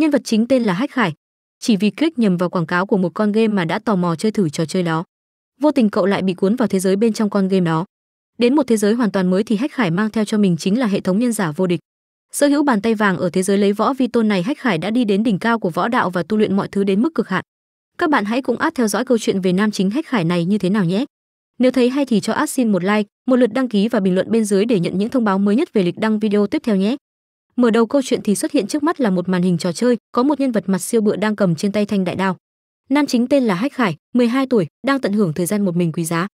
Nhân vật chính tên là Hách Khải. Chỉ vì click nhầm vào quảng cáo của một con game mà đã tò mò chơi thử trò chơi đó. Vô tình cậu lại bị cuốn vào thế giới bên trong con game đó. Đến một thế giới hoàn toàn mới thì Hách Khải mang theo cho mình chính là hệ thống nhân giả vô địch. Sở hữu bàn tay vàng ở thế giới lấy võ vi tôn này, Hách Khải đã đi đến đỉnh cao của võ đạo và tu luyện mọi thứ đến mức cực hạn. Các bạn hãy cùng át theo dõi câu chuyện về nam chính Hách Khải này như thế nào nhé. Nếu thấy hay thì cho át xin một like, một lượt đăng ký và bình luận bên dưới để nhận những thông báo mới nhất về lịch đăng video tiếp theo nhé. Mở đầu câu chuyện thì xuất hiện trước mắt là một màn hình trò chơi, có một nhân vật mặt siêu bựa đang cầm trên tay thanh đại đao. Nam chính tên là Hách Khải, 12 tuổi, đang tận hưởng thời gian một mình quý giá.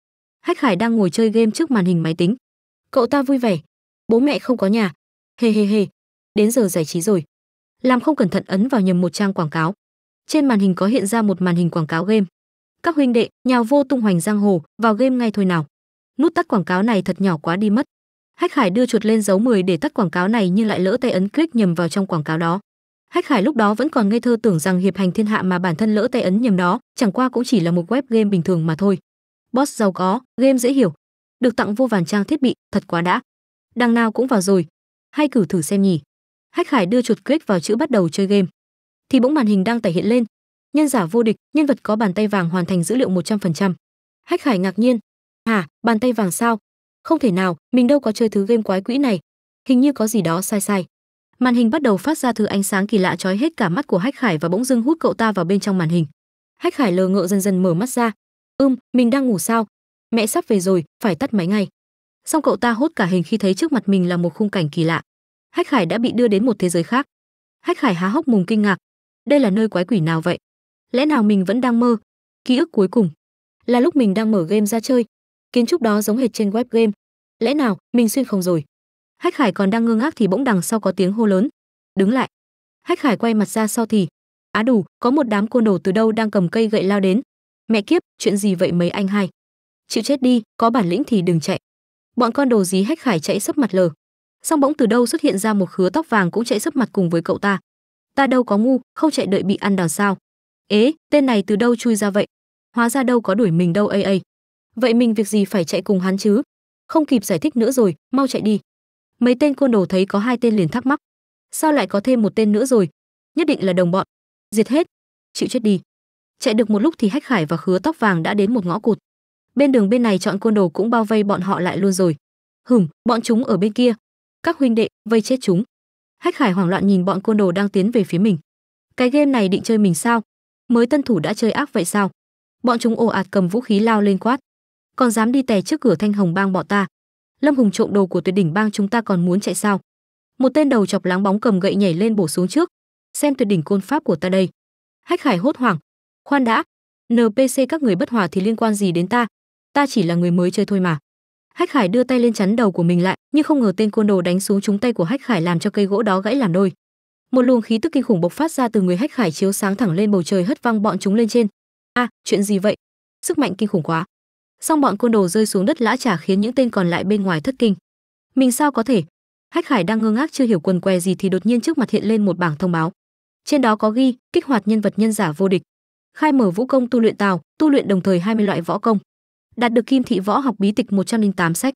Hách Khải đang ngồi chơi game trước màn hình máy tính. Cậu ta vui vẻ, bố mẹ không có nhà. Hề hề hề, đến giờ giải trí rồi. Làm không cẩn thận ấn vào nhầm một trang quảng cáo. Trên màn hình có hiện ra một màn hình quảng cáo game. Các huynh đệ, nhào vô tung hoành giang hồ, vào game ngay thôi nào. Nút tắt quảng cáo này thật nhỏ quá đi mất. Hách Khải đưa chuột lên dấu 10 để tắt quảng cáo này nhưng lại lỡ tay ấn click nhầm vào trong quảng cáo đó. Hách Khải lúc đó vẫn còn ngây thơ tưởng rằng hiệp hành thiên hạ mà bản thân lỡ tay ấn nhầm đó, chẳng qua cũng chỉ là một web game bình thường mà thôi. Boss giàu có, game dễ hiểu, được tặng vô vàn trang thiết bị, thật quá đã. Đằng nào cũng vào rồi, hay cử thử xem nhỉ. Hách Khải đưa chuột click vào chữ bắt đầu chơi game. Thì bỗng màn hình đang tải hiện lên. Nhân giả vô địch, nhân vật có bàn tay vàng hoàn thành dữ liệu 100%. Hách Khải ngạc nhiên, "Hả, bàn tay vàng sao? không thể nào mình đâu có chơi thứ game quái quỷ này hình như có gì đó sai sai màn hình bắt đầu phát ra thứ ánh sáng kỳ lạ chói hết cả mắt của hách khải và bỗng dưng hút cậu ta vào bên trong màn hình hách khải lờ ngợ dần dần mở mắt ra ưm mình đang ngủ sao mẹ sắp về rồi phải tắt máy ngay xong cậu ta hốt cả hình khi thấy trước mặt mình là một khung cảnh kỳ lạ hách khải đã bị đưa đến một thế giới khác hách khải há hốc mồm kinh ngạc đây là nơi quái quỷ nào vậy lẽ nào mình vẫn đang mơ ký ức cuối cùng là lúc mình đang mở game ra chơi kiến trúc đó giống hệt trên web game lẽ nào mình xuyên không rồi hách khải còn đang ngơ ngác thì bỗng đằng sau có tiếng hô lớn đứng lại hách khải quay mặt ra sau thì á đủ có một đám côn đồ từ đâu đang cầm cây gậy lao đến mẹ kiếp chuyện gì vậy mấy anh hai chịu chết đi có bản lĩnh thì đừng chạy bọn con đồ dí hách khải chạy sấp mặt lờ song bỗng từ đâu xuất hiện ra một khứa tóc vàng cũng chạy sấp mặt cùng với cậu ta ta đâu có ngu không chạy đợi bị ăn đòn sao ế tên này từ đâu chui ra vậy hóa ra đâu có đuổi mình đâu ây ây vậy mình việc gì phải chạy cùng hắn chứ không kịp giải thích nữa rồi mau chạy đi mấy tên côn đồ thấy có hai tên liền thắc mắc sao lại có thêm một tên nữa rồi nhất định là đồng bọn diệt hết chịu chết đi chạy được một lúc thì hách khải và khứa tóc vàng đã đến một ngõ cụt bên đường bên này chọn côn đồ cũng bao vây bọn họ lại luôn rồi hửm bọn chúng ở bên kia các huynh đệ vây chết chúng hách khải hoảng loạn nhìn bọn côn đồ đang tiến về phía mình cái game này định chơi mình sao mới tân thủ đã chơi ác vậy sao bọn chúng ồ ạt cầm vũ khí lao lên quát còn dám đi tè trước cửa thanh hồng bang bọn ta lâm hùng trộm đồ của tuyệt đỉnh bang chúng ta còn muốn chạy sao một tên đầu chọc láng bóng cầm gậy nhảy lên bổ xuống trước xem tuyệt đỉnh côn pháp của ta đây hách khải hốt hoảng khoan đã npc các người bất hòa thì liên quan gì đến ta ta chỉ là người mới chơi thôi mà hách khải đưa tay lên chắn đầu của mình lại nhưng không ngờ tên côn đồ đánh xuống chúng tay của hách khải làm cho cây gỗ đó gãy làm đôi một luồng khí tức kinh khủng bộc phát ra từ người hách khải chiếu sáng thẳng lên bầu trời hất văng bọn chúng lên trên a à, chuyện gì vậy sức mạnh kinh khủng quá song bọn côn đồ rơi xuống đất lã chả khiến những tên còn lại bên ngoài thất kinh mình sao có thể hách khải đang ngơ ngác chưa hiểu quần què gì thì đột nhiên trước mặt hiện lên một bảng thông báo trên đó có ghi kích hoạt nhân vật nhân giả vô địch khai mở vũ công tu luyện tào tu luyện đồng thời 20 loại võ công đạt được kim thị võ học bí tịch 108 sách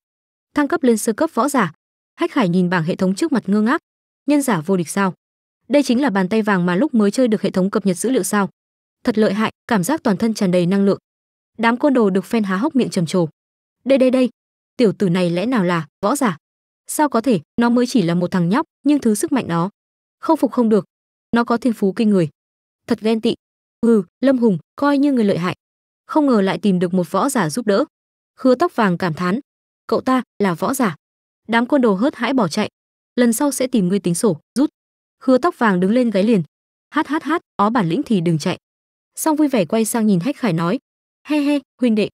thăng cấp lên sơ cấp võ giả hách khải nhìn bảng hệ thống trước mặt ngơ ngác nhân giả vô địch sao đây chính là bàn tay vàng mà lúc mới chơi được hệ thống cập nhật dữ liệu sao thật lợi hại cảm giác toàn thân tràn đầy năng lượng đám côn đồ được phen há hốc miệng trầm trồ đây đây đây tiểu tử này lẽ nào là võ giả sao có thể nó mới chỉ là một thằng nhóc nhưng thứ sức mạnh nó không phục không được nó có thiên phú kinh người thật ghen tị ừ lâm hùng coi như người lợi hại không ngờ lại tìm được một võ giả giúp đỡ khứa tóc vàng cảm thán cậu ta là võ giả đám côn đồ hớt hãi bỏ chạy lần sau sẽ tìm ngươi tính sổ rút khứa tóc vàng đứng lên gáy liền hát hát hát ó bản lĩnh thì đừng chạy xong vui vẻ quay sang nhìn hách khải nói he he huynh đệ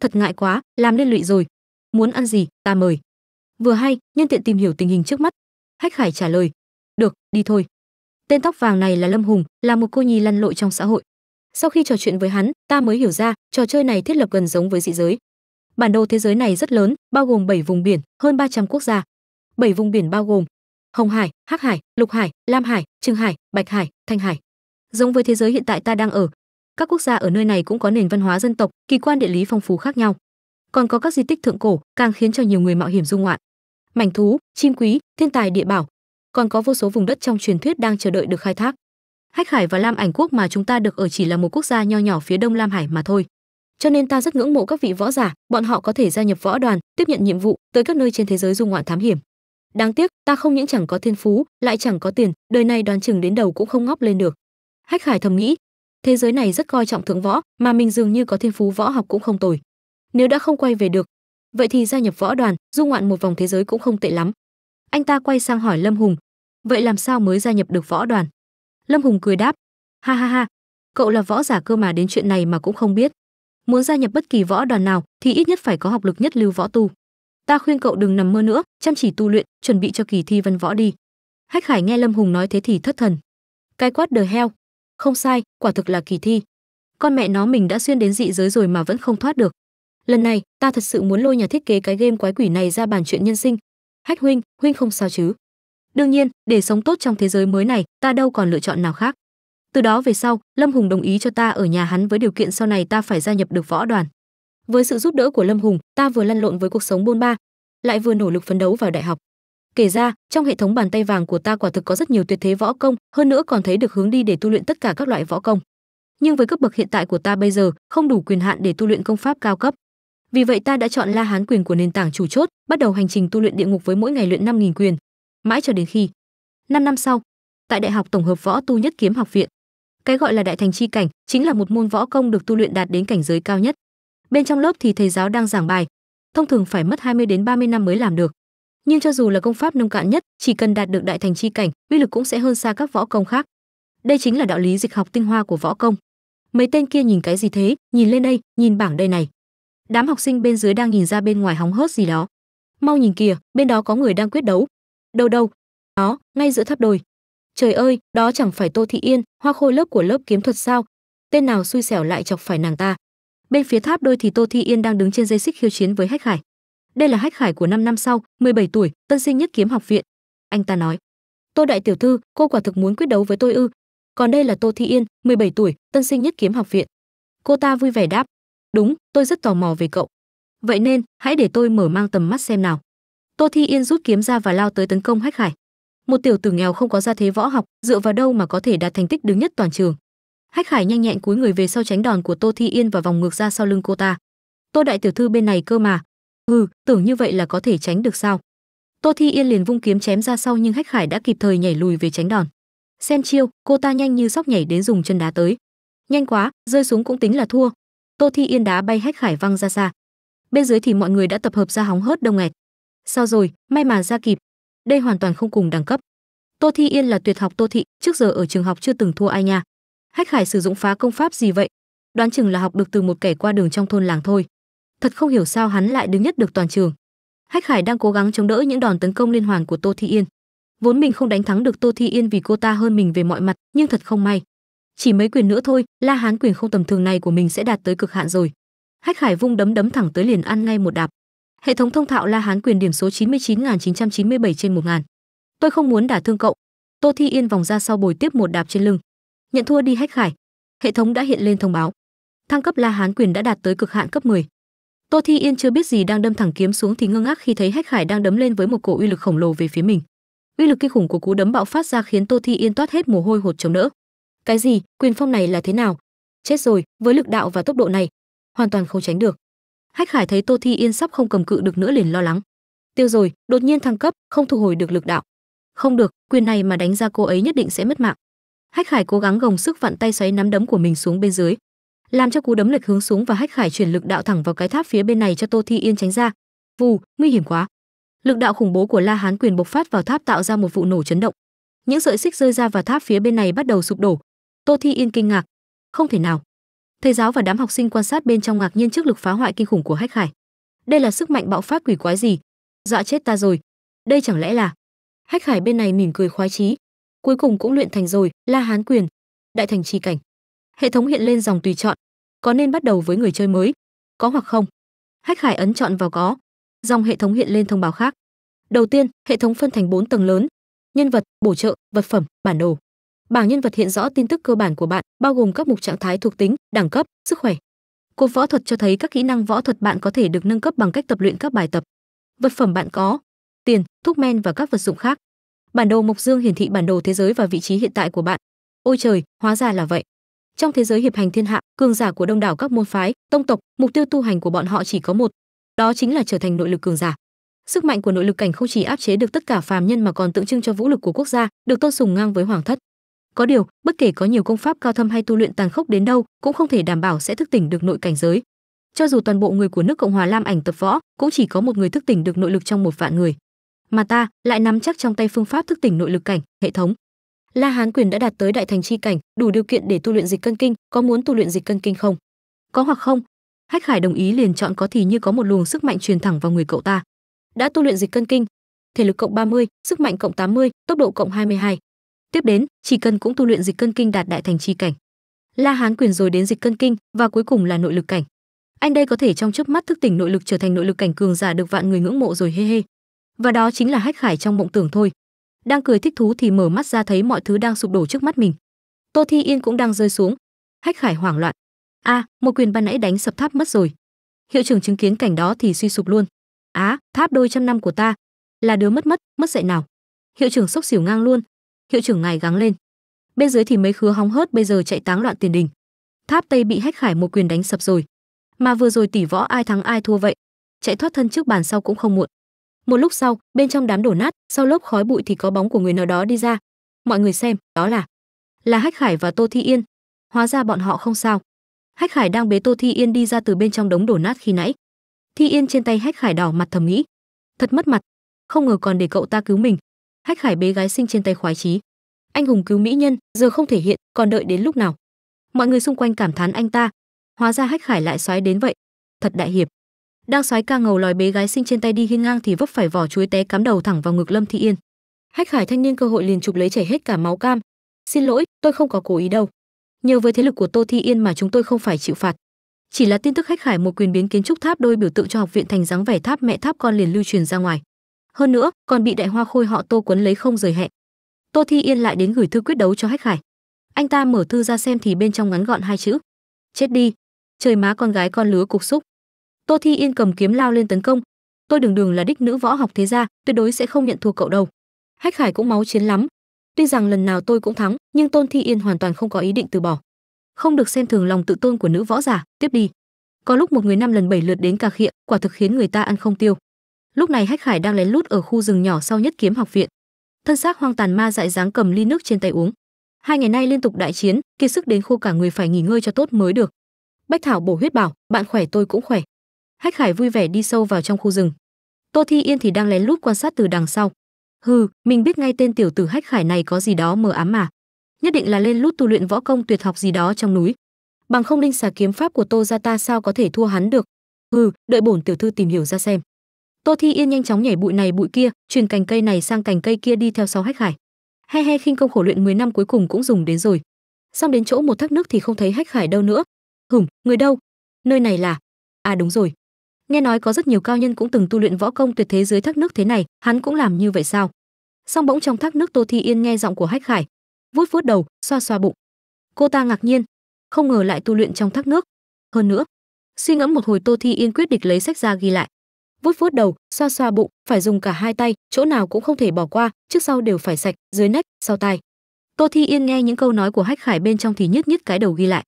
thật ngại quá làm liên lụy rồi muốn ăn gì ta mời vừa hay nhân tiện tìm hiểu tình hình trước mắt hách khải trả lời được đi thôi tên tóc vàng này là lâm hùng là một cô nhi lăn lội trong xã hội sau khi trò chuyện với hắn ta mới hiểu ra trò chơi này thiết lập gần giống với dị giới bản đồ thế giới này rất lớn bao gồm 7 vùng biển hơn 300 quốc gia 7 vùng biển bao gồm hồng hải hắc hải lục hải lam hải trừng hải bạch hải thanh hải giống với thế giới hiện tại ta đang ở các quốc gia ở nơi này cũng có nền văn hóa dân tộc kỳ quan địa lý phong phú khác nhau còn có các di tích thượng cổ càng khiến cho nhiều người mạo hiểm du ngoạn mảnh thú chim quý thiên tài địa bảo còn có vô số vùng đất trong truyền thuyết đang chờ đợi được khai thác hách hải và lam ảnh quốc mà chúng ta được ở chỉ là một quốc gia nho nhỏ phía đông lam hải mà thôi cho nên ta rất ngưỡng mộ các vị võ giả bọn họ có thể gia nhập võ đoàn tiếp nhận nhiệm vụ tới các nơi trên thế giới du ngoạn thám hiểm đáng tiếc ta không những chẳng có thiên phú lại chẳng có tiền đời này đoán chừng đến đầu cũng không ngóc lên được hách Hải thầm nghĩ thế giới này rất coi trọng thượng võ mà mình dường như có thiên phú võ học cũng không tồi nếu đã không quay về được vậy thì gia nhập võ đoàn du ngoạn một vòng thế giới cũng không tệ lắm anh ta quay sang hỏi lâm hùng vậy làm sao mới gia nhập được võ đoàn lâm hùng cười đáp ha ha ha cậu là võ giả cơ mà đến chuyện này mà cũng không biết muốn gia nhập bất kỳ võ đoàn nào thì ít nhất phải có học lực nhất lưu võ tu ta khuyên cậu đừng nằm mơ nữa chăm chỉ tu luyện chuẩn bị cho kỳ thi văn võ đi hách khải nghe lâm hùng nói thế thì thất thần cái quát đờ heo không sai quả thực là kỳ thi con mẹ nó mình đã xuyên đến dị giới rồi mà vẫn không thoát được lần này ta thật sự muốn lôi nhà thiết kế cái game quái quỷ này ra bàn chuyện nhân sinh hách huynh huynh không sao chứ đương nhiên để sống tốt trong thế giới mới này ta đâu còn lựa chọn nào khác từ đó về sau lâm hùng đồng ý cho ta ở nhà hắn với điều kiện sau này ta phải gia nhập được võ đoàn với sự giúp đỡ của lâm hùng ta vừa lăn lộn với cuộc sống bôn ba lại vừa nỗ lực phấn đấu vào đại học kể ra trong hệ thống bàn tay vàng của ta quả thực có rất nhiều tuyệt thế võ công hơn nữa còn thấy được hướng đi để tu luyện tất cả các loại võ công nhưng với cấp bậc hiện tại của ta bây giờ không đủ quyền hạn để tu luyện công pháp cao cấp vì vậy ta đã chọn la hán quyền của nền tảng chủ chốt bắt đầu hành trình tu luyện địa ngục với mỗi ngày luyện năm nghìn quyền mãi cho đến khi năm năm sau tại đại học tổng hợp võ tu nhất kiếm học viện cái gọi là đại thành chi cảnh chính là một môn võ công được tu luyện đạt đến cảnh giới cao nhất bên trong lớp thì thầy giáo đang giảng bài thông thường phải mất 20 đến 30 năm mới làm được nhưng cho dù là công pháp nông cạn nhất chỉ cần đạt được đại thành chi cảnh uy lực cũng sẽ hơn xa các võ công khác đây chính là đạo lý dịch học tinh hoa của võ công mấy tên kia nhìn cái gì thế nhìn lên đây nhìn bảng đây này đám học sinh bên dưới đang nhìn ra bên ngoài hóng hớt gì đó mau nhìn kìa bên đó có người đang quyết đấu đâu đâu đó ngay giữa tháp đồi trời ơi đó chẳng phải tô thị yên hoa khôi lớp của lớp kiếm thuật sao tên nào xui xẻo lại chọc phải nàng ta bên phía tháp đôi thì tô thị yên đang đứng trên dây xích khiêu chiến với hách hải đây là hách khải của 5 năm sau, 17 tuổi, tân sinh nhất kiếm học viện. Anh ta nói, Tô đại tiểu thư, cô quả thực muốn quyết đấu với tôi ư? Còn đây là Tô Thi Yên, 17 tuổi, tân sinh nhất kiếm học viện. Cô ta vui vẻ đáp, đúng, tôi rất tò mò về cậu. Vậy nên, hãy để tôi mở mang tầm mắt xem nào. Tô Thi Yên rút kiếm ra và lao tới tấn công hách khải. Một tiểu tử nghèo không có gia thế võ học, dựa vào đâu mà có thể đạt thành tích đứng nhất toàn trường. Hách Khải nhanh nhẹn cúi người về sau tránh đòn của Tô Thi Yên và vòng ngược ra sau lưng cô ta. Tô đại tiểu thư bên này cơ mà, hừ tưởng như vậy là có thể tránh được sao tô thi yên liền vung kiếm chém ra sau nhưng hách khải đã kịp thời nhảy lùi về tránh đòn xem chiêu cô ta nhanh như sóc nhảy đến dùng chân đá tới nhanh quá rơi xuống cũng tính là thua tô thi yên đá bay hách khải văng ra xa bên dưới thì mọi người đã tập hợp ra hóng hớt đông nghẹt sao rồi may mà ra kịp đây hoàn toàn không cùng đẳng cấp tô thi yên là tuyệt học tô thị trước giờ ở trường học chưa từng thua ai nha hách khải sử dụng phá công pháp gì vậy đoán chừng là học được từ một kẻ qua đường trong thôn làng thôi thật không hiểu sao hắn lại đứng nhất được toàn trường. Hách Khải đang cố gắng chống đỡ những đòn tấn công liên hoàn của Tô Thi Yên. Vốn mình không đánh thắng được Tô Thi Yên vì cô ta hơn mình về mọi mặt, nhưng thật không may. Chỉ mấy quyền nữa thôi, La Hán quyền không tầm thường này của mình sẽ đạt tới cực hạn rồi. Hách Khải vung đấm đấm thẳng tới liền ăn ngay một đạp. Hệ thống thông thạo La Hán quyền điểm số 99997 trên 1000. Tôi không muốn đả thương cậu. Tô Thi Yên vòng ra sau bồi tiếp một đạp trên lưng. Nhận thua đi Hách Khải. Hệ thống đã hiện lên thông báo. Thăng cấp La Hán quyền đã đạt tới cực hạn cấp 10 Tô Thi Yên chưa biết gì đang đâm thẳng kiếm xuống thì ngơ ngác khi thấy Hách Khải đang đấm lên với một cổ uy lực khổng lồ về phía mình. Uy lực kinh khủng của cú đấm bạo phát ra khiến Tô Thi Yên toát hết mồ hôi hột chống đỡ. Cái gì? Quyền phong này là thế nào? Chết rồi, với lực đạo và tốc độ này, hoàn toàn không tránh được. Hách Khải thấy Tô Thi Yên sắp không cầm cự được nữa liền lo lắng. Tiêu rồi, đột nhiên thăng cấp, không thu hồi được lực đạo. Không được, quyền này mà đánh ra cô ấy nhất định sẽ mất mạng. Hách Khải cố gắng gồng sức vặn tay xoáy nắm đấm của mình xuống bên dưới làm cho cú đấm lệch hướng xuống và hách khải chuyển lực đạo thẳng vào cái tháp phía bên này cho tô thi yên tránh ra vù nguy hiểm quá lực đạo khủng bố của la hán quyền bộc phát vào tháp tạo ra một vụ nổ chấn động những sợi xích rơi ra và tháp phía bên này bắt đầu sụp đổ tô thi yên kinh ngạc không thể nào thầy giáo và đám học sinh quan sát bên trong ngạc nhiên trước lực phá hoại kinh khủng của hách khải đây là sức mạnh bạo phát quỷ quái gì dọa chết ta rồi đây chẳng lẽ là hách khải bên này mỉm cười khoái chí cuối cùng cũng luyện thành rồi la hán quyền đại thành trì cảnh Hệ thống hiện lên dòng tùy chọn, có nên bắt đầu với người chơi mới, có hoặc không. Hách Khải ấn chọn vào có. Dòng hệ thống hiện lên thông báo khác. Đầu tiên, hệ thống phân thành 4 tầng lớn: nhân vật, bổ trợ, vật phẩm, bản đồ. Bảng nhân vật hiện rõ tin tức cơ bản của bạn, bao gồm các mục trạng thái thuộc tính, đẳng cấp, sức khỏe. Cột võ thuật cho thấy các kỹ năng võ thuật bạn có thể được nâng cấp bằng cách tập luyện các bài tập. Vật phẩm bạn có: tiền, thuốc men và các vật dụng khác. Bản đồ Mộc Dương hiển thị bản đồ thế giới và vị trí hiện tại của bạn. Ôi trời, hóa ra là vậy trong thế giới hiệp hành thiên hạ cường giả của đông đảo các môn phái tông tộc mục tiêu tu hành của bọn họ chỉ có một đó chính là trở thành nội lực cường giả sức mạnh của nội lực cảnh không chỉ áp chế được tất cả phàm nhân mà còn tượng trưng cho vũ lực của quốc gia được tôn sùng ngang với hoàng thất có điều bất kể có nhiều công pháp cao thâm hay tu luyện tàn khốc đến đâu cũng không thể đảm bảo sẽ thức tỉnh được nội cảnh giới cho dù toàn bộ người của nước cộng hòa lam ảnh tập võ cũng chỉ có một người thức tỉnh được nội lực trong một vạn người mà ta lại nắm chắc trong tay phương pháp thức tỉnh nội lực cảnh hệ thống La Hán Quyền đã đạt tới đại thành chi cảnh, đủ điều kiện để tu luyện dịch cân kinh, có muốn tu luyện dịch cân kinh không? Có hoặc không? Hách Khải đồng ý liền chọn có thì như có một luồng sức mạnh truyền thẳng vào người cậu ta. Đã tu luyện dịch cân kinh, thể lực cộng 30, sức mạnh cộng 80, tốc độ cộng 22. Tiếp đến, chỉ cần cũng tu luyện dịch cân kinh đạt đại thành chi cảnh. La Hán Quyền rồi đến dịch cân kinh và cuối cùng là nội lực cảnh. Anh đây có thể trong chớp mắt thức tỉnh nội lực trở thành nội lực cảnh cường giả được vạn người ngưỡng mộ rồi he he. Và đó chính là Hách Khải trong mộng tưởng thôi đang cười thích thú thì mở mắt ra thấy mọi thứ đang sụp đổ trước mắt mình tô thi yên cũng đang rơi xuống hách khải hoảng loạn a à, một quyền ban nãy đánh sập tháp mất rồi hiệu trưởng chứng kiến cảnh đó thì suy sụp luôn á à, tháp đôi trăm năm của ta là đứa mất mất mất dạy nào hiệu trưởng sốc xỉu ngang luôn hiệu trưởng ngài gắng lên bên dưới thì mấy khứa hóng hớt bây giờ chạy táng loạn tiền đình tháp tây bị hách khải một quyền đánh sập rồi mà vừa rồi tỷ võ ai thắng ai thua vậy chạy thoát thân trước bàn sau cũng không muộn một lúc sau bên trong đám đổ nát sau lớp khói bụi thì có bóng của người nào đó đi ra mọi người xem đó là là hách khải và tô thi yên hóa ra bọn họ không sao hách khải đang bế tô thi yên đi ra từ bên trong đống đổ nát khi nãy thi yên trên tay hách khải đỏ mặt thầm nghĩ thật mất mặt không ngờ còn để cậu ta cứu mình hách khải bế gái sinh trên tay khoái chí anh hùng cứu mỹ nhân giờ không thể hiện còn đợi đến lúc nào mọi người xung quanh cảm thán anh ta hóa ra hách khải lại xoáy đến vậy thật đại hiệp đang soái ca ngầu lòi bé gái sinh trên tay đi hiên ngang thì vấp phải vỏ chuối té cắm đầu thẳng vào ngực lâm thị yên hách khải thanh niên cơ hội liền chụp lấy chảy hết cả máu cam xin lỗi tôi không có cố ý đâu nhờ với thế lực của tô thi yên mà chúng tôi không phải chịu phạt chỉ là tin tức hách khải một quyền biến kiến trúc tháp đôi biểu tượng cho học viện thành dáng vẻ tháp mẹ tháp con liền lưu truyền ra ngoài hơn nữa còn bị đại hoa khôi họ tô quấn lấy không rời hẹn tô thi yên lại đến gửi thư quyết đấu cho hách khải anh ta mở thư ra xem thì bên trong ngắn gọn hai chữ chết đi trời má con gái con lứa cục xúc tô thi yên cầm kiếm lao lên tấn công tôi đường đường là đích nữ võ học thế gia tuyệt đối sẽ không nhận thua cậu đâu hách Hải cũng máu chiến lắm tuy rằng lần nào tôi cũng thắng nhưng tôn thi yên hoàn toàn không có ý định từ bỏ không được xem thường lòng tự tôn của nữ võ giả tiếp đi có lúc một người năm lần bảy lượt đến cà khịa quả thực khiến người ta ăn không tiêu lúc này hách Hải đang lén lút ở khu rừng nhỏ sau nhất kiếm học viện thân xác hoang tàn ma dại dáng cầm ly nước trên tay uống hai ngày nay liên tục đại chiến kiệt sức đến khô cả người phải nghỉ ngơi cho tốt mới được bách thảo bổ huyết bảo bạn khỏe tôi cũng khỏe hách khải vui vẻ đi sâu vào trong khu rừng tô thi yên thì đang lén lút quan sát từ đằng sau hừ mình biết ngay tên tiểu tử hách khải này có gì đó mờ ám mà nhất định là lên lút tu luyện võ công tuyệt học gì đó trong núi bằng không linh xà kiếm pháp của tô gia ta sao có thể thua hắn được hừ đợi bổn tiểu thư tìm hiểu ra xem tô thi yên nhanh chóng nhảy bụi này bụi kia truyền cành cây này sang cành cây kia đi theo sau hách khải he he khinh công khổ luyện 10 năm cuối cùng cũng dùng đến rồi xong đến chỗ một thác nước thì không thấy hách khải đâu nữa hửm người đâu nơi này là à đúng rồi nghe nói có rất nhiều cao nhân cũng từng tu luyện võ công tuyệt thế dưới thác nước thế này hắn cũng làm như vậy sao song bỗng trong thác nước tô thi yên nghe giọng của hách khải vuốt vuốt đầu xoa xoa bụng cô ta ngạc nhiên không ngờ lại tu luyện trong thác nước hơn nữa suy ngẫm một hồi tô thi yên quyết định lấy sách ra ghi lại vuốt vuốt đầu xoa xoa bụng phải dùng cả hai tay chỗ nào cũng không thể bỏ qua trước sau đều phải sạch dưới nách sau tai tô thi yên nghe những câu nói của hách khải bên trong thì nhất nhất cái đầu ghi lại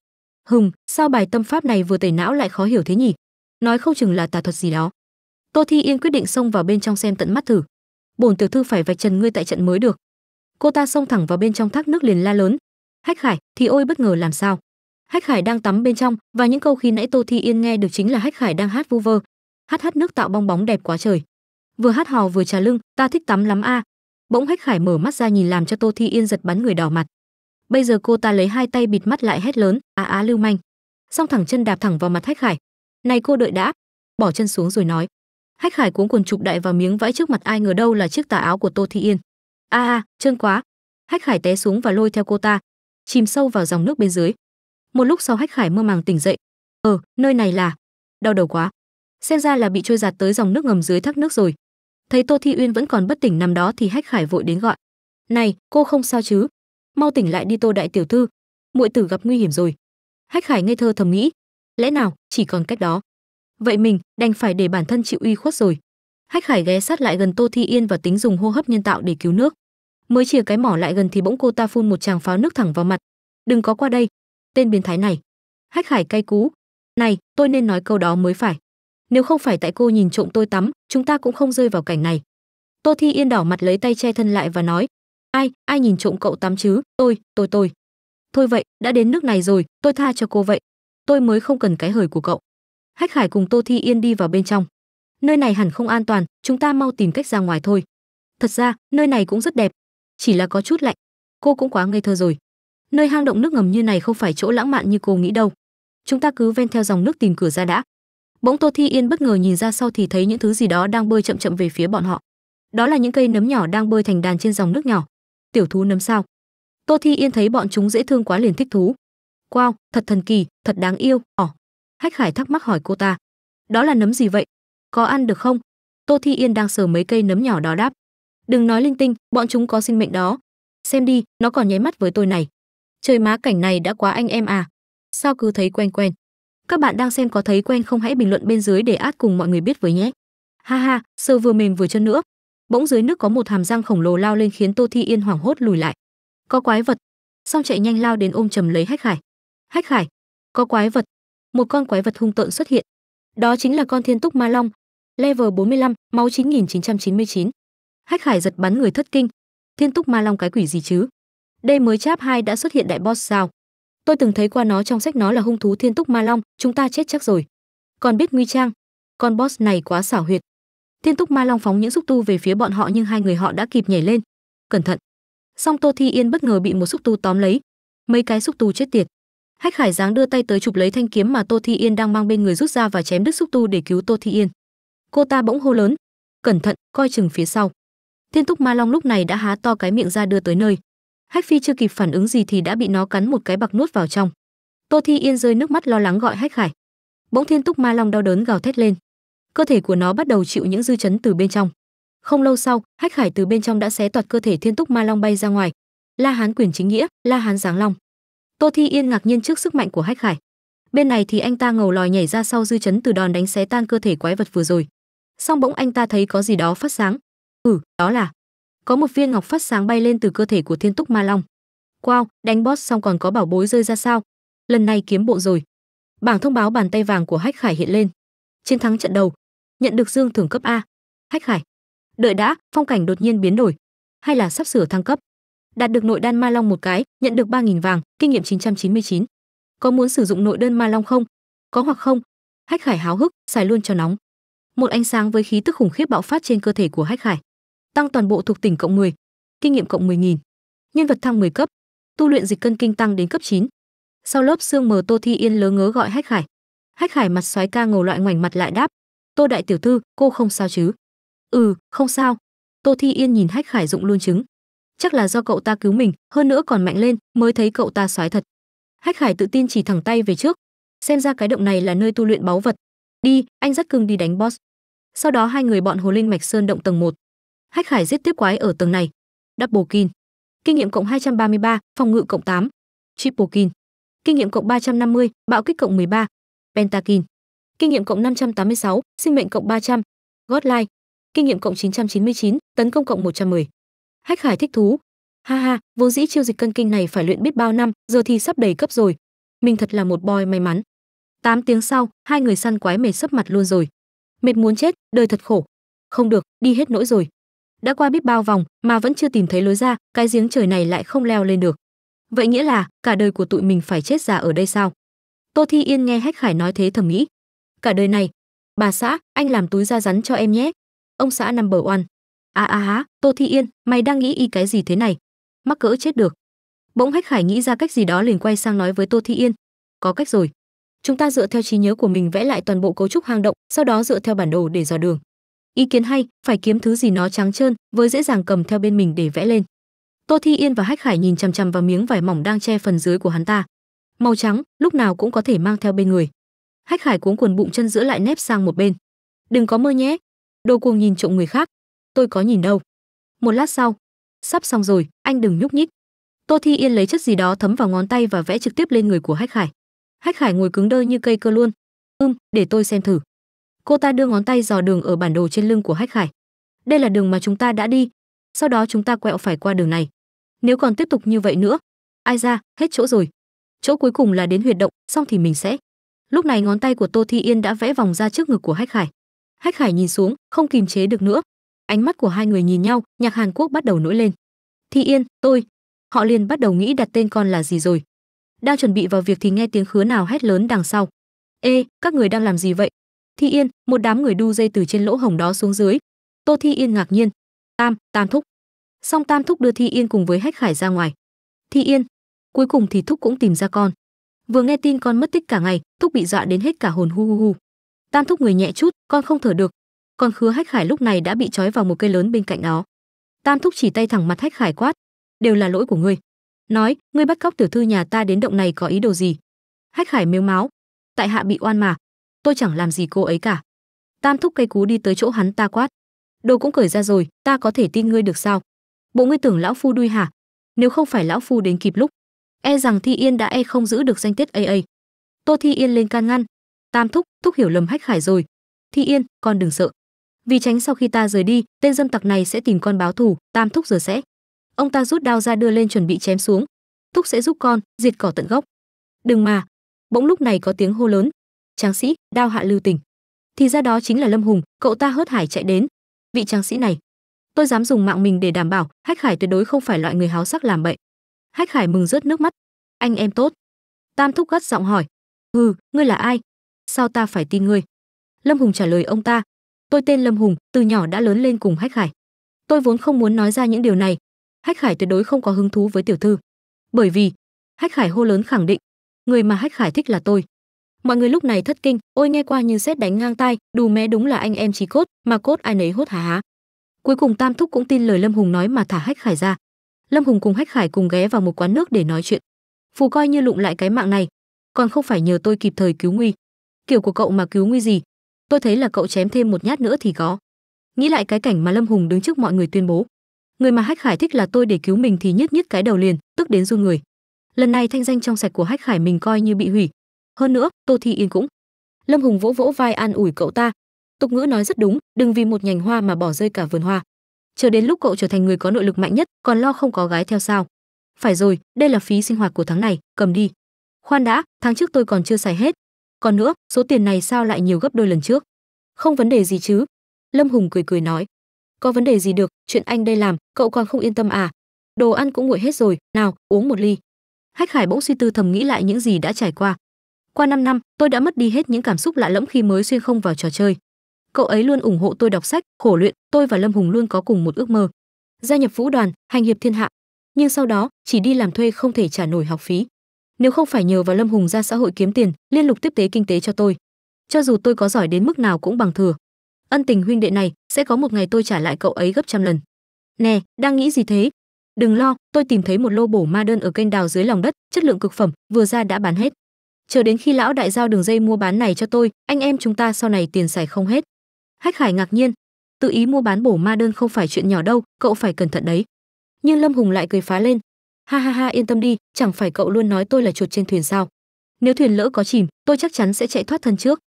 hùng sao bài tâm pháp này vừa tẩy não lại khó hiểu thế nhỉ nói không chừng là tà thuật gì đó tô thi yên quyết định xông vào bên trong xem tận mắt thử bổn tiểu thư phải vạch trần ngươi tại trận mới được cô ta xông thẳng vào bên trong thác nước liền la lớn hách khải thì ôi bất ngờ làm sao hách khải đang tắm bên trong và những câu khi nãy tô thi yên nghe được chính là hách khải đang hát vu vơ hát hát nước tạo bong bóng đẹp quá trời vừa hát hò vừa trà lưng ta thích tắm lắm a à. bỗng hách khải mở mắt ra nhìn làm cho tô thi yên giật bắn người đỏ mặt bây giờ cô ta lấy hai tay bịt mắt lại hét lớn á á lưu manh xong thẳng chân đạp thẳng vào mặt hách khải này cô đợi đã bỏ chân xuống rồi nói hách Hải cuống quần chụp đại vào miếng vãi trước mặt ai ngờ đâu là chiếc tà áo của tô Thi yên a a chân quá hách Hải té xuống và lôi theo cô ta chìm sâu vào dòng nước bên dưới một lúc sau hách Hải mơ màng tỉnh dậy ờ nơi này là đau đầu quá xem ra là bị trôi giạt tới dòng nước ngầm dưới thác nước rồi thấy tô thi uyên vẫn còn bất tỉnh nằm đó thì hách khải vội đến gọi này cô không sao chứ mau tỉnh lại đi tô đại tiểu thư muội tử gặp nguy hiểm rồi hách khải ngây thơ thầm nghĩ lẽ nào chỉ còn cách đó vậy mình đành phải để bản thân chịu uy khuất rồi hách khải ghé sát lại gần tô thi yên và tính dùng hô hấp nhân tạo để cứu nước mới chìa cái mỏ lại gần thì bỗng cô ta phun một tràng pháo nước thẳng vào mặt đừng có qua đây tên biến thái này hách khải cay cú này tôi nên nói câu đó mới phải nếu không phải tại cô nhìn trộm tôi tắm chúng ta cũng không rơi vào cảnh này tô thi yên đỏ mặt lấy tay che thân lại và nói ai ai nhìn trộm cậu tắm chứ tôi tôi tôi thôi vậy đã đến nước này rồi tôi tha cho cô vậy tôi mới không cần cái hời của cậu hách khải cùng tô thi yên đi vào bên trong nơi này hẳn không an toàn chúng ta mau tìm cách ra ngoài thôi thật ra nơi này cũng rất đẹp chỉ là có chút lạnh cô cũng quá ngây thơ rồi nơi hang động nước ngầm như này không phải chỗ lãng mạn như cô nghĩ đâu chúng ta cứ ven theo dòng nước tìm cửa ra đã bỗng tô thi yên bất ngờ nhìn ra sau thì thấy những thứ gì đó đang bơi chậm chậm về phía bọn họ đó là những cây nấm nhỏ đang bơi thành đàn trên dòng nước nhỏ tiểu thú nấm sao tô thi yên thấy bọn chúng dễ thương quá liền thích thú Wow, thật thần kỳ, thật đáng yêu, ỏ. Hách Khải thắc mắc hỏi cô ta. Đó là nấm gì vậy? Có ăn được không? Tô Thi Yên đang sờ mấy cây nấm nhỏ đó đáp. Đừng nói linh tinh, bọn chúng có sinh mệnh đó. Xem đi, nó còn nháy mắt với tôi này. Trời má cảnh này đã quá anh em à. Sao cứ thấy quen quen. Các bạn đang xem có thấy quen không hãy bình luận bên dưới để át cùng mọi người biết với nhé. Ha ha, sờ vừa mềm vừa chân nữa. Bỗng dưới nước có một hàm răng khổng lồ lao lên khiến Tô Thi Yên hoảng hốt lùi lại. Có quái vật. Xong chạy nhanh lao đến ôm chầm lấy Hách Khải hách khải có quái vật một con quái vật hung tợn xuất hiện đó chính là con thiên túc ma long level 45, máu 9999. hách khải giật bắn người thất kinh thiên túc ma long cái quỷ gì chứ đây mới cháp hai đã xuất hiện đại boss sao tôi từng thấy qua nó trong sách nó là hung thú thiên túc ma long chúng ta chết chắc rồi còn biết nguy trang con boss này quá xảo huyệt thiên túc ma long phóng những xúc tu về phía bọn họ nhưng hai người họ đã kịp nhảy lên cẩn thận song tô thi yên bất ngờ bị một xúc tu tóm lấy mấy cái xúc tu chết tiệt hách khải giáng đưa tay tới chụp lấy thanh kiếm mà tô thi yên đang mang bên người rút ra và chém đứt xúc tu để cứu tô thi yên cô ta bỗng hô lớn cẩn thận coi chừng phía sau thiên túc ma long lúc này đã há to cái miệng ra đưa tới nơi hách phi chưa kịp phản ứng gì thì đã bị nó cắn một cái bạc nuốt vào trong tô thi yên rơi nước mắt lo lắng gọi hách khải bỗng thiên túc ma long đau đớn gào thét lên cơ thể của nó bắt đầu chịu những dư chấn từ bên trong không lâu sau hách khải từ bên trong đã xé toạt cơ thể thiên túc ma long bay ra ngoài la hán quyền chính nghĩa la hán giáng long tô thi yên ngạc nhiên trước sức mạnh của hách khải bên này thì anh ta ngầu lòi nhảy ra sau dư chấn từ đòn đánh xé tan cơ thể quái vật vừa rồi song bỗng anh ta thấy có gì đó phát sáng ừ đó là có một viên ngọc phát sáng bay lên từ cơ thể của thiên túc ma long wow đánh boss xong còn có bảo bối rơi ra sao lần này kiếm bộ rồi bảng thông báo bàn tay vàng của hách khải hiện lên chiến thắng trận đầu nhận được dương thưởng cấp a hách khải đợi đã phong cảnh đột nhiên biến đổi hay là sắp sửa thăng cấp đạt được nội đan ma long một cái nhận được ba nghìn vàng kinh nghiệm 999. có muốn sử dụng nội đơn ma long không có hoặc không hách khải háo hức xài luôn cho nóng một ánh sáng với khí tức khủng khiếp bạo phát trên cơ thể của hách khải tăng toàn bộ thuộc tỉnh cộng 10, kinh nghiệm cộng 10.000, nhân vật thăng 10 cấp, tu luyện dịch cân kinh tăng đến cấp 9. Sau lớp xương mờ Tô Thi Yên lớn ngớ gọi Hách Khải. Hách Khải mặt xoái ca ngầu loại ngoảnh mặt lại đáp, "Tô đại tiểu thư, cô không sao chứ?" "Ừ, không sao." Tô Thi Yên nhìn Hách Khải dụng luôn chứng, chắc là do cậu ta cứu mình hơn nữa còn mạnh lên mới thấy cậu ta soái thật hách khải tự tin chỉ thẳng tay về trước xem ra cái động này là nơi tu luyện báu vật đi anh dắt cưng đi đánh boss sau đó hai người bọn hồ linh mạch sơn động tầng 1. hách khải giết tiếp quái ở tầng này double kill kinh nghiệm cộng 233, phòng ngự cộng 8, triple kill kinh nghiệm cộng 350, bạo kích cộng 13, pentakill kinh nghiệm cộng 586, sinh mệnh cộng 300, godline kinh nghiệm cộng 999, tấn công cộng 110 hách Hải thích thú ha ha vốn dĩ chiêu dịch cân kinh này phải luyện biết bao năm giờ thì sắp đầy cấp rồi mình thật là một boy may mắn 8 tiếng sau hai người săn quái mệt sấp mặt luôn rồi mệt muốn chết đời thật khổ không được đi hết nỗi rồi đã qua biết bao vòng mà vẫn chưa tìm thấy lối ra cái giếng trời này lại không leo lên được vậy nghĩa là cả đời của tụi mình phải chết già ở đây sao tô thi yên nghe hách khải nói thế thầm nghĩ cả đời này bà xã anh làm túi da rắn cho em nhé ông xã nằm bờ oan À à há, Tô Thi Yên, mày đang nghĩ y cái gì thế này? Mắc cỡ chết được. Bỗng Hách Khải nghĩ ra cách gì đó liền quay sang nói với Tô Thi Yên, có cách rồi. Chúng ta dựa theo trí nhớ của mình vẽ lại toàn bộ cấu trúc hang động, sau đó dựa theo bản đồ để dò đường. Ý kiến hay, phải kiếm thứ gì nó trắng trơn, với dễ dàng cầm theo bên mình để vẽ lên. Tô Thi Yên và Hách Khải nhìn chằm chằm vào miếng vải mỏng đang che phần dưới của hắn ta. Màu trắng, lúc nào cũng có thể mang theo bên người. Hách Khải cuống quần bụng chân giữa lại nép sang một bên. Đừng có mơ nhé. Đồ cuồng nhìn trộm người khác, tôi có nhìn đâu một lát sau sắp xong rồi anh đừng nhúc nhích tô thi yên lấy chất gì đó thấm vào ngón tay và vẽ trực tiếp lên người của hách khải hách khải ngồi cứng đơ như cây cơ luôn ưm để tôi xem thử cô ta đưa ngón tay dò đường ở bản đồ trên lưng của hách khải đây là đường mà chúng ta đã đi sau đó chúng ta quẹo phải qua đường này nếu còn tiếp tục như vậy nữa ai ra hết chỗ rồi chỗ cuối cùng là đến huyệt động xong thì mình sẽ lúc này ngón tay của tô thi yên đã vẽ vòng ra trước ngực của hách khải hách khải nhìn xuống không kìm chế được nữa ánh mắt của hai người nhìn nhau nhạc hàn quốc bắt đầu nổi lên thi yên tôi họ liền bắt đầu nghĩ đặt tên con là gì rồi đang chuẩn bị vào việc thì nghe tiếng khứa nào hét lớn đằng sau ê các người đang làm gì vậy thi yên một đám người đu dây từ trên lỗ hồng đó xuống dưới tô thi yên ngạc nhiên tam tam thúc song tam thúc đưa thi yên cùng với hách khải ra ngoài thi yên cuối cùng thì thúc cũng tìm ra con vừa nghe tin con mất tích cả ngày thúc bị dọa đến hết cả hồn hu hu hu tam thúc người nhẹ chút con không thở được còn khứa hách khải lúc này đã bị trói vào một cây lớn bên cạnh nó tam thúc chỉ tay thẳng mặt hách khải quát đều là lỗi của ngươi nói ngươi bắt cóc tiểu thư nhà ta đến động này có ý đồ gì hách khải mếu máo tại hạ bị oan mà tôi chẳng làm gì cô ấy cả tam thúc cây cú đi tới chỗ hắn ta quát đồ cũng cởi ra rồi ta có thể tin ngươi được sao bộ ngươi tưởng lão phu đuôi hả nếu không phải lão phu đến kịp lúc e rằng thi yên đã e không giữ được danh tiết ấy ấy tô thi yên lên can ngăn tam thúc thúc hiểu lầm hách khải rồi thi yên con đừng sợ vì tránh sau khi ta rời đi tên dâm tặc này sẽ tìm con báo thù tam thúc giờ sẽ ông ta rút đao ra đưa lên chuẩn bị chém xuống thúc sẽ giúp con diệt cỏ tận gốc đừng mà bỗng lúc này có tiếng hô lớn tráng sĩ đao hạ lưu tình thì ra đó chính là lâm hùng cậu ta hớt hải chạy đến vị tráng sĩ này tôi dám dùng mạng mình để đảm bảo hách khải tuyệt đối không phải loại người háo sắc làm bậy hách khải mừng rớt nước mắt anh em tốt tam thúc gắt giọng hỏi hừ, ngươi là ai sao ta phải tin ngươi lâm hùng trả lời ông ta tôi tên lâm hùng từ nhỏ đã lớn lên cùng hách khải tôi vốn không muốn nói ra những điều này hách khải tuyệt đối không có hứng thú với tiểu thư bởi vì hách khải hô lớn khẳng định người mà hách khải thích là tôi mọi người lúc này thất kinh ôi nghe qua như xét đánh ngang tai đù mé đúng là anh em trí cốt mà cốt ai nấy hốt há há cuối cùng tam thúc cũng tin lời lâm hùng nói mà thả hách khải ra lâm hùng cùng hách khải cùng ghé vào một quán nước để nói chuyện phù coi như lụng lại cái mạng này còn không phải nhờ tôi kịp thời cứu nguy kiểu của cậu mà cứu nguy gì tôi thấy là cậu chém thêm một nhát nữa thì có nghĩ lại cái cảnh mà lâm hùng đứng trước mọi người tuyên bố người mà hách khải thích là tôi để cứu mình thì nhức nhức cái đầu liền tức đến run người lần này thanh danh trong sạch của hách khải mình coi như bị hủy hơn nữa tô thi yên cũng lâm hùng vỗ vỗ vai an ủi cậu ta tục ngữ nói rất đúng đừng vì một nhành hoa mà bỏ rơi cả vườn hoa chờ đến lúc cậu trở thành người có nội lực mạnh nhất còn lo không có gái theo sao phải rồi đây là phí sinh hoạt của tháng này cầm đi khoan đã tháng trước tôi còn chưa xài hết còn nữa số tiền này sao lại nhiều gấp đôi lần trước không vấn đề gì chứ lâm hùng cười cười nói có vấn đề gì được chuyện anh đây làm cậu còn không yên tâm à đồ ăn cũng nguội hết rồi nào uống một ly hách hải bỗng suy tư thầm nghĩ lại những gì đã trải qua qua 5 năm tôi đã mất đi hết những cảm xúc lạ lẫm khi mới xuyên không vào trò chơi cậu ấy luôn ủng hộ tôi đọc sách khổ luyện tôi và lâm hùng luôn có cùng một ước mơ gia nhập vũ đoàn hành hiệp thiên hạ nhưng sau đó chỉ đi làm thuê không thể trả nổi học phí nếu không phải nhờ vào lâm hùng ra xã hội kiếm tiền liên lục tiếp tế kinh tế cho tôi cho dù tôi có giỏi đến mức nào cũng bằng thừa ân tình huynh đệ này sẽ có một ngày tôi trả lại cậu ấy gấp trăm lần nè đang nghĩ gì thế đừng lo tôi tìm thấy một lô bổ ma đơn ở kênh đào dưới lòng đất chất lượng cực phẩm vừa ra đã bán hết chờ đến khi lão đại giao đường dây mua bán này cho tôi anh em chúng ta sau này tiền xài không hết hách Hải ngạc nhiên tự ý mua bán bổ ma đơn không phải chuyện nhỏ đâu cậu phải cẩn thận đấy nhưng lâm hùng lại cười phá lên ha ha ha yên tâm đi chẳng phải cậu luôn nói tôi là chuột trên thuyền sao nếu thuyền lỡ có chìm tôi chắc chắn sẽ chạy thoát thân trước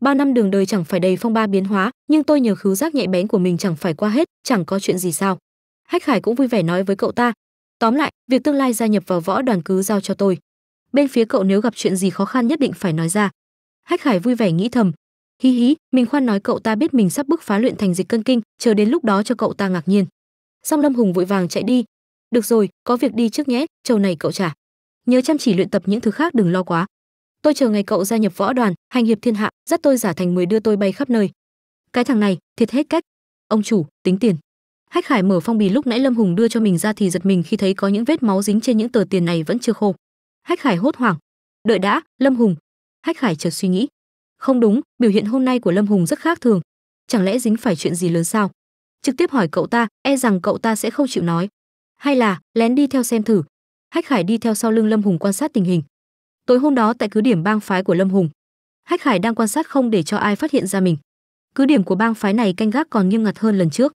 Ba năm đường đời chẳng phải đầy phong ba biến hóa nhưng tôi nhờ khứu giác nhạy bén của mình chẳng phải qua hết chẳng có chuyện gì sao hách khải cũng vui vẻ nói với cậu ta tóm lại việc tương lai gia nhập vào võ đoàn cứ giao cho tôi bên phía cậu nếu gặp chuyện gì khó khăn nhất định phải nói ra hách khải vui vẻ nghĩ thầm hí hí mình khoan nói cậu ta biết mình sắp bước phá luyện thành dịch cân kinh chờ đến lúc đó cho cậu ta ngạc nhiên song lâm hùng vội vàng chạy đi được rồi có việc đi trước nhé trầu này cậu trả nhớ chăm chỉ luyện tập những thứ khác đừng lo quá tôi chờ ngày cậu gia nhập võ đoàn hành hiệp thiên hạ dắt tôi giả thành mười đưa tôi bay khắp nơi cái thằng này thiệt hết cách ông chủ tính tiền hách khải mở phong bì lúc nãy lâm hùng đưa cho mình ra thì giật mình khi thấy có những vết máu dính trên những tờ tiền này vẫn chưa khô hách khải hốt hoảng đợi đã lâm hùng hách khải chợt suy nghĩ không đúng biểu hiện hôm nay của lâm hùng rất khác thường chẳng lẽ dính phải chuyện gì lớn sao trực tiếp hỏi cậu ta e rằng cậu ta sẽ không chịu nói hay là lén đi theo xem thử hách khải đi theo sau lưng lâm hùng quan sát tình hình tối hôm đó tại cứ điểm bang phái của lâm hùng hách khải đang quan sát không để cho ai phát hiện ra mình cứ điểm của bang phái này canh gác còn nghiêm ngặt hơn lần trước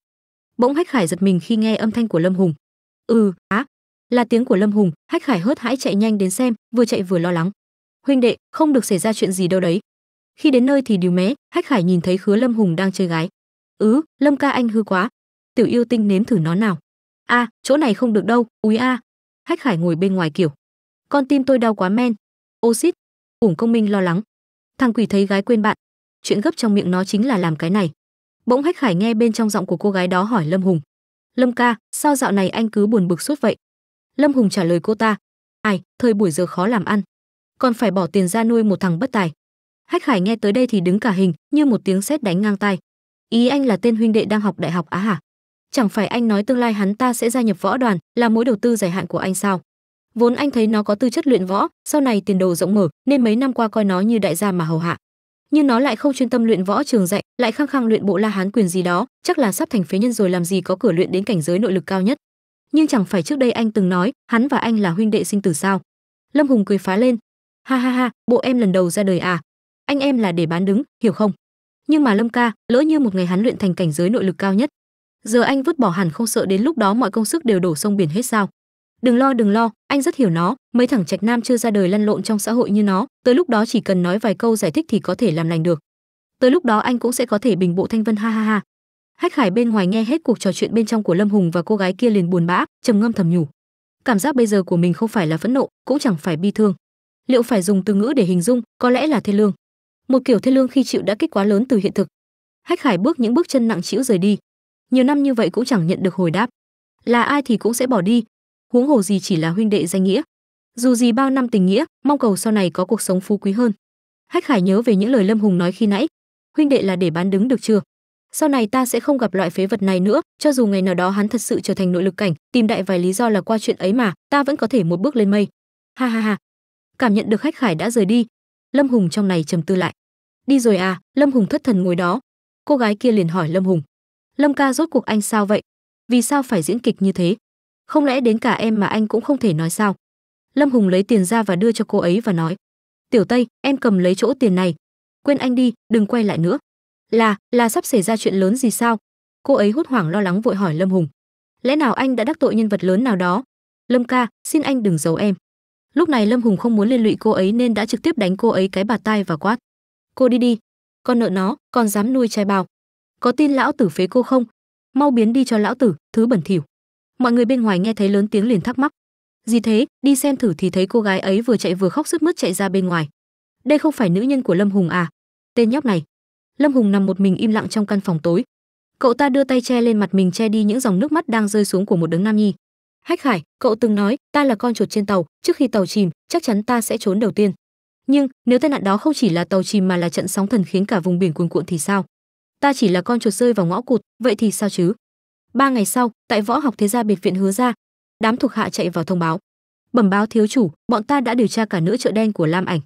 bỗng hách khải giật mình khi nghe âm thanh của lâm hùng ừ á là tiếng của lâm hùng hách khải hớt hãi chạy nhanh đến xem vừa chạy vừa lo lắng huynh đệ không được xảy ra chuyện gì đâu đấy khi đến nơi thì điều mé hách khải nhìn thấy khứa lâm hùng đang chơi gái ừ lâm ca anh hư quá tiểu yêu tinh nếm thử nó nào a à, chỗ này không được đâu úi a à. hách khải ngồi bên ngoài kiểu con tim tôi đau quá men Oxit. xít ủng công minh lo lắng thằng quỷ thấy gái quên bạn chuyện gấp trong miệng nó chính là làm cái này bỗng hách khải nghe bên trong giọng của cô gái đó hỏi lâm hùng lâm ca sao dạo này anh cứ buồn bực suốt vậy lâm hùng trả lời cô ta ai thời buổi giờ khó làm ăn còn phải bỏ tiền ra nuôi một thằng bất tài hách khải nghe tới đây thì đứng cả hình như một tiếng sét đánh ngang tai ý anh là tên huynh đệ đang học đại học á hả chẳng phải anh nói tương lai hắn ta sẽ gia nhập võ đoàn là mối đầu tư dài hạn của anh sao vốn anh thấy nó có tư chất luyện võ sau này tiền đồ rộng mở nên mấy năm qua coi nó như đại gia mà hầu hạ nhưng nó lại không chuyên tâm luyện võ trường dạy lại khăng khăng luyện bộ la hán quyền gì đó chắc là sắp thành phế nhân rồi làm gì có cửa luyện đến cảnh giới nội lực cao nhất nhưng chẳng phải trước đây anh từng nói hắn và anh là huynh đệ sinh tử sao lâm hùng cười phá lên ha ha ha bộ em lần đầu ra đời à anh em là để bán đứng hiểu không nhưng mà lâm ca lỡ như một ngày hắn luyện thành cảnh giới nội lực cao nhất giờ anh vứt bỏ hẳn không sợ đến lúc đó mọi công sức đều đổ sông biển hết sao đừng lo đừng lo anh rất hiểu nó mấy thằng trạch nam chưa ra đời lăn lộn trong xã hội như nó tới lúc đó chỉ cần nói vài câu giải thích thì có thể làm lành được tới lúc đó anh cũng sẽ có thể bình bộ thanh vân ha ha ha hách khải bên ngoài nghe hết cuộc trò chuyện bên trong của lâm hùng và cô gái kia liền buồn bã trầm ngâm thầm nhủ cảm giác bây giờ của mình không phải là phẫn nộ cũng chẳng phải bi thương liệu phải dùng từ ngữ để hình dung có lẽ là thê lương một kiểu thê lương khi chịu đã kích quá lớn từ hiện thực hách khải bước những bước chân nặng trĩu rời đi nhiều năm như vậy cũng chẳng nhận được hồi đáp là ai thì cũng sẽ bỏ đi huống hồ gì chỉ là huynh đệ danh nghĩa dù gì bao năm tình nghĩa mong cầu sau này có cuộc sống phú quý hơn hách khải nhớ về những lời lâm hùng nói khi nãy huynh đệ là để bán đứng được chưa sau này ta sẽ không gặp loại phế vật này nữa cho dù ngày nào đó hắn thật sự trở thành nội lực cảnh tìm đại vài lý do là qua chuyện ấy mà ta vẫn có thể một bước lên mây ha ha ha cảm nhận được hách khải đã rời đi lâm hùng trong này trầm tư lại đi rồi à lâm hùng thất thần ngồi đó cô gái kia liền hỏi lâm hùng Lâm ca rốt cuộc anh sao vậy? Vì sao phải diễn kịch như thế? Không lẽ đến cả em mà anh cũng không thể nói sao? Lâm Hùng lấy tiền ra và đưa cho cô ấy và nói: "Tiểu Tây, em cầm lấy chỗ tiền này, quên anh đi, đừng quay lại nữa." "Là, là sắp xảy ra chuyện lớn gì sao?" Cô ấy hốt hoảng lo lắng vội hỏi Lâm Hùng. "Lẽ nào anh đã đắc tội nhân vật lớn nào đó? Lâm ca, xin anh đừng giấu em." Lúc này Lâm Hùng không muốn liên lụy cô ấy nên đã trực tiếp đánh cô ấy cái bà tay và quát: "Cô đi đi, con nợ nó, còn dám nuôi trai bào." có tin lão tử phế cô không mau biến đi cho lão tử thứ bẩn thỉu mọi người bên ngoài nghe thấy lớn tiếng liền thắc mắc gì thế đi xem thử thì thấy cô gái ấy vừa chạy vừa khóc sướt mướt chạy ra bên ngoài đây không phải nữ nhân của lâm hùng à tên nhóc này lâm hùng nằm một mình im lặng trong căn phòng tối cậu ta đưa tay che lên mặt mình che đi những dòng nước mắt đang rơi xuống của một đấng nam nhi hách khải cậu từng nói ta là con chuột trên tàu trước khi tàu chìm chắc chắn ta sẽ trốn đầu tiên nhưng nếu tai nạn đó không chỉ là tàu chìm mà là trận sóng thần khiến cả vùng biển cuồn cuộn thì sao ta chỉ là con chuột rơi vào ngõ cụt vậy thì sao chứ ba ngày sau tại võ học thế gia biệt viện hứa ra đám thuộc hạ chạy vào thông báo bẩm báo thiếu chủ bọn ta đã điều tra cả nữ chợ đen của lam ảnh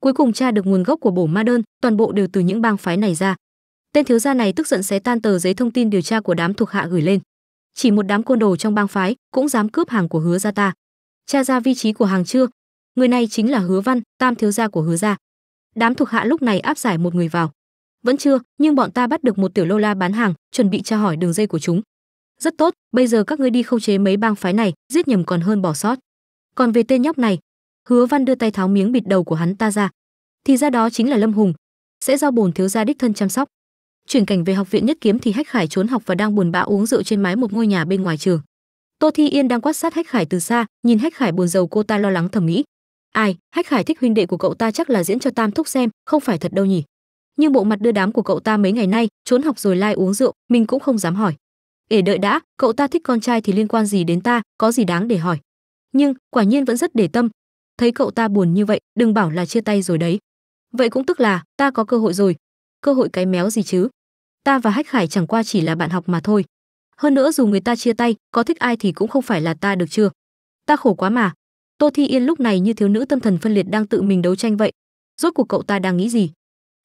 cuối cùng tra được nguồn gốc của bổ ma đơn toàn bộ đều từ những bang phái này ra tên thiếu gia này tức giận xé tan tờ giấy thông tin điều tra của đám thuộc hạ gửi lên chỉ một đám côn đồ trong bang phái cũng dám cướp hàng của hứa gia ta cha ra vị trí của hàng chưa người này chính là hứa văn tam thiếu gia của hứa gia đám thuộc hạ lúc này áp giải một người vào vẫn chưa nhưng bọn ta bắt được một tiểu lô la bán hàng chuẩn bị tra hỏi đường dây của chúng rất tốt bây giờ các ngươi đi khâu chế mấy bang phái này giết nhầm còn hơn bỏ sót còn về tên nhóc này hứa văn đưa tay tháo miếng bịt đầu của hắn ta ra thì ra đó chính là lâm hùng sẽ do bồn thiếu gia đích thân chăm sóc chuyển cảnh về học viện nhất kiếm thì hách khải trốn học và đang buồn bã uống rượu trên mái một ngôi nhà bên ngoài trường tô thi yên đang quát sát hách khải từ xa nhìn hách khải buồn rầu cô ta lo lắng thẩm nghĩ ai hách khải thích huynh đệ của cậu ta chắc là diễn cho tam thúc xem không phải thật đâu nhỉ nhưng bộ mặt đưa đám của cậu ta mấy ngày nay trốn học rồi lai uống rượu mình cũng không dám hỏi để đợi đã cậu ta thích con trai thì liên quan gì đến ta có gì đáng để hỏi nhưng quả nhiên vẫn rất để tâm thấy cậu ta buồn như vậy đừng bảo là chia tay rồi đấy vậy cũng tức là ta có cơ hội rồi cơ hội cái méo gì chứ ta và hách khải chẳng qua chỉ là bạn học mà thôi hơn nữa dù người ta chia tay có thích ai thì cũng không phải là ta được chưa ta khổ quá mà tô thi yên lúc này như thiếu nữ tâm thần phân liệt đang tự mình đấu tranh vậy rốt cuộc cậu ta đang nghĩ gì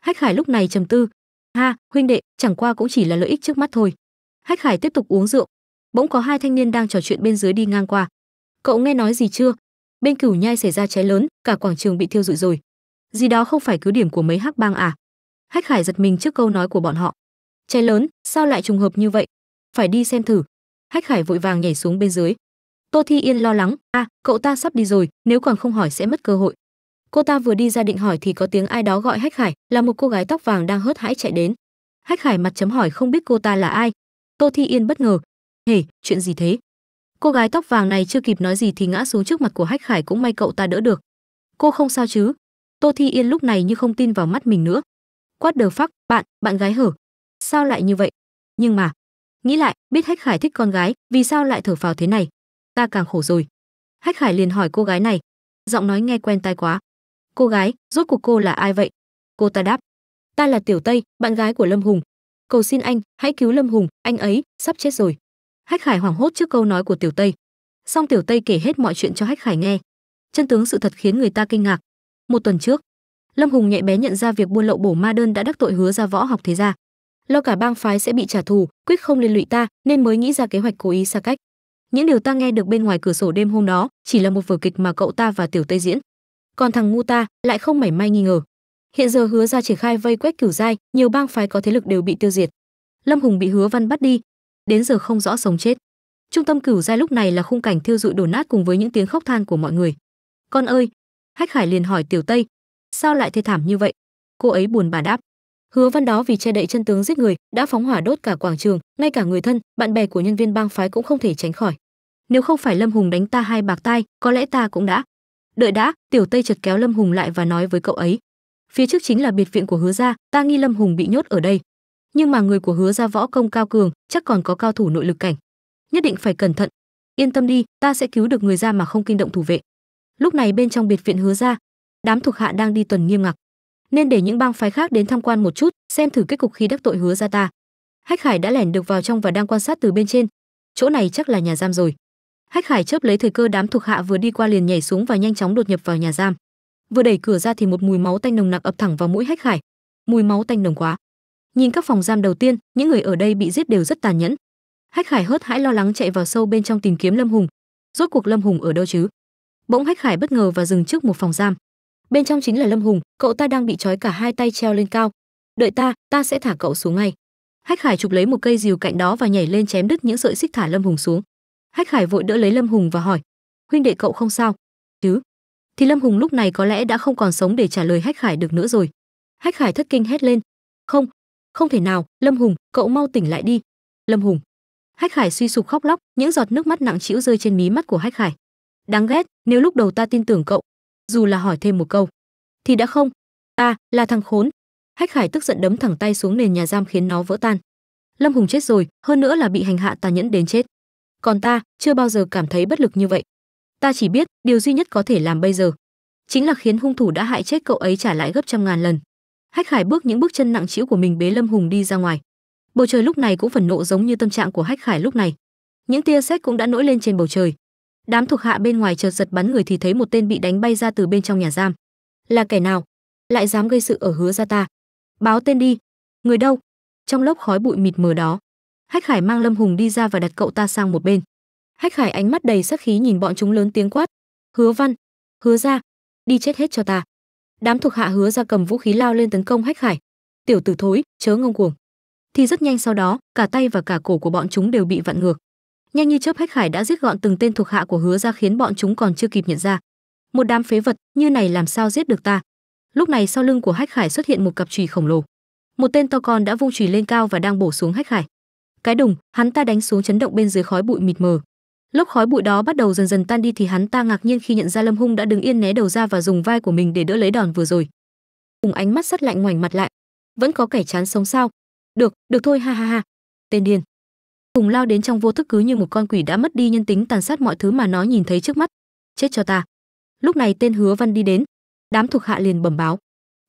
hách khải lúc này trầm tư ha huynh đệ chẳng qua cũng chỉ là lợi ích trước mắt thôi hách khải tiếp tục uống rượu bỗng có hai thanh niên đang trò chuyện bên dưới đi ngang qua cậu nghe nói gì chưa bên cửu nhai xảy ra cháy lớn cả quảng trường bị thiêu rụi rồi gì đó không phải cứ điểm của mấy hắc bang à hách khải giật mình trước câu nói của bọn họ cháy lớn sao lại trùng hợp như vậy phải đi xem thử hách khải vội vàng nhảy xuống bên dưới tô thi yên lo lắng a cậu ta sắp đi rồi nếu còn không hỏi sẽ mất cơ hội cô ta vừa đi ra định hỏi thì có tiếng ai đó gọi hách khải là một cô gái tóc vàng đang hớt hãi chạy đến hách khải mặt chấm hỏi không biết cô ta là ai tô thi yên bất ngờ hề hey, chuyện gì thế cô gái tóc vàng này chưa kịp nói gì thì ngã xuống trước mặt của hách khải cũng may cậu ta đỡ được cô không sao chứ tô thi yên lúc này như không tin vào mắt mình nữa quát đờ phắc bạn bạn gái hở sao lại như vậy nhưng mà nghĩ lại biết hách khải thích con gái vì sao lại thở phào thế này ta càng khổ rồi hách khải liền hỏi cô gái này giọng nói nghe quen tai quá cô gái rốt cuộc cô là ai vậy cô ta đáp ta là tiểu tây bạn gái của lâm hùng cầu xin anh hãy cứu lâm hùng anh ấy sắp chết rồi hách khải hoảng hốt trước câu nói của tiểu tây song tiểu tây kể hết mọi chuyện cho hách khải nghe chân tướng sự thật khiến người ta kinh ngạc một tuần trước lâm hùng nhạy bé nhận ra việc buôn lậu bổ ma đơn đã đắc tội hứa ra võ học thế gia lo cả bang phái sẽ bị trả thù quyết không liên lụy ta nên mới nghĩ ra kế hoạch cố ý xa cách những điều ta nghe được bên ngoài cửa sổ đêm hôm đó chỉ là một vở kịch mà cậu ta và tiểu tây diễn còn thằng ngu ta lại không mảy may nghi ngờ hiện giờ hứa ra triển khai vây quét cửu giai nhiều bang phái có thế lực đều bị tiêu diệt lâm hùng bị hứa văn bắt đi đến giờ không rõ sống chết trung tâm cửu giai lúc này là khung cảnh thiêu dụi đổ nát cùng với những tiếng khóc than của mọi người con ơi hách khải liền hỏi tiểu tây sao lại thê thảm như vậy cô ấy buồn bà đáp hứa văn đó vì che đậy chân tướng giết người đã phóng hỏa đốt cả quảng trường ngay cả người thân bạn bè của nhân viên bang phái cũng không thể tránh khỏi nếu không phải lâm hùng đánh ta hai bạc tai có lẽ ta cũng đã đợi đã tiểu tây chợt kéo lâm hùng lại và nói với cậu ấy phía trước chính là biệt viện của hứa gia ta nghi lâm hùng bị nhốt ở đây nhưng mà người của hứa gia võ công cao cường chắc còn có cao thủ nội lực cảnh nhất định phải cẩn thận yên tâm đi ta sẽ cứu được người ra mà không kinh động thủ vệ lúc này bên trong biệt viện hứa gia đám thuộc hạ đang đi tuần nghiêm ngặt nên để những bang phái khác đến tham quan một chút xem thử kết cục khi đắc tội hứa gia ta hách hải đã lẻn được vào trong và đang quan sát từ bên trên chỗ này chắc là nhà giam rồi hách Hải chớp lấy thời cơ đám thuộc hạ vừa đi qua liền nhảy xuống và nhanh chóng đột nhập vào nhà giam vừa đẩy cửa ra thì một mùi máu tanh nồng nặc ập thẳng vào mũi hách Hải. mùi máu tanh nồng quá nhìn các phòng giam đầu tiên những người ở đây bị giết đều rất tàn nhẫn hách Hải hớt hãi lo lắng chạy vào sâu bên trong tìm kiếm lâm hùng rốt cuộc lâm hùng ở đâu chứ bỗng hách Hải bất ngờ và dừng trước một phòng giam bên trong chính là lâm hùng cậu ta đang bị trói cả hai tay treo lên cao đợi ta ta sẽ thả cậu xuống ngay hách Hải chụp lấy một cây rìu cạnh đó và nhảy lên chém đứt những sợi xích thả lâm hùng xuống hách khải vội đỡ lấy lâm hùng và hỏi huynh đệ cậu không sao chứ thì lâm hùng lúc này có lẽ đã không còn sống để trả lời hách khải được nữa rồi hách khải thất kinh hét lên không không thể nào lâm hùng cậu mau tỉnh lại đi lâm hùng hách khải suy sụp khóc lóc những giọt nước mắt nặng trĩu rơi trên mí mắt của hách khải đáng ghét nếu lúc đầu ta tin tưởng cậu dù là hỏi thêm một câu thì đã không ta là thằng khốn hách khải tức giận đấm thẳng tay xuống nền nhà giam khiến nó vỡ tan lâm hùng chết rồi hơn nữa là bị hành hạ tàn nhẫn đến chết còn ta chưa bao giờ cảm thấy bất lực như vậy ta chỉ biết điều duy nhất có thể làm bây giờ chính là khiến hung thủ đã hại chết cậu ấy trả lại gấp trăm ngàn lần hách khải bước những bước chân nặng trĩu của mình bế lâm hùng đi ra ngoài bầu trời lúc này cũng phần nộ giống như tâm trạng của hách khải lúc này những tia sét cũng đã nổi lên trên bầu trời đám thuộc hạ bên ngoài chợt giật bắn người thì thấy một tên bị đánh bay ra từ bên trong nhà giam là kẻ nào lại dám gây sự ở hứa ra ta báo tên đi người đâu trong lớp khói bụi mịt mờ đó Hách Khải mang Lâm Hùng đi ra và đặt cậu ta sang một bên. Hách Khải ánh mắt đầy sắc khí nhìn bọn chúng lớn tiếng quát: "Hứa Văn, Hứa Gia, đi chết hết cho ta." Đám thuộc hạ Hứa Gia cầm vũ khí lao lên tấn công Hách Khải. "Tiểu tử thối, chớ ngông cuồng." Thì rất nhanh sau đó, cả tay và cả cổ của bọn chúng đều bị vặn ngược. Nhanh như chớp Hách Khải đã giết gọn từng tên thuộc hạ của Hứa Gia khiến bọn chúng còn chưa kịp nhận ra. Một đám phế vật, như này làm sao giết được ta? Lúc này sau lưng của Hách Khải xuất hiện một cặp chùy khổng lồ. Một tên to con đã vung chùy lên cao và đang bổ xuống Hách Khải cái đùng hắn ta đánh xuống chấn động bên dưới khói bụi mịt mờ lúc khói bụi đó bắt đầu dần dần tan đi thì hắn ta ngạc nhiên khi nhận ra lâm hung đã đứng yên né đầu ra và dùng vai của mình để đỡ lấy đòn vừa rồi cùng ánh mắt sắt lạnh ngoảnh mặt lại vẫn có kẻ chán sống sao được được thôi ha ha ha tên điên cùng lao đến trong vô thức cứ như một con quỷ đã mất đi nhân tính tàn sát mọi thứ mà nó nhìn thấy trước mắt chết cho ta lúc này tên hứa văn đi đến đám thuộc hạ liền bẩm báo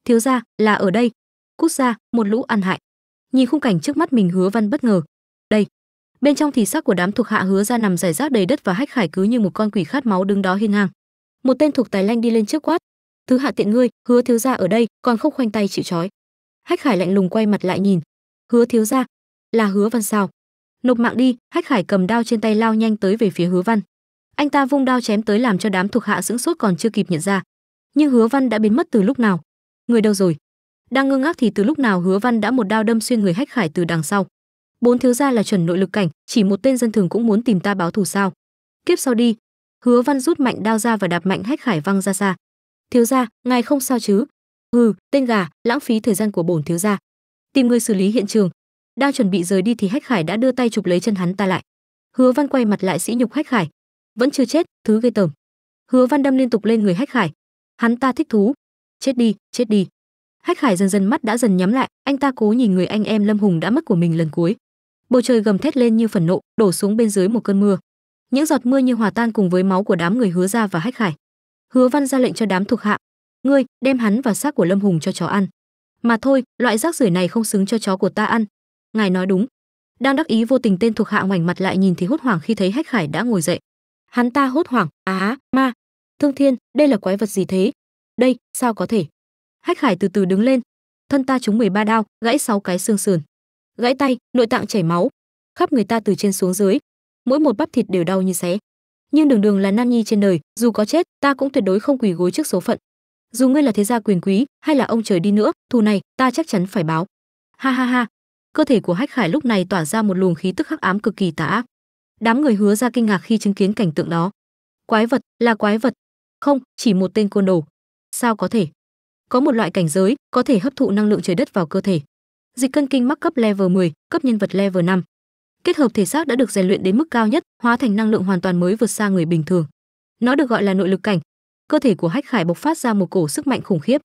thiếu ra là ở đây cút ra một lũ ăn hại nhìn khung cảnh trước mắt mình hứa văn bất ngờ đây bên trong thì xác của đám thuộc hạ hứa ra nằm rải rác đầy đất và hách khải cứ như một con quỷ khát máu đứng đó hiên ngang một tên thuộc tài lanh đi lên trước quát thứ hạ tiện ngươi hứa thiếu gia ở đây còn không khoanh tay chịu trói hách khải lạnh lùng quay mặt lại nhìn hứa thiếu gia là hứa văn sao nộp mạng đi hách khải cầm đao trên tay lao nhanh tới về phía hứa văn anh ta vung đao chém tới làm cho đám thuộc hạ sững sốt còn chưa kịp nhận ra nhưng hứa văn đã biến mất từ lúc nào người đâu rồi đang ngơ ngác thì từ lúc nào hứa văn đã một đao đâm xuyên người hách khải từ đằng sau bốn thiếu gia là chuẩn nội lực cảnh chỉ một tên dân thường cũng muốn tìm ta báo thù sao kiếp sau đi hứa văn rút mạnh đao ra và đạp mạnh hách khải văng ra xa thiếu gia ngài không sao chứ hừ tên gà lãng phí thời gian của bổn thiếu gia tìm người xử lý hiện trường đang chuẩn bị rời đi thì hách khải đã đưa tay chụp lấy chân hắn ta lại hứa văn quay mặt lại sĩ nhục hách khải vẫn chưa chết thứ gây tởm hứa văn đâm liên tục lên người hách khải hắn ta thích thú chết đi chết đi hách khải dần dần mắt đã dần nhắm lại anh ta cố nhìn người anh em lâm hùng đã mất của mình lần cuối bầu trời gầm thét lên như phần nộ đổ xuống bên dưới một cơn mưa những giọt mưa như hòa tan cùng với máu của đám người hứa ra và hách khải hứa văn ra lệnh cho đám thuộc hạ ngươi đem hắn và xác của lâm hùng cho chó ăn mà thôi loại rác rưởi này không xứng cho chó của ta ăn ngài nói đúng đang đắc ý vô tình tên thuộc hạ ngoảnh mặt lại nhìn thì hốt hoảng khi thấy hách khải đã ngồi dậy hắn ta hốt hoảng á ma thương thiên đây là quái vật gì thế đây sao có thể hách khải từ từ đứng lên thân ta trúng 13 đao gãy sáu cái xương sườn gãy tay nội tạng chảy máu khắp người ta từ trên xuống dưới mỗi một bắp thịt đều đau như xé nhưng đường đường là nam nhi trên đời dù có chết ta cũng tuyệt đối không quỳ gối trước số phận dù ngươi là thế gia quyền quý hay là ông trời đi nữa thù này ta chắc chắn phải báo ha ha ha cơ thể của hách khải lúc này tỏa ra một luồng khí tức hắc ám cực kỳ tà ác đám người hứa ra kinh ngạc khi chứng kiến cảnh tượng đó quái vật là quái vật không chỉ một tên côn đồ sao có thể có một loại cảnh giới có thể hấp thụ năng lượng trời đất vào cơ thể dịch cân kinh mắc cấp level 10, cấp nhân vật level 5. Kết hợp thể xác đã được rèn luyện đến mức cao nhất, hóa thành năng lượng hoàn toàn mới vượt xa người bình thường. Nó được gọi là nội lực cảnh. Cơ thể của Hách Khải bộc phát ra một cổ sức mạnh khủng khiếp.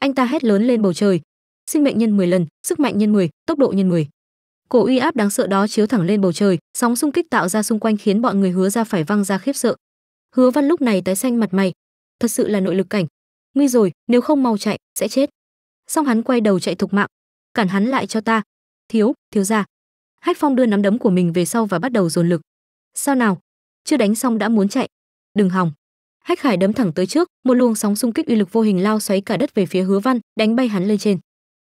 Anh ta hét lớn lên bầu trời, sinh mệnh nhân 10 lần, sức mạnh nhân 10, tốc độ nhân 10. Cổ uy áp đáng sợ đó chiếu thẳng lên bầu trời, sóng xung kích tạo ra xung quanh khiến bọn người hứa ra phải văng ra khiếp sợ. Hứa Văn lúc này tái xanh mặt mày, thật sự là nội lực cảnh. Nguy rồi, nếu không mau chạy sẽ chết. Song hắn quay đầu chạy thục mạng, cản hắn lại cho ta thiếu thiếu gia hách phong đưa nắm đấm của mình về sau và bắt đầu dồn lực sao nào chưa đánh xong đã muốn chạy đừng hòng hách khải đấm thẳng tới trước một luồng sóng xung kích uy lực vô hình lao xoáy cả đất về phía hứa văn đánh bay hắn lên trên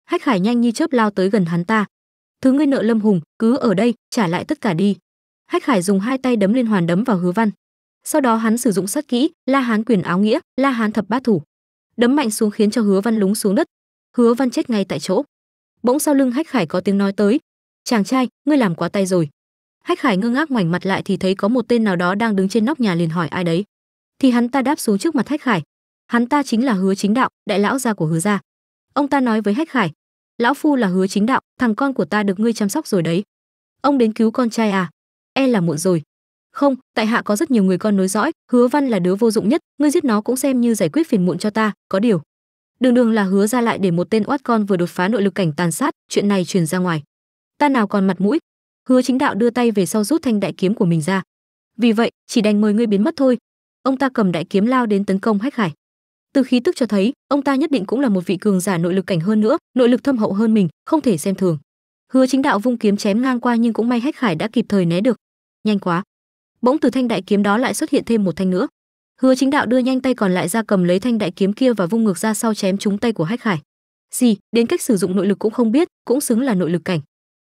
hách khải nhanh như chớp lao tới gần hắn ta thứ ngươi nợ lâm hùng cứ ở đây trả lại tất cả đi hách khải dùng hai tay đấm liên hoàn đấm vào hứa văn sau đó hắn sử dụng sát kỹ la hán quyền áo nghĩa la hán thập bát thủ đấm mạnh xuống khiến cho hứa văn lúng xuống đất hứa văn chết ngay tại chỗ bỗng sau lưng hách khải có tiếng nói tới chàng trai ngươi làm quá tay rồi hách khải ngơ ngác ngoảnh mặt lại thì thấy có một tên nào đó đang đứng trên nóc nhà liền hỏi ai đấy thì hắn ta đáp xuống trước mặt hách khải hắn ta chính là hứa chính đạo đại lão gia của hứa gia ông ta nói với hách khải lão phu là hứa chính đạo thằng con của ta được ngươi chăm sóc rồi đấy ông đến cứu con trai à e là muộn rồi không tại hạ có rất nhiều người con nối dõi hứa văn là đứa vô dụng nhất ngươi giết nó cũng xem như giải quyết phiền muộn cho ta có điều đường đường là hứa ra lại để một tên oát con vừa đột phá nội lực cảnh tàn sát chuyện này truyền ra ngoài ta nào còn mặt mũi hứa chính đạo đưa tay về sau rút thanh đại kiếm của mình ra vì vậy chỉ đành mời ngươi biến mất thôi ông ta cầm đại kiếm lao đến tấn công hách hải từ khí tức cho thấy ông ta nhất định cũng là một vị cường giả nội lực cảnh hơn nữa nội lực thâm hậu hơn mình không thể xem thường hứa chính đạo vung kiếm chém ngang qua nhưng cũng may hách khải đã kịp thời né được nhanh quá bỗng từ thanh đại kiếm đó lại xuất hiện thêm một thanh nữa hứa chính đạo đưa nhanh tay còn lại ra cầm lấy thanh đại kiếm kia và vung ngược ra sau chém trúng tay của hách khải gì đến cách sử dụng nội lực cũng không biết cũng xứng là nội lực cảnh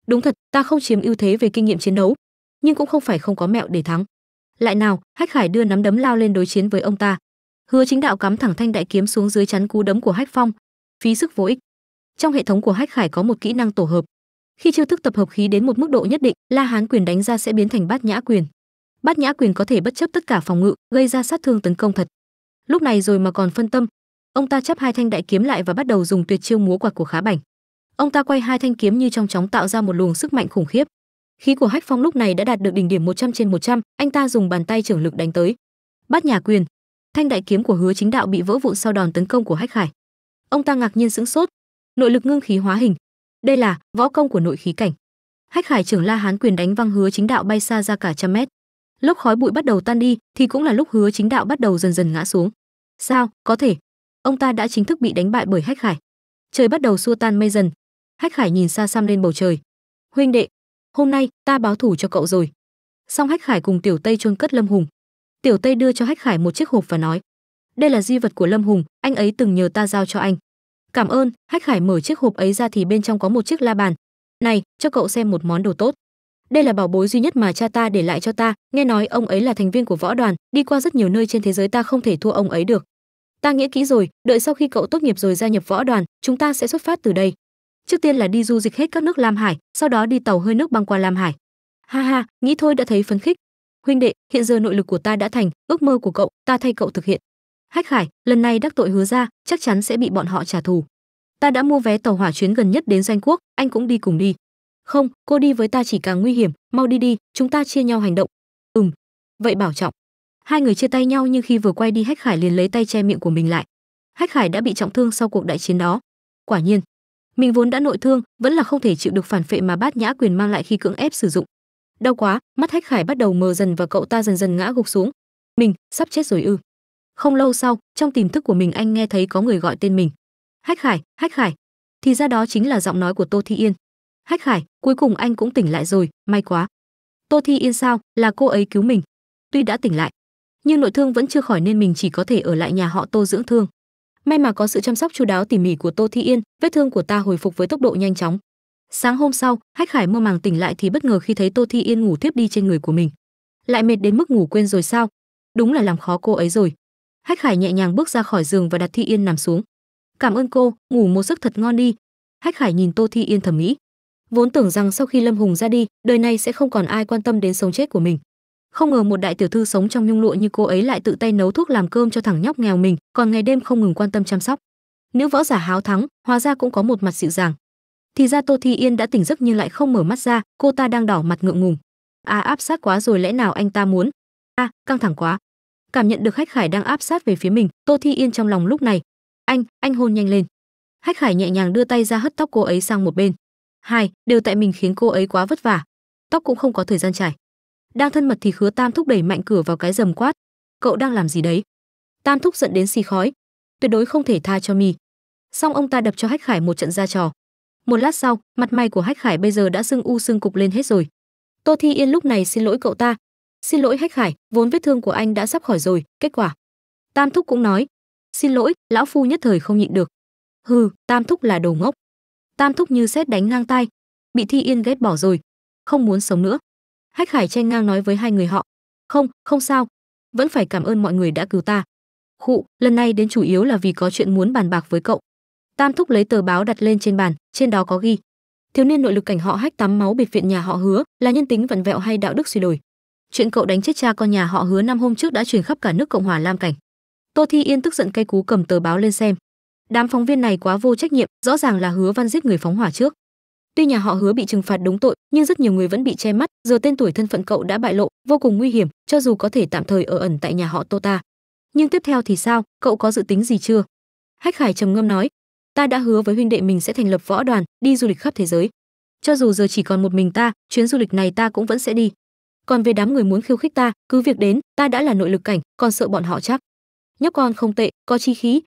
đúng thật ta không chiếm ưu thế về kinh nghiệm chiến đấu nhưng cũng không phải không có mẹo để thắng lại nào hách khải đưa nắm đấm lao lên đối chiến với ông ta hứa chính đạo cắm thẳng thanh đại kiếm xuống dưới chắn cú đấm của hách phong phí sức vô ích trong hệ thống của hách khải có một kỹ năng tổ hợp khi chiêu thức tập hợp khí đến một mức độ nhất định la hán quyền đánh ra sẽ biến thành bát nhã quyền bát nhã quyền có thể bất chấp tất cả phòng ngự gây ra sát thương tấn công thật lúc này rồi mà còn phân tâm ông ta chấp hai thanh đại kiếm lại và bắt đầu dùng tuyệt chiêu múa quạt của khá bảnh ông ta quay hai thanh kiếm như trong chóng tạo ra một luồng sức mạnh khủng khiếp khí của hách phong lúc này đã đạt được đỉnh điểm 100 trên 100, anh ta dùng bàn tay trưởng lực đánh tới bát nhã quyền thanh đại kiếm của hứa chính đạo bị vỡ vụn sau đòn tấn công của hách khải ông ta ngạc nhiên sững sốt nội lực ngưng khí hóa hình đây là võ công của nội khí cảnh hách khải trưởng la hán quyền đánh văng hứa chính đạo bay xa ra cả trăm mét lúc khói bụi bắt đầu tan đi thì cũng là lúc hứa chính đạo bắt đầu dần dần ngã xuống sao có thể ông ta đã chính thức bị đánh bại bởi hách khải trời bắt đầu xua tan mây dần hách khải nhìn xa xăm lên bầu trời huynh đệ hôm nay ta báo thủ cho cậu rồi xong hách khải cùng tiểu tây chôn cất lâm hùng tiểu tây đưa cho hách khải một chiếc hộp và nói đây là di vật của lâm hùng anh ấy từng nhờ ta giao cho anh cảm ơn hách khải mở chiếc hộp ấy ra thì bên trong có một chiếc la bàn này cho cậu xem một món đồ tốt đây là bảo bối duy nhất mà cha ta để lại cho ta nghe nói ông ấy là thành viên của võ đoàn đi qua rất nhiều nơi trên thế giới ta không thể thua ông ấy được ta nghĩ kỹ rồi đợi sau khi cậu tốt nghiệp rồi gia nhập võ đoàn chúng ta sẽ xuất phát từ đây trước tiên là đi du dịch hết các nước lam hải sau đó đi tàu hơi nước băng qua lam hải ha ha nghĩ thôi đã thấy phấn khích huynh đệ hiện giờ nội lực của ta đã thành ước mơ của cậu ta thay cậu thực hiện hách khải lần này đắc tội hứa ra chắc chắn sẽ bị bọn họ trả thù ta đã mua vé tàu hỏa chuyến gần nhất đến doanh quốc anh cũng đi cùng đi không cô đi với ta chỉ càng nguy hiểm mau đi đi chúng ta chia nhau hành động ừm vậy bảo trọng hai người chia tay nhau nhưng khi vừa quay đi hách khải liền lấy tay che miệng của mình lại hách khải đã bị trọng thương sau cuộc đại chiến đó quả nhiên mình vốn đã nội thương vẫn là không thể chịu được phản phệ mà bát nhã quyền mang lại khi cưỡng ép sử dụng đau quá mắt hách khải bắt đầu mờ dần và cậu ta dần dần ngã gục xuống mình sắp chết rồi ư không lâu sau trong tiềm thức của mình anh nghe thấy có người gọi tên mình hách khải hách khải thì ra đó chính là giọng nói của tô thi yên hách khải cuối cùng anh cũng tỉnh lại rồi may quá tô thi yên sao là cô ấy cứu mình tuy đã tỉnh lại nhưng nội thương vẫn chưa khỏi nên mình chỉ có thể ở lại nhà họ tô dưỡng thương may mà có sự chăm sóc chu đáo tỉ mỉ của tô thi yên vết thương của ta hồi phục với tốc độ nhanh chóng sáng hôm sau hách khải mơ màng tỉnh lại thì bất ngờ khi thấy tô thi yên ngủ thiếp đi trên người của mình lại mệt đến mức ngủ quên rồi sao đúng là làm khó cô ấy rồi hách khải nhẹ nhàng bước ra khỏi giường và đặt thi yên nằm xuống cảm ơn cô ngủ một giấc thật ngon đi hách khải nhìn tô thi yên thầm nghĩ vốn tưởng rằng sau khi lâm hùng ra đi đời này sẽ không còn ai quan tâm đến sống chết của mình không ngờ một đại tiểu thư sống trong nhung lụa như cô ấy lại tự tay nấu thuốc làm cơm cho thằng nhóc nghèo mình còn ngày đêm không ngừng quan tâm chăm sóc nữ võ giả háo thắng hóa ra cũng có một mặt dịu dàng thì ra tô thi yên đã tỉnh giấc nhưng lại không mở mắt ra cô ta đang đỏ mặt ngượng ngùng à áp sát quá rồi lẽ nào anh ta muốn a à, căng thẳng quá cảm nhận được khách khải đang áp sát về phía mình tô thi yên trong lòng lúc này anh anh hôn nhanh lên khách khải nhẹ nhàng đưa tay ra hất tóc cô ấy sang một bên hai đều tại mình khiến cô ấy quá vất vả tóc cũng không có thời gian trải đang thân mật thì khứa tam thúc đẩy mạnh cửa vào cái rầm quát cậu đang làm gì đấy tam thúc giận đến xì khói tuyệt đối không thể tha cho mi xong ông ta đập cho hách khải một trận ra trò một lát sau mặt mày của hách khải bây giờ đã sưng u sưng cục lên hết rồi tô thi yên lúc này xin lỗi cậu ta xin lỗi hách khải vốn vết thương của anh đã sắp khỏi rồi kết quả tam thúc cũng nói xin lỗi lão phu nhất thời không nhịn được hừ tam thúc là đồ ngốc tam thúc như xét đánh ngang tay bị thi yên ghét bỏ rồi không muốn sống nữa hách khải chen ngang nói với hai người họ không không sao vẫn phải cảm ơn mọi người đã cứu ta khụ lần này đến chủ yếu là vì có chuyện muốn bàn bạc với cậu tam thúc lấy tờ báo đặt lên trên bàn trên đó có ghi thiếu niên nội lực cảnh họ hách tắm máu biệt viện nhà họ hứa là nhân tính vặn vẹo hay đạo đức suy đồi chuyện cậu đánh chết cha con nhà họ hứa năm hôm trước đã truyền khắp cả nước cộng hòa lam cảnh tô thi yên tức giận cay cú cầm tờ báo lên xem đám phóng viên này quá vô trách nhiệm rõ ràng là hứa văn giết người phóng hỏa trước tuy nhà họ hứa bị trừng phạt đúng tội nhưng rất nhiều người vẫn bị che mắt giờ tên tuổi thân phận cậu đã bại lộ vô cùng nguy hiểm cho dù có thể tạm thời ở ẩn tại nhà họ tô ta nhưng tiếp theo thì sao cậu có dự tính gì chưa hách khải trầm ngâm nói ta đã hứa với huynh đệ mình sẽ thành lập võ đoàn đi du lịch khắp thế giới cho dù giờ chỉ còn một mình ta chuyến du lịch này ta cũng vẫn sẽ đi còn về đám người muốn khiêu khích ta cứ việc đến ta đã là nội lực cảnh còn sợ bọn họ chắc nhóc con không tệ có chi khí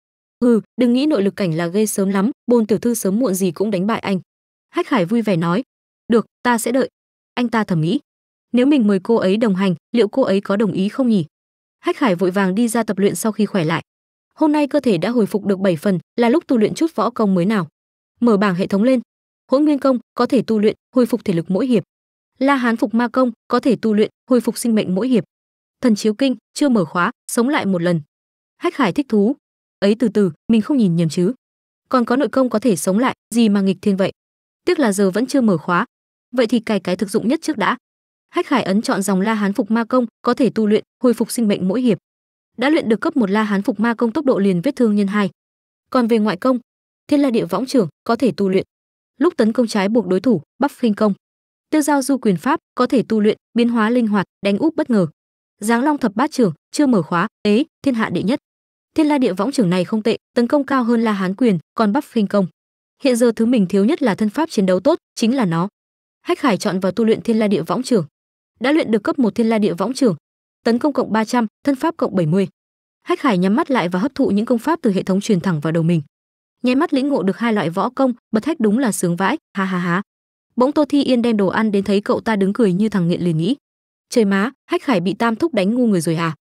hừ đừng nghĩ nội lực cảnh là ghê sớm lắm bồn tiểu thư sớm muộn gì cũng đánh bại anh hách hải vui vẻ nói được ta sẽ đợi anh ta thầm nghĩ nếu mình mời cô ấy đồng hành liệu cô ấy có đồng ý không nhỉ hách hải vội vàng đi ra tập luyện sau khi khỏe lại hôm nay cơ thể đã hồi phục được 7 phần là lúc tu luyện chút võ công mới nào mở bảng hệ thống lên hỗn nguyên công có thể tu luyện hồi phục thể lực mỗi hiệp la hán phục ma công có thể tu luyện hồi phục sinh mệnh mỗi hiệp thần chiếu kinh chưa mở khóa sống lại một lần hách hải thích thú ấy từ từ mình không nhìn nhầm chứ còn có nội công có thể sống lại gì mà nghịch thiên vậy tiếc là giờ vẫn chưa mở khóa vậy thì cài cái thực dụng nhất trước đã hách khải ấn chọn dòng la hán phục ma công có thể tu luyện hồi phục sinh mệnh mỗi hiệp đã luyện được cấp một la hán phục ma công tốc độ liền vết thương nhân hai còn về ngoại công thiên la địa võng trưởng có thể tu luyện lúc tấn công trái buộc đối thủ bắp khinh công tiêu giao du quyền pháp có thể tu luyện biến hóa linh hoạt đánh úp bất ngờ giáng long thập bát trưởng chưa mở khóa ế thiên hạ đệ nhất Thiên La Địa Võng trưởng này không tệ, tấn công cao hơn La Hán Quyền, còn bắp khinh công. Hiện giờ thứ mình thiếu nhất là thân pháp chiến đấu tốt, chính là nó. Hách Khải chọn vào tu luyện Thiên La Địa Võng trưởng. Đã luyện được cấp một Thiên La Địa Võng trưởng, tấn công cộng 300, thân pháp cộng 70. Hách Khải nhắm mắt lại và hấp thụ những công pháp từ hệ thống truyền thẳng vào đầu mình. Nháy mắt lĩnh ngộ được hai loại võ công, bật hách đúng là sướng vãi, ha ha ha. Bỗng Tô Thi Yên đem đồ ăn đến thấy cậu ta đứng cười như thằng nghiện liền nghĩ, trời má, Hách Khải bị Tam thúc đánh ngu người rồi à?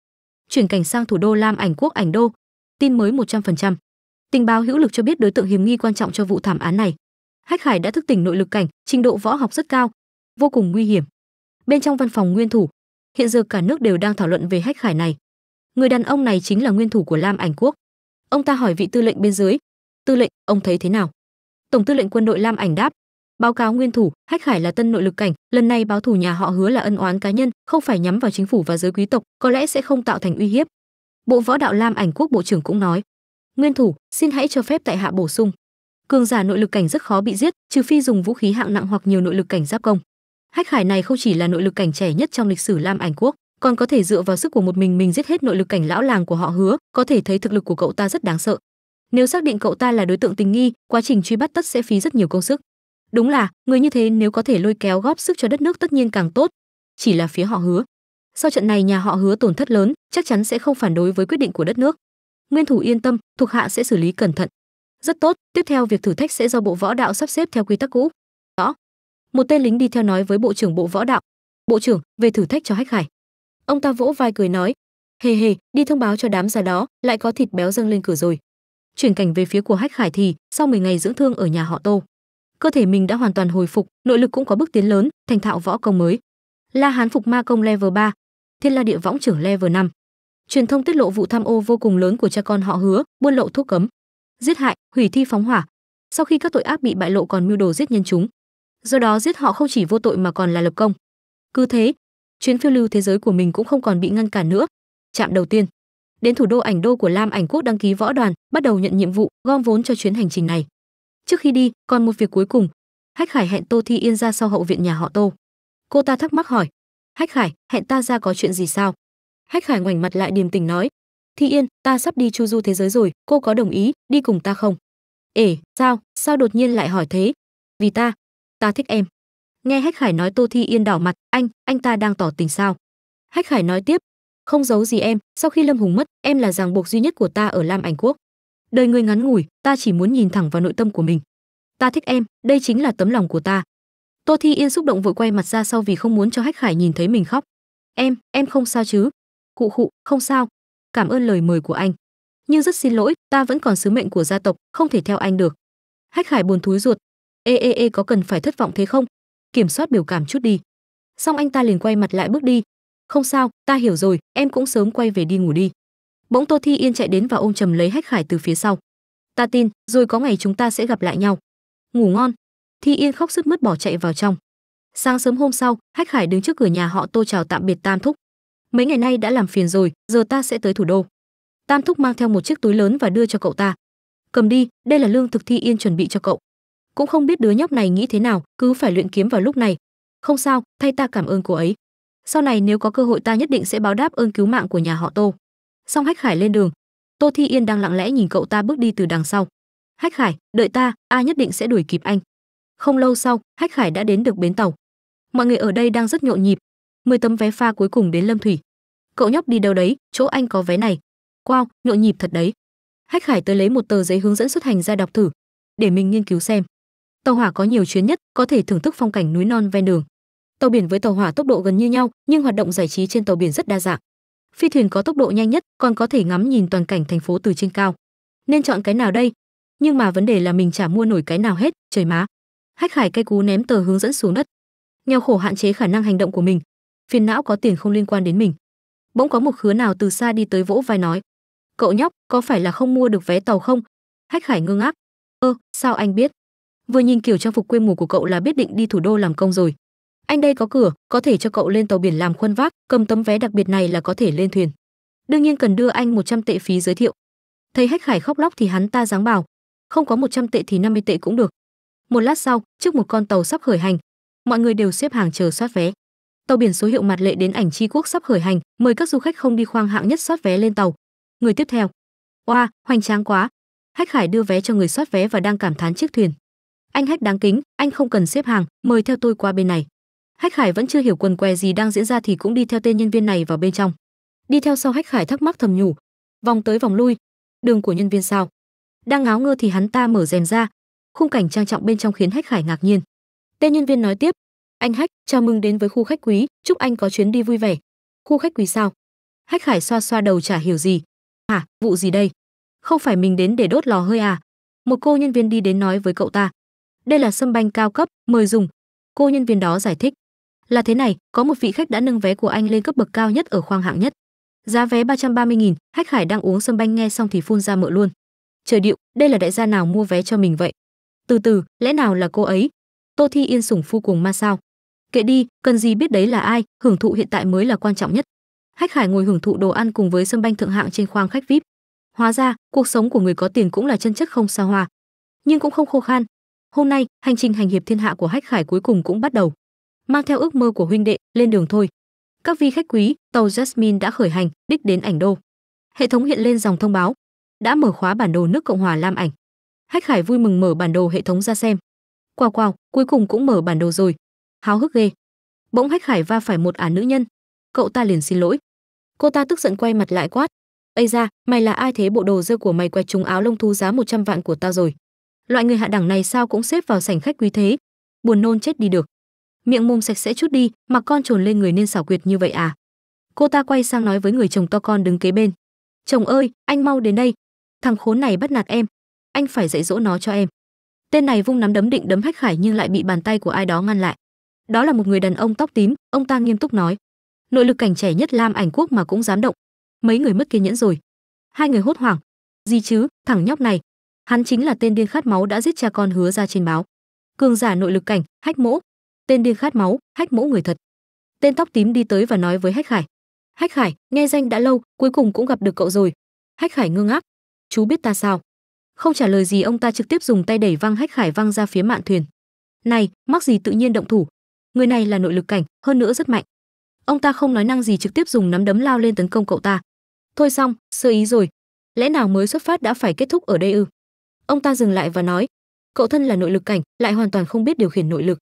Chuyển cảnh sang thủ đô Lam Ảnh quốc Ảnh đô, tin mới 100%. Tình báo hữu lực cho biết đối tượng hiểm nghi quan trọng cho vụ thảm án này. Hách Hải đã thức tỉnh nội lực cảnh, trình độ võ học rất cao, vô cùng nguy hiểm. Bên trong văn phòng nguyên thủ, hiện giờ cả nước đều đang thảo luận về Hách Hải này. Người đàn ông này chính là nguyên thủ của Lam Ảnh Quốc. Ông ta hỏi vị tư lệnh bên dưới, "Tư lệnh, ông thấy thế nào?" Tổng tư lệnh quân đội Lam Ảnh đáp, "Báo cáo nguyên thủ, Hách Hải là tân nội lực cảnh, lần này báo thù nhà họ Hứa là ân oán cá nhân, không phải nhắm vào chính phủ và giới quý tộc, có lẽ sẽ không tạo thành uy hiếp, bộ võ đạo lam ảnh quốc bộ trưởng cũng nói nguyên thủ xin hãy cho phép tại hạ bổ sung cường giả nội lực cảnh rất khó bị giết trừ phi dùng vũ khí hạng nặng hoặc nhiều nội lực cảnh giáp công hách khải này không chỉ là nội lực cảnh trẻ nhất trong lịch sử lam ảnh quốc còn có thể dựa vào sức của một mình mình giết hết nội lực cảnh lão làng của họ hứa có thể thấy thực lực của cậu ta rất đáng sợ nếu xác định cậu ta là đối tượng tình nghi quá trình truy bắt tất sẽ phí rất nhiều công sức đúng là người như thế nếu có thể lôi kéo góp sức cho đất nước tất nhiên càng tốt chỉ là phía họ hứa sau trận này nhà họ hứa tổn thất lớn chắc chắn sẽ không phản đối với quyết định của đất nước nguyên thủ yên tâm thuộc hạ sẽ xử lý cẩn thận rất tốt tiếp theo việc thử thách sẽ do bộ võ đạo sắp xếp theo quy tắc cũ đó một tên lính đi theo nói với bộ trưởng bộ võ đạo bộ trưởng về thử thách cho hách khải ông ta vỗ vai cười nói hề hề đi thông báo cho đám già đó lại có thịt béo dâng lên cửa rồi chuyển cảnh về phía của hách khải thì sau 10 ngày dưỡng thương ở nhà họ tô cơ thể mình đã hoàn toàn hồi phục nội lực cũng có bước tiến lớn thành thạo võ công mới la hán phục ma công level 3, Thiên La Địa Võng trưởng level 5. Truyền thông tiết lộ vụ tham ô vô cùng lớn của cha con họ Hứa, buôn lậu thuốc cấm, giết hại, hủy thi phóng hỏa. Sau khi các tội ác bị bại lộ còn mưu đồ giết nhân chúng. Do đó giết họ không chỉ vô tội mà còn là lập công. Cứ thế, chuyến phiêu lưu thế giới của mình cũng không còn bị ngăn cản nữa. Trạm đầu tiên, đến thủ đô ảnh đô của Lam Ảnh Quốc đăng ký võ đoàn, bắt đầu nhận nhiệm vụ, gom vốn cho chuyến hành trình này. Trước khi đi, còn một việc cuối cùng, Hách Khải hẹn Tô Thi Yên ra sau hậu viện nhà họ Tô. Cô ta thắc mắc hỏi, hách khải hẹn ta ra có chuyện gì sao hách khải ngoảnh mặt lại điềm tĩnh nói thi yên ta sắp đi chu du thế giới rồi cô có đồng ý đi cùng ta không ể sao sao đột nhiên lại hỏi thế vì ta ta thích em nghe hách khải nói tô thi yên đỏ mặt anh anh ta đang tỏ tình sao hách khải nói tiếp không giấu gì em sau khi lâm hùng mất em là ràng buộc duy nhất của ta ở lam ảnh quốc đời người ngắn ngủi ta chỉ muốn nhìn thẳng vào nội tâm của mình ta thích em đây chính là tấm lòng của ta tô thi yên xúc động vội quay mặt ra sau vì không muốn cho hách khải nhìn thấy mình khóc em em không sao chứ cụ khụ không sao cảm ơn lời mời của anh nhưng rất xin lỗi ta vẫn còn sứ mệnh của gia tộc không thể theo anh được hách khải buồn thúi ruột ê ê ê có cần phải thất vọng thế không kiểm soát biểu cảm chút đi xong anh ta liền quay mặt lại bước đi không sao ta hiểu rồi em cũng sớm quay về đi ngủ đi bỗng tô thi yên chạy đến và ôm chầm lấy hách khải từ phía sau ta tin rồi có ngày chúng ta sẽ gặp lại nhau ngủ ngon thi yên khóc sức mướt bỏ chạy vào trong sáng sớm hôm sau hách khải đứng trước cửa nhà họ tô chào tạm biệt tam thúc mấy ngày nay đã làm phiền rồi giờ ta sẽ tới thủ đô tam thúc mang theo một chiếc túi lớn và đưa cho cậu ta cầm đi đây là lương thực thi yên chuẩn bị cho cậu cũng không biết đứa nhóc này nghĩ thế nào cứ phải luyện kiếm vào lúc này không sao thay ta cảm ơn cô ấy sau này nếu có cơ hội ta nhất định sẽ báo đáp ơn cứu mạng của nhà họ tô xong hách khải lên đường tô thi yên đang lặng lẽ nhìn cậu ta bước đi từ đằng sau hách khải đợi ta a nhất định sẽ đuổi kịp anh không lâu sau, Hách Khải đã đến được bến tàu. Mọi người ở đây đang rất nhộn nhịp. 10 tấm vé pha cuối cùng đến Lâm Thủy. Cậu nhóc đi đâu đấy, chỗ anh có vé này. Wow, nhộn nhịp thật đấy. Hách Khải tới lấy một tờ giấy hướng dẫn xuất hành ra đọc thử, để mình nghiên cứu xem. Tàu hỏa có nhiều chuyến nhất, có thể thưởng thức phong cảnh núi non ven đường. Tàu biển với tàu hỏa tốc độ gần như nhau, nhưng hoạt động giải trí trên tàu biển rất đa dạng. Phi thuyền có tốc độ nhanh nhất, còn có thể ngắm nhìn toàn cảnh thành phố từ trên cao. Nên chọn cái nào đây? Nhưng mà vấn đề là mình chả mua nổi cái nào hết, trời má hách Hải cay cú ném tờ hướng dẫn xuống đất nghèo khổ hạn chế khả năng hành động của mình phiền não có tiền không liên quan đến mình bỗng có một khứa nào từ xa đi tới vỗ vai nói cậu nhóc có phải là không mua được vé tàu không hách Hải ngưng ác ơ ờ, sao anh biết vừa nhìn kiểu trang phục quê mùa của cậu là biết định đi thủ đô làm công rồi anh đây có cửa có thể cho cậu lên tàu biển làm khuân vác cầm tấm vé đặc biệt này là có thể lên thuyền đương nhiên cần đưa anh 100 tệ phí giới thiệu thấy hách Hải khóc lóc thì hắn ta dáng bảo không có 100 tệ thì 50 tệ cũng được một lát sau trước một con tàu sắp khởi hành mọi người đều xếp hàng chờ soát vé tàu biển số hiệu mặt lệ đến ảnh tri quốc sắp khởi hành mời các du khách không đi khoang hạng nhất soát vé lên tàu người tiếp theo oa wow, hoành tráng quá hách khải đưa vé cho người soát vé và đang cảm thán chiếc thuyền anh hách đáng kính anh không cần xếp hàng mời theo tôi qua bên này hách khải vẫn chưa hiểu quần què gì đang diễn ra thì cũng đi theo tên nhân viên này vào bên trong đi theo sau hách khải thắc mắc thầm nhủ vòng tới vòng lui đường của nhân viên sao đang ngáo ngơ thì hắn ta mở rèm ra khung cảnh trang trọng bên trong khiến hách khải ngạc nhiên tên nhân viên nói tiếp anh hách chào mừng đến với khu khách quý chúc anh có chuyến đi vui vẻ khu khách quý sao hách khải xoa xoa đầu chả hiểu gì hả à, vụ gì đây không phải mình đến để đốt lò hơi à một cô nhân viên đi đến nói với cậu ta đây là sâm banh cao cấp mời dùng cô nhân viên đó giải thích là thế này có một vị khách đã nâng vé của anh lên cấp bậc cao nhất ở khoang hạng nhất giá vé 330.000, hách khải đang uống sâm banh nghe xong thì phun ra mỡ luôn trời điệu đây là đại gia nào mua vé cho mình vậy từ từ lẽ nào là cô ấy tô thi yên sủng phu cùng ma sao kệ đi cần gì biết đấy là ai hưởng thụ hiện tại mới là quan trọng nhất hách khải ngồi hưởng thụ đồ ăn cùng với sân banh thượng hạng trên khoang khách vip hóa ra cuộc sống của người có tiền cũng là chân chất không xa hoa nhưng cũng không khô khan hôm nay hành trình hành hiệp thiên hạ của hách khải cuối cùng cũng bắt đầu mang theo ước mơ của huynh đệ lên đường thôi các vi khách quý tàu jasmine đã khởi hành đích đến ảnh đô hệ thống hiện lên dòng thông báo đã mở khóa bản đồ nước cộng hòa lam ảnh hách khải vui mừng mở bản đồ hệ thống ra xem quào quào cuối cùng cũng mở bản đồ rồi háo hức ghê bỗng hách khải va phải một ả nữ nhân cậu ta liền xin lỗi cô ta tức giận quay mặt lại quát ây ra mày là ai thế bộ đồ dơ của mày quẹt trúng áo lông thú giá 100 vạn của tao rồi loại người hạ đẳng này sao cũng xếp vào sảnh khách quý thế buồn nôn chết đi được miệng mồm sạch sẽ chút đi mà con trồn lên người nên xảo quyệt như vậy à cô ta quay sang nói với người chồng to con đứng kế bên chồng ơi anh mau đến đây thằng khốn này bắt nạt em anh phải dạy dỗ nó cho em tên này vung nắm đấm định đấm hách khải nhưng lại bị bàn tay của ai đó ngăn lại đó là một người đàn ông tóc tím ông ta nghiêm túc nói nội lực cảnh trẻ nhất lam ảnh quốc mà cũng dám động mấy người mất kiên nhẫn rồi hai người hốt hoảng gì chứ thằng nhóc này hắn chính là tên điên khát máu đã giết cha con hứa ra trên báo cường giả nội lực cảnh hách mỗ tên điên khát máu hách mỗ người thật tên tóc tím đi tới và nói với hách khải hách khải nghe danh đã lâu cuối cùng cũng gặp được cậu rồi hách khải ngơ ngác chú biết ta sao không trả lời gì ông ta trực tiếp dùng tay đẩy văng hách khải văng ra phía mạn thuyền này mắc gì tự nhiên động thủ người này là nội lực cảnh hơn nữa rất mạnh ông ta không nói năng gì trực tiếp dùng nắm đấm lao lên tấn công cậu ta thôi xong sơ ý rồi lẽ nào mới xuất phát đã phải kết thúc ở đây ư ông ta dừng lại và nói cậu thân là nội lực cảnh lại hoàn toàn không biết điều khiển nội lực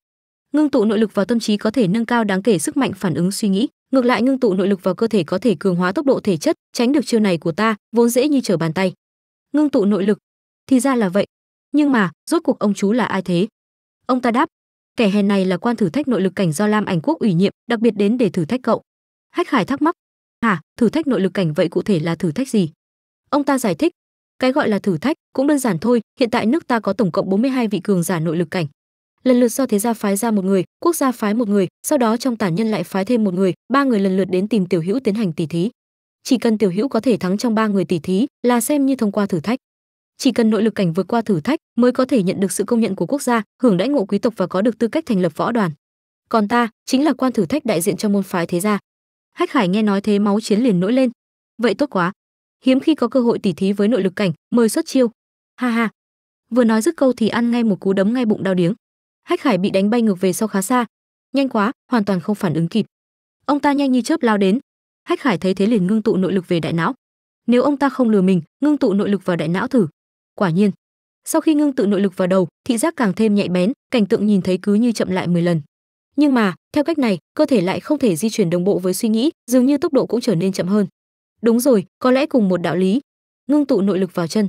ngưng tụ nội lực vào tâm trí có thể nâng cao đáng kể sức mạnh phản ứng suy nghĩ ngược lại ngưng tụ nội lực vào cơ thể có thể cường hóa tốc độ thể chất tránh được chiêu này của ta vốn dễ như trở bàn tay ngưng tụ nội lực thì ra là vậy nhưng mà rốt cuộc ông chú là ai thế ông ta đáp kẻ hèn này là quan thử thách nội lực cảnh do lam ảnh quốc ủy nhiệm đặc biệt đến để thử thách cậu hách khải thắc mắc hả thử thách nội lực cảnh vậy cụ thể là thử thách gì ông ta giải thích cái gọi là thử thách cũng đơn giản thôi hiện tại nước ta có tổng cộng 42 vị cường giả nội lực cảnh lần lượt do thế gia phái ra một người quốc gia phái một người sau đó trong tản nhân lại phái thêm một người ba người lần lượt đến tìm tiểu hữu tiến hành tỷ thí chỉ cần tiểu hữu có thể thắng trong ba người tỷ thí là xem như thông qua thử thách chỉ cần nội lực cảnh vượt qua thử thách mới có thể nhận được sự công nhận của quốc gia hưởng đãi ngộ quý tộc và có được tư cách thành lập võ đoàn còn ta chính là quan thử thách đại diện cho môn phái thế gia hách hải nghe nói thế máu chiến liền nổi lên vậy tốt quá hiếm khi có cơ hội tỉ thí với nội lực cảnh mời xuất chiêu ha ha vừa nói dứt câu thì ăn ngay một cú đấm ngay bụng đau điếng hách hải bị đánh bay ngược về sau khá xa nhanh quá hoàn toàn không phản ứng kịp ông ta nhanh như chớp lao đến hách hải thấy thế liền ngưng tụ nội lực về đại não nếu ông ta không lừa mình ngưng tụ nội lực vào đại não thử quả nhiên sau khi ngưng tự nội lực vào đầu thị giác càng thêm nhạy bén cảnh tượng nhìn thấy cứ như chậm lại 10 lần nhưng mà theo cách này cơ thể lại không thể di chuyển đồng bộ với suy nghĩ dường như tốc độ cũng trở nên chậm hơn đúng rồi có lẽ cùng một đạo lý ngưng tụ nội lực vào chân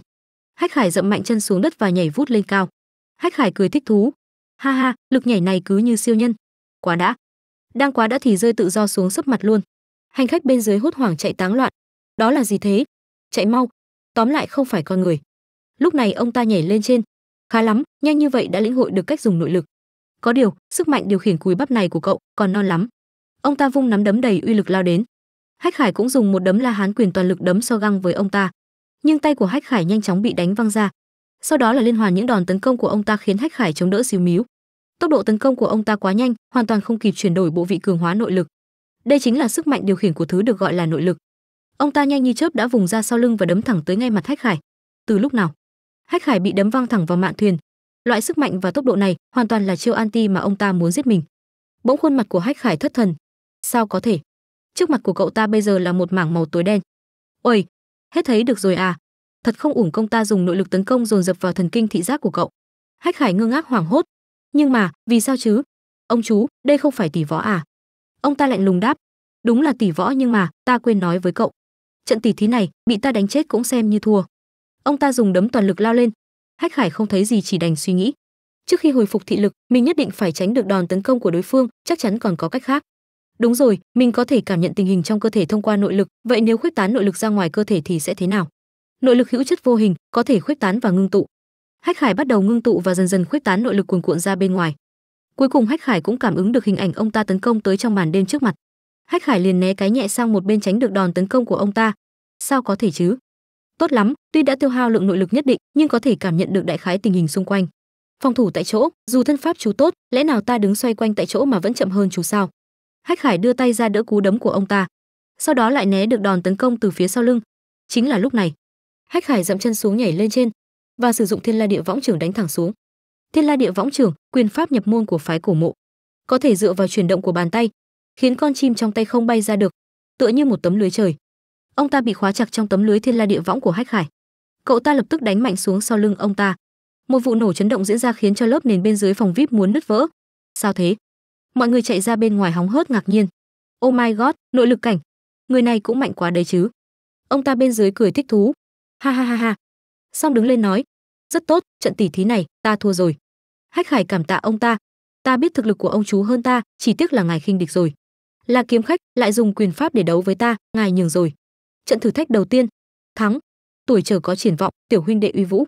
hách Hải dậm mạnh chân xuống đất và nhảy vút lên cao hách Hải cười thích thú ha ha lực nhảy này cứ như siêu nhân quá đã đang quá đã thì rơi tự do xuống sấp mặt luôn hành khách bên dưới hốt hoảng chạy táng loạn đó là gì thế chạy mau tóm lại không phải con người lúc này ông ta nhảy lên trên khá lắm nhanh như vậy đã lĩnh hội được cách dùng nội lực có điều sức mạnh điều khiển cùi bắp này của cậu còn non lắm ông ta vung nắm đấm đầy uy lực lao đến hách khải cũng dùng một đấm la hán quyền toàn lực đấm so găng với ông ta nhưng tay của hách khải nhanh chóng bị đánh văng ra sau đó là liên hoàn những đòn tấn công của ông ta khiến hách khải chống đỡ xíu míu tốc độ tấn công của ông ta quá nhanh hoàn toàn không kịp chuyển đổi bộ vị cường hóa nội lực đây chính là sức mạnh điều khiển của thứ được gọi là nội lực ông ta nhanh như chớp đã vùng ra sau lưng và đấm thẳng tới ngay mặt hách khải từ lúc nào hách Hải bị đấm văng thẳng vào mạn thuyền loại sức mạnh và tốc độ này hoàn toàn là chiêu anti mà ông ta muốn giết mình bỗng khuôn mặt của hách khải thất thần sao có thể trước mặt của cậu ta bây giờ là một mảng màu tối đen ôi hết thấy được rồi à thật không ủng công ta dùng nội lực tấn công dồn dập vào thần kinh thị giác của cậu hách khải ngơ ngác hoảng hốt nhưng mà vì sao chứ ông chú đây không phải tỷ võ à ông ta lạnh lùng đáp đúng là tỷ võ nhưng mà ta quên nói với cậu trận tỷ thí này bị ta đánh chết cũng xem như thua ông ta dùng đấm toàn lực lao lên hách Hải không thấy gì chỉ đành suy nghĩ trước khi hồi phục thị lực mình nhất định phải tránh được đòn tấn công của đối phương chắc chắn còn có cách khác đúng rồi mình có thể cảm nhận tình hình trong cơ thể thông qua nội lực vậy nếu khuếch tán nội lực ra ngoài cơ thể thì sẽ thế nào nội lực hữu chất vô hình có thể khuếch tán và ngưng tụ hách khải bắt đầu ngưng tụ và dần dần khuếch tán nội lực cuồn cuộn ra bên ngoài cuối cùng hách khải cũng cảm ứng được hình ảnh ông ta tấn công tới trong màn đêm trước mặt hách khải liền né cái nhẹ sang một bên tránh được đòn tấn công của ông ta sao có thể chứ tốt lắm tuy đã tiêu hao lượng nội lực nhất định nhưng có thể cảm nhận được đại khái tình hình xung quanh phòng thủ tại chỗ dù thân pháp chú tốt lẽ nào ta đứng xoay quanh tại chỗ mà vẫn chậm hơn chú sao hách khải đưa tay ra đỡ cú đấm của ông ta sau đó lại né được đòn tấn công từ phía sau lưng chính là lúc này hách khải dậm chân xuống nhảy lên trên và sử dụng thiên la địa võng trưởng đánh thẳng xuống thiên la địa võng trưởng quyền pháp nhập môn của phái cổ mộ có thể dựa vào chuyển động của bàn tay khiến con chim trong tay không bay ra được tựa như một tấm lưới trời ông ta bị khóa chặt trong tấm lưới thiên la địa võng của hách khải cậu ta lập tức đánh mạnh xuống sau lưng ông ta một vụ nổ chấn động diễn ra khiến cho lớp nền bên dưới phòng vip muốn nứt vỡ sao thế mọi người chạy ra bên ngoài hóng hớt ngạc nhiên oh my god nội lực cảnh người này cũng mạnh quá đấy chứ ông ta bên dưới cười thích thú ha ha ha ha xong đứng lên nói rất tốt trận tỷ thí này ta thua rồi hách khải cảm tạ ông ta ta biết thực lực của ông chú hơn ta chỉ tiếc là ngài khinh địch rồi là kiếm khách lại dùng quyền pháp để đấu với ta ngài nhường rồi trận thử thách đầu tiên thắng tuổi trở có triển vọng tiểu huynh đệ uy vũ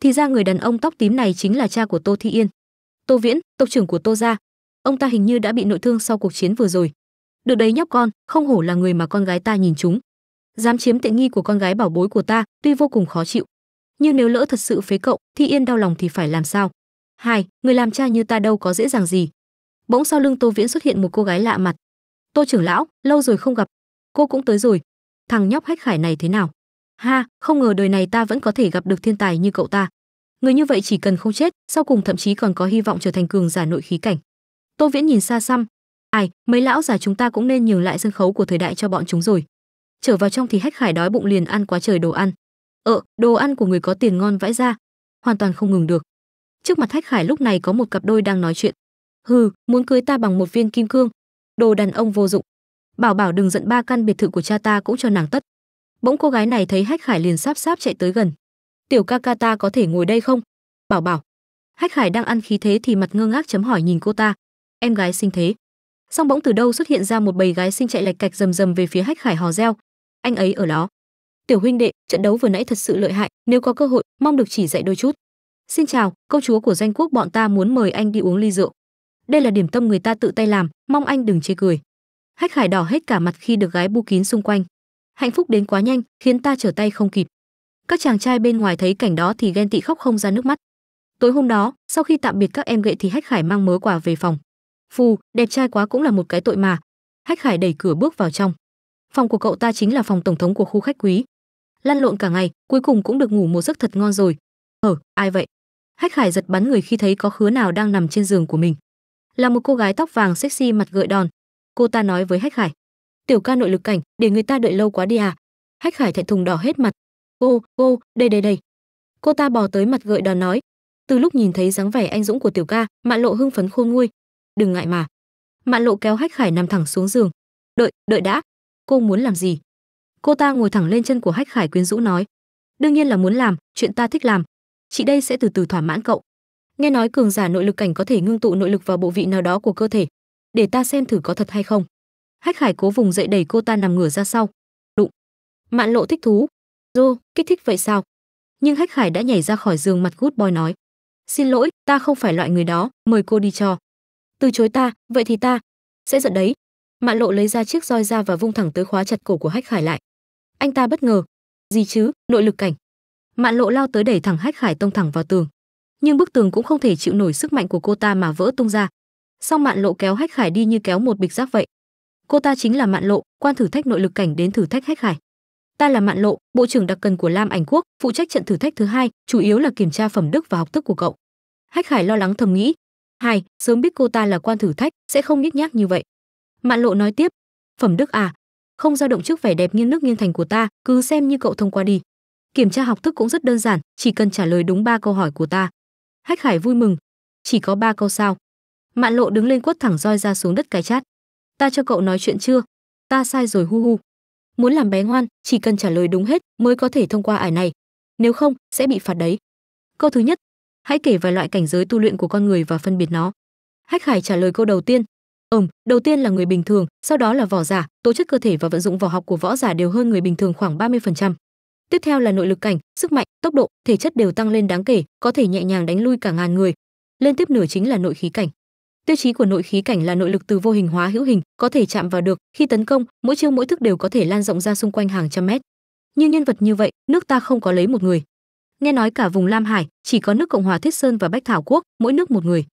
thì ra người đàn ông tóc tím này chính là cha của tô thi yên tô viễn tộc trưởng của tô gia ông ta hình như đã bị nội thương sau cuộc chiến vừa rồi được đấy nhóc con không hổ là người mà con gái ta nhìn chúng dám chiếm tiện nghi của con gái bảo bối của ta tuy vô cùng khó chịu nhưng nếu lỡ thật sự phế cậu thi yên đau lòng thì phải làm sao hai người làm cha như ta đâu có dễ dàng gì bỗng sau lưng tô viễn xuất hiện một cô gái lạ mặt tô trưởng lão lâu rồi không gặp cô cũng tới rồi thằng nhóc hách khải này thế nào ha không ngờ đời này ta vẫn có thể gặp được thiên tài như cậu ta người như vậy chỉ cần không chết sau cùng thậm chí còn có hy vọng trở thành cường giả nội khí cảnh tô viễn nhìn xa xăm ai mấy lão già chúng ta cũng nên nhường lại sân khấu của thời đại cho bọn chúng rồi trở vào trong thì hách khải đói bụng liền ăn quá trời đồ ăn ờ đồ ăn của người có tiền ngon vãi ra hoàn toàn không ngừng được trước mặt hách khải lúc này có một cặp đôi đang nói chuyện hừ muốn cưới ta bằng một viên kim cương đồ đàn ông vô dụng bảo bảo đừng giận ba căn biệt thự của cha ta cũng cho nàng tất bỗng cô gái này thấy hách khải liền sáp sáp chạy tới gần tiểu ca ca ta có thể ngồi đây không bảo bảo hách khải đang ăn khí thế thì mặt ngơ ngác chấm hỏi nhìn cô ta em gái sinh thế song bỗng từ đâu xuất hiện ra một bầy gái sinh chạy lạch cạch rầm rầm về phía hách khải hò reo anh ấy ở đó tiểu huynh đệ trận đấu vừa nãy thật sự lợi hại nếu có cơ hội mong được chỉ dạy đôi chút xin chào công chúa của danh quốc bọn ta muốn mời anh đi uống ly rượu đây là điểm tâm người ta tự tay làm mong anh đừng chê cười hách khải đỏ hết cả mặt khi được gái bu kín xung quanh hạnh phúc đến quá nhanh khiến ta trở tay không kịp các chàng trai bên ngoài thấy cảnh đó thì ghen tị khóc không ra nước mắt tối hôm đó sau khi tạm biệt các em gậy thì hách khải mang mớ quà về phòng phù đẹp trai quá cũng là một cái tội mà hách khải đẩy cửa bước vào trong phòng của cậu ta chính là phòng tổng thống của khu khách quý lăn lộn cả ngày cuối cùng cũng được ngủ một giấc thật ngon rồi hở ờ, ai vậy hách khải giật bắn người khi thấy có khứa nào đang nằm trên giường của mình là một cô gái tóc vàng sexy mặt gợi đòn cô ta nói với hách khải tiểu ca nội lực cảnh để người ta đợi lâu quá đi à hách khải thẹn thùng đỏ hết mặt cô, cô, đây đây đây cô ta bò tới mặt gợi đòn nói từ lúc nhìn thấy dáng vẻ anh dũng của tiểu ca mạn lộ hưng phấn khôn nguôi đừng ngại mà mạn lộ kéo hách khải nằm thẳng xuống giường đợi đợi đã cô muốn làm gì cô ta ngồi thẳng lên chân của hách khải quyến rũ nói đương nhiên là muốn làm chuyện ta thích làm chị đây sẽ từ từ thỏa mãn cậu nghe nói cường giả nội lực cảnh có thể ngưng tụ nội lực vào bộ vị nào đó của cơ thể để ta xem thử có thật hay không hách khải cố vùng dậy đẩy cô ta nằm ngửa ra sau đụng mạn lộ thích thú dô kích thích vậy sao nhưng hách khải đã nhảy ra khỏi giường mặt gút boy nói xin lỗi ta không phải loại người đó mời cô đi cho từ chối ta vậy thì ta sẽ giận đấy mạn lộ lấy ra chiếc roi ra và vung thẳng tới khóa chặt cổ của hách khải lại anh ta bất ngờ gì chứ nội lực cảnh mạn lộ lao tới đẩy thẳng hách khải tông thẳng vào tường nhưng bức tường cũng không thể chịu nổi sức mạnh của cô ta mà vỡ tung ra song mạn lộ kéo hách khải đi như kéo một bịch rác vậy cô ta chính là mạn lộ quan thử thách nội lực cảnh đến thử thách hách khải ta là mạn lộ bộ trưởng đặc cần của lam ảnh quốc phụ trách trận thử thách thứ hai chủ yếu là kiểm tra phẩm đức và học thức của cậu hách khải lo lắng thầm nghĩ hai sớm biết cô ta là quan thử thách sẽ không nhích nhác như vậy mạn lộ nói tiếp phẩm đức à không dao động trước vẻ đẹp nghiêng nước nghiêng thành của ta cứ xem như cậu thông qua đi kiểm tra học thức cũng rất đơn giản chỉ cần trả lời đúng ba câu hỏi của ta hách khải vui mừng chỉ có ba câu sao Mạn Lộ đứng lên quất thẳng roi ra xuống đất cái chát. "Ta cho cậu nói chuyện chưa? Ta sai rồi hu hu. Muốn làm bé ngoan, chỉ cần trả lời đúng hết mới có thể thông qua ải này, nếu không sẽ bị phạt đấy." Câu thứ nhất, hãy kể vài loại cảnh giới tu luyện của con người và phân biệt nó. Hách Hải trả lời câu đầu tiên. Ừm, đầu tiên là người bình thường, sau đó là võ giả, tố chất cơ thể và vận dụng võ học của võ giả đều hơn người bình thường khoảng 30%. Tiếp theo là nội lực cảnh, sức mạnh, tốc độ, thể chất đều tăng lên đáng kể, có thể nhẹ nhàng đánh lui cả ngàn người. Lên tiếp nửa chính là nội khí cảnh tiêu chí của nội khí cảnh là nội lực từ vô hình hóa hữu hình có thể chạm vào được khi tấn công mỗi chiêu mỗi thức đều có thể lan rộng ra xung quanh hàng trăm mét như nhân vật như vậy nước ta không có lấy một người nghe nói cả vùng lam hải chỉ có nước cộng hòa thiết sơn và bách thảo quốc mỗi nước một người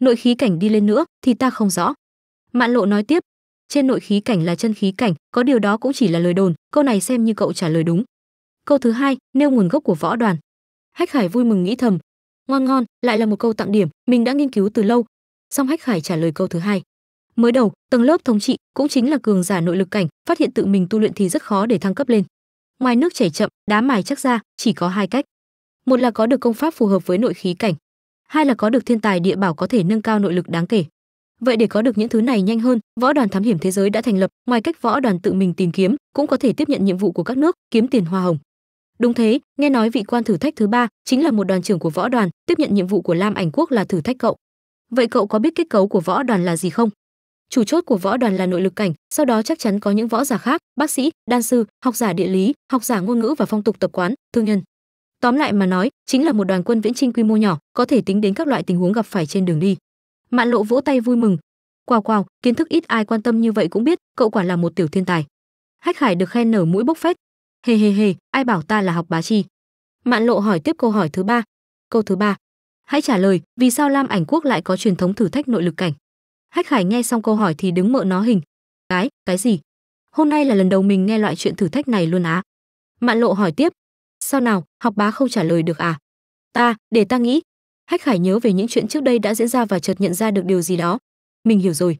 nội khí cảnh đi lên nữa thì ta không rõ mạn lộ nói tiếp trên nội khí cảnh là chân khí cảnh có điều đó cũng chỉ là lời đồn câu này xem như cậu trả lời đúng câu thứ hai nêu nguồn gốc của võ đoàn hách hải vui mừng nghĩ thầm ngon ngon lại là một câu tặng điểm mình đã nghiên cứu từ lâu song hách khải trả lời câu thứ hai mới đầu tầng lớp thống trị cũng chính là cường giả nội lực cảnh phát hiện tự mình tu luyện thì rất khó để thăng cấp lên ngoài nước chảy chậm đá mài chắc ra chỉ có hai cách một là có được công pháp phù hợp với nội khí cảnh hai là có được thiên tài địa bảo có thể nâng cao nội lực đáng kể vậy để có được những thứ này nhanh hơn võ đoàn thám hiểm thế giới đã thành lập ngoài cách võ đoàn tự mình tìm kiếm cũng có thể tiếp nhận nhiệm vụ của các nước kiếm tiền hoa hồng đúng thế nghe nói vị quan thử thách thứ ba chính là một đoàn trưởng của võ đoàn tiếp nhận nhiệm vụ của lam ảnh quốc là thử thách cậu Vậy cậu có biết kết cấu của võ đoàn là gì không? Chủ chốt của võ đoàn là nội lực cảnh, sau đó chắc chắn có những võ giả khác, bác sĩ, đan sư, học giả địa lý, học giả ngôn ngữ và phong tục tập quán, thương nhân. Tóm lại mà nói, chính là một đoàn quân viễn trinh quy mô nhỏ, có thể tính đến các loại tình huống gặp phải trên đường đi. Mạn Lộ vỗ tay vui mừng. Quào quào, kiến thức ít ai quan tâm như vậy cũng biết, cậu quả là một tiểu thiên tài. Hách Hải được khen nở mũi bốc phét. Hề hề hề, ai bảo ta là học bá chi? Mạn Lộ hỏi tiếp câu hỏi thứ ba. Câu thứ ba, Hãy trả lời, vì sao Lam Ảnh Quốc lại có truyền thống thử thách nội lực cảnh? Hách Khải nghe xong câu hỏi thì đứng mợ nó hình. Cái, cái gì? Hôm nay là lần đầu mình nghe loại chuyện thử thách này luôn á. Mạn Lộ hỏi tiếp, sao nào, học bá không trả lời được à? Ta, để ta nghĩ. Hách Khải nhớ về những chuyện trước đây đã diễn ra và chợt nhận ra được điều gì đó. Mình hiểu rồi.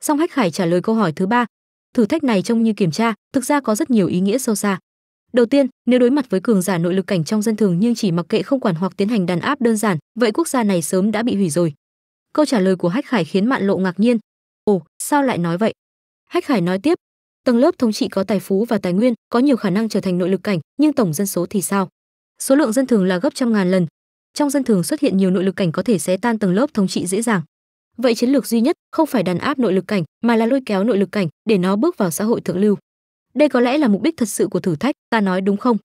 Song Hách Khải trả lời câu hỏi thứ ba. Thử thách này trông như kiểm tra, thực ra có rất nhiều ý nghĩa sâu xa. Đầu tiên, nếu đối mặt với cường giả nội lực cảnh trong dân thường nhưng chỉ mặc kệ không quản hoặc tiến hành đàn áp đơn giản, vậy quốc gia này sớm đã bị hủy rồi. Câu trả lời của Hách Khải khiến Mạn Lộ ngạc nhiên. "Ồ, sao lại nói vậy?" Hách Khải nói tiếp, "Tầng lớp thống trị có tài phú và tài nguyên, có nhiều khả năng trở thành nội lực cảnh, nhưng tổng dân số thì sao? Số lượng dân thường là gấp trăm ngàn lần. Trong dân thường xuất hiện nhiều nội lực cảnh có thể xé tan tầng lớp thống trị dễ dàng. Vậy chiến lược duy nhất không phải đàn áp nội lực cảnh, mà là lôi kéo nội lực cảnh để nó bước vào xã hội thượng lưu." đây có lẽ là mục đích thật sự của thử thách ta nói đúng không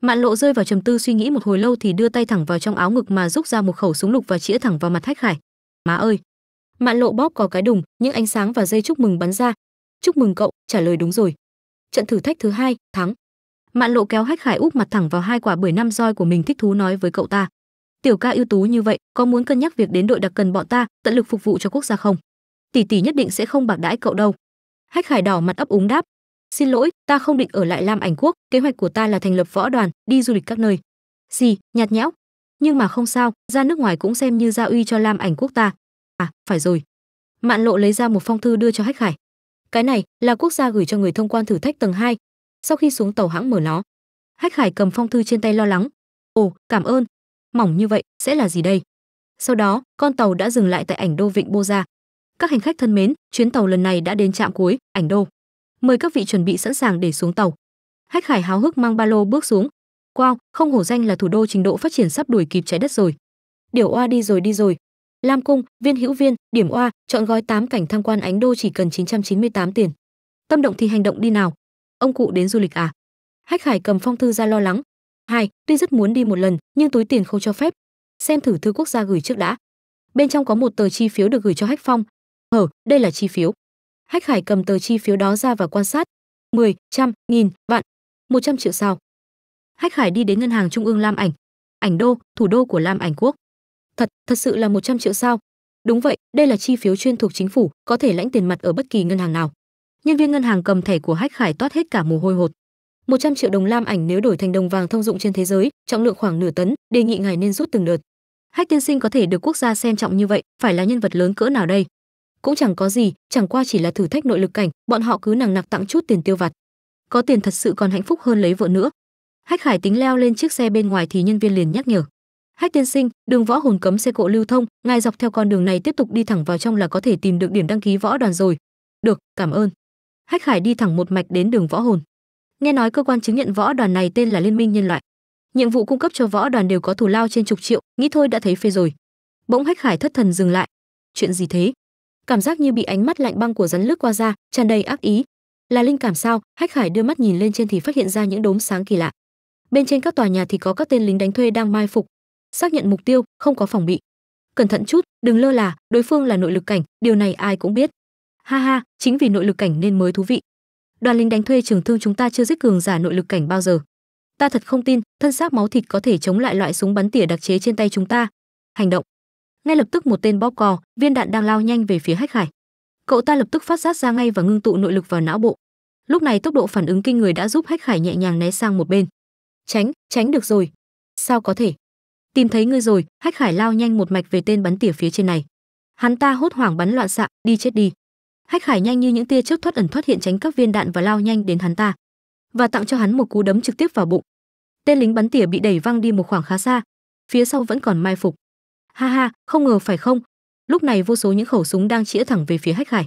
mạn lộ rơi vào trầm tư suy nghĩ một hồi lâu thì đưa tay thẳng vào trong áo ngực mà rút ra một khẩu súng lục và chĩa thẳng vào mặt Thách khải má ơi mạn lộ bóp có cái đùng những ánh sáng và dây chúc mừng bắn ra chúc mừng cậu trả lời đúng rồi trận thử thách thứ hai thắng mạn lộ kéo hách khải úp mặt thẳng vào hai quả bưởi năm roi của mình thích thú nói với cậu ta tiểu ca ưu tú như vậy có muốn cân nhắc việc đến đội đặc cần bọn ta tận lực phục vụ cho quốc gia không tỷ tỷ nhất định sẽ không bạc đãi cậu đâu hách khải đỏ mặt ấp úng đáp xin lỗi ta không định ở lại lam ảnh quốc kế hoạch của ta là thành lập võ đoàn đi du lịch các nơi gì nhạt nhẽo nhưng mà không sao ra nước ngoài cũng xem như gia uy cho lam ảnh quốc ta à phải rồi mạn lộ lấy ra một phong thư đưa cho hách khải cái này là quốc gia gửi cho người thông quan thử thách tầng 2. sau khi xuống tàu hãng mở nó hách khải cầm phong thư trên tay lo lắng ồ cảm ơn mỏng như vậy sẽ là gì đây sau đó con tàu đã dừng lại tại ảnh đô vịnh bô gia các hành khách thân mến chuyến tàu lần này đã đến trạm cuối ảnh đô mời các vị chuẩn bị sẵn sàng để xuống tàu hách khải háo hức mang ba lô bước xuống wow không hổ danh là thủ đô trình độ phát triển sắp đuổi kịp trái đất rồi điều oa đi rồi đi rồi lam cung viên hữu viên điểm oa chọn gói 8 cảnh tham quan ánh đô chỉ cần 998 tiền tâm động thì hành động đi nào ông cụ đến du lịch à hách khải cầm phong thư ra lo lắng hai tuy rất muốn đi một lần nhưng túi tiền không cho phép xem thử thư quốc gia gửi trước đã bên trong có một tờ chi phiếu được gửi cho hách phong hở đây là chi phiếu Hách Hải cầm tờ chi phiếu đó ra và quan sát. 10, trăm, nghìn, vạn, 100 triệu sao. Hách Hải đi đến ngân hàng trung ương Lam Ảnh, Ảnh Đô, thủ đô của Lam Ảnh Quốc. Thật, thật sự là 100 triệu sao? Đúng vậy, đây là chi phiếu chuyên thuộc chính phủ, có thể lãnh tiền mặt ở bất kỳ ngân hàng nào. Nhân viên ngân hàng cầm thẻ của Hách Khải toát hết cả mồ hôi hột. 100 triệu đồng lam ảnh nếu đổi thành đồng vàng thông dụng trên thế giới, trọng lượng khoảng nửa tấn, đề nghị ngài nên rút từng đợt. Hách tiên sinh có thể được quốc gia xem trọng như vậy, phải là nhân vật lớn cỡ nào đây? cũng chẳng có gì chẳng qua chỉ là thử thách nội lực cảnh bọn họ cứ nằng nặc tặng chút tiền tiêu vặt có tiền thật sự còn hạnh phúc hơn lấy vợ nữa hách khải tính leo lên chiếc xe bên ngoài thì nhân viên liền nhắc nhở hách tiên sinh đường võ hồn cấm xe cộ lưu thông ngài dọc theo con đường này tiếp tục đi thẳng vào trong là có thể tìm được điểm đăng ký võ đoàn rồi được cảm ơn hách khải đi thẳng một mạch đến đường võ hồn nghe nói cơ quan chứng nhận võ đoàn này tên là liên minh nhân loại nhiệm vụ cung cấp cho võ đoàn đều có thù lao trên chục triệu nghĩ thôi đã thấy phê rồi bỗng hách khải thất thần dừng lại chuyện gì thế cảm giác như bị ánh mắt lạnh băng của rắn lướt qua da tràn đầy ác ý là linh cảm sao hách khải đưa mắt nhìn lên trên thì phát hiện ra những đốm sáng kỳ lạ bên trên các tòa nhà thì có các tên lính đánh thuê đang mai phục xác nhận mục tiêu không có phòng bị cẩn thận chút đừng lơ là đối phương là nội lực cảnh điều này ai cũng biết ha ha chính vì nội lực cảnh nên mới thú vị đoàn lính đánh thuê trường thương chúng ta chưa giết cường giả nội lực cảnh bao giờ ta thật không tin thân xác máu thịt có thể chống lại loại súng bắn tỉa đặc chế trên tay chúng ta hành động ngay lập tức một tên bóp cò viên đạn đang lao nhanh về phía hách khải cậu ta lập tức phát giác ra ngay và ngưng tụ nội lực vào não bộ lúc này tốc độ phản ứng kinh người đã giúp hách khải nhẹ nhàng né sang một bên tránh tránh được rồi sao có thể tìm thấy ngươi rồi hách khải lao nhanh một mạch về tên bắn tỉa phía trên này hắn ta hốt hoảng bắn loạn xạ đi chết đi hách khải nhanh như những tia chớp thoát ẩn thoát hiện tránh các viên đạn và lao nhanh đến hắn ta và tặng cho hắn một cú đấm trực tiếp vào bụng tên lính bắn tỉa bị đẩy văng đi một khoảng khá xa phía sau vẫn còn mai phục ha ha không ngờ phải không lúc này vô số những khẩu súng đang chĩa thẳng về phía hách khải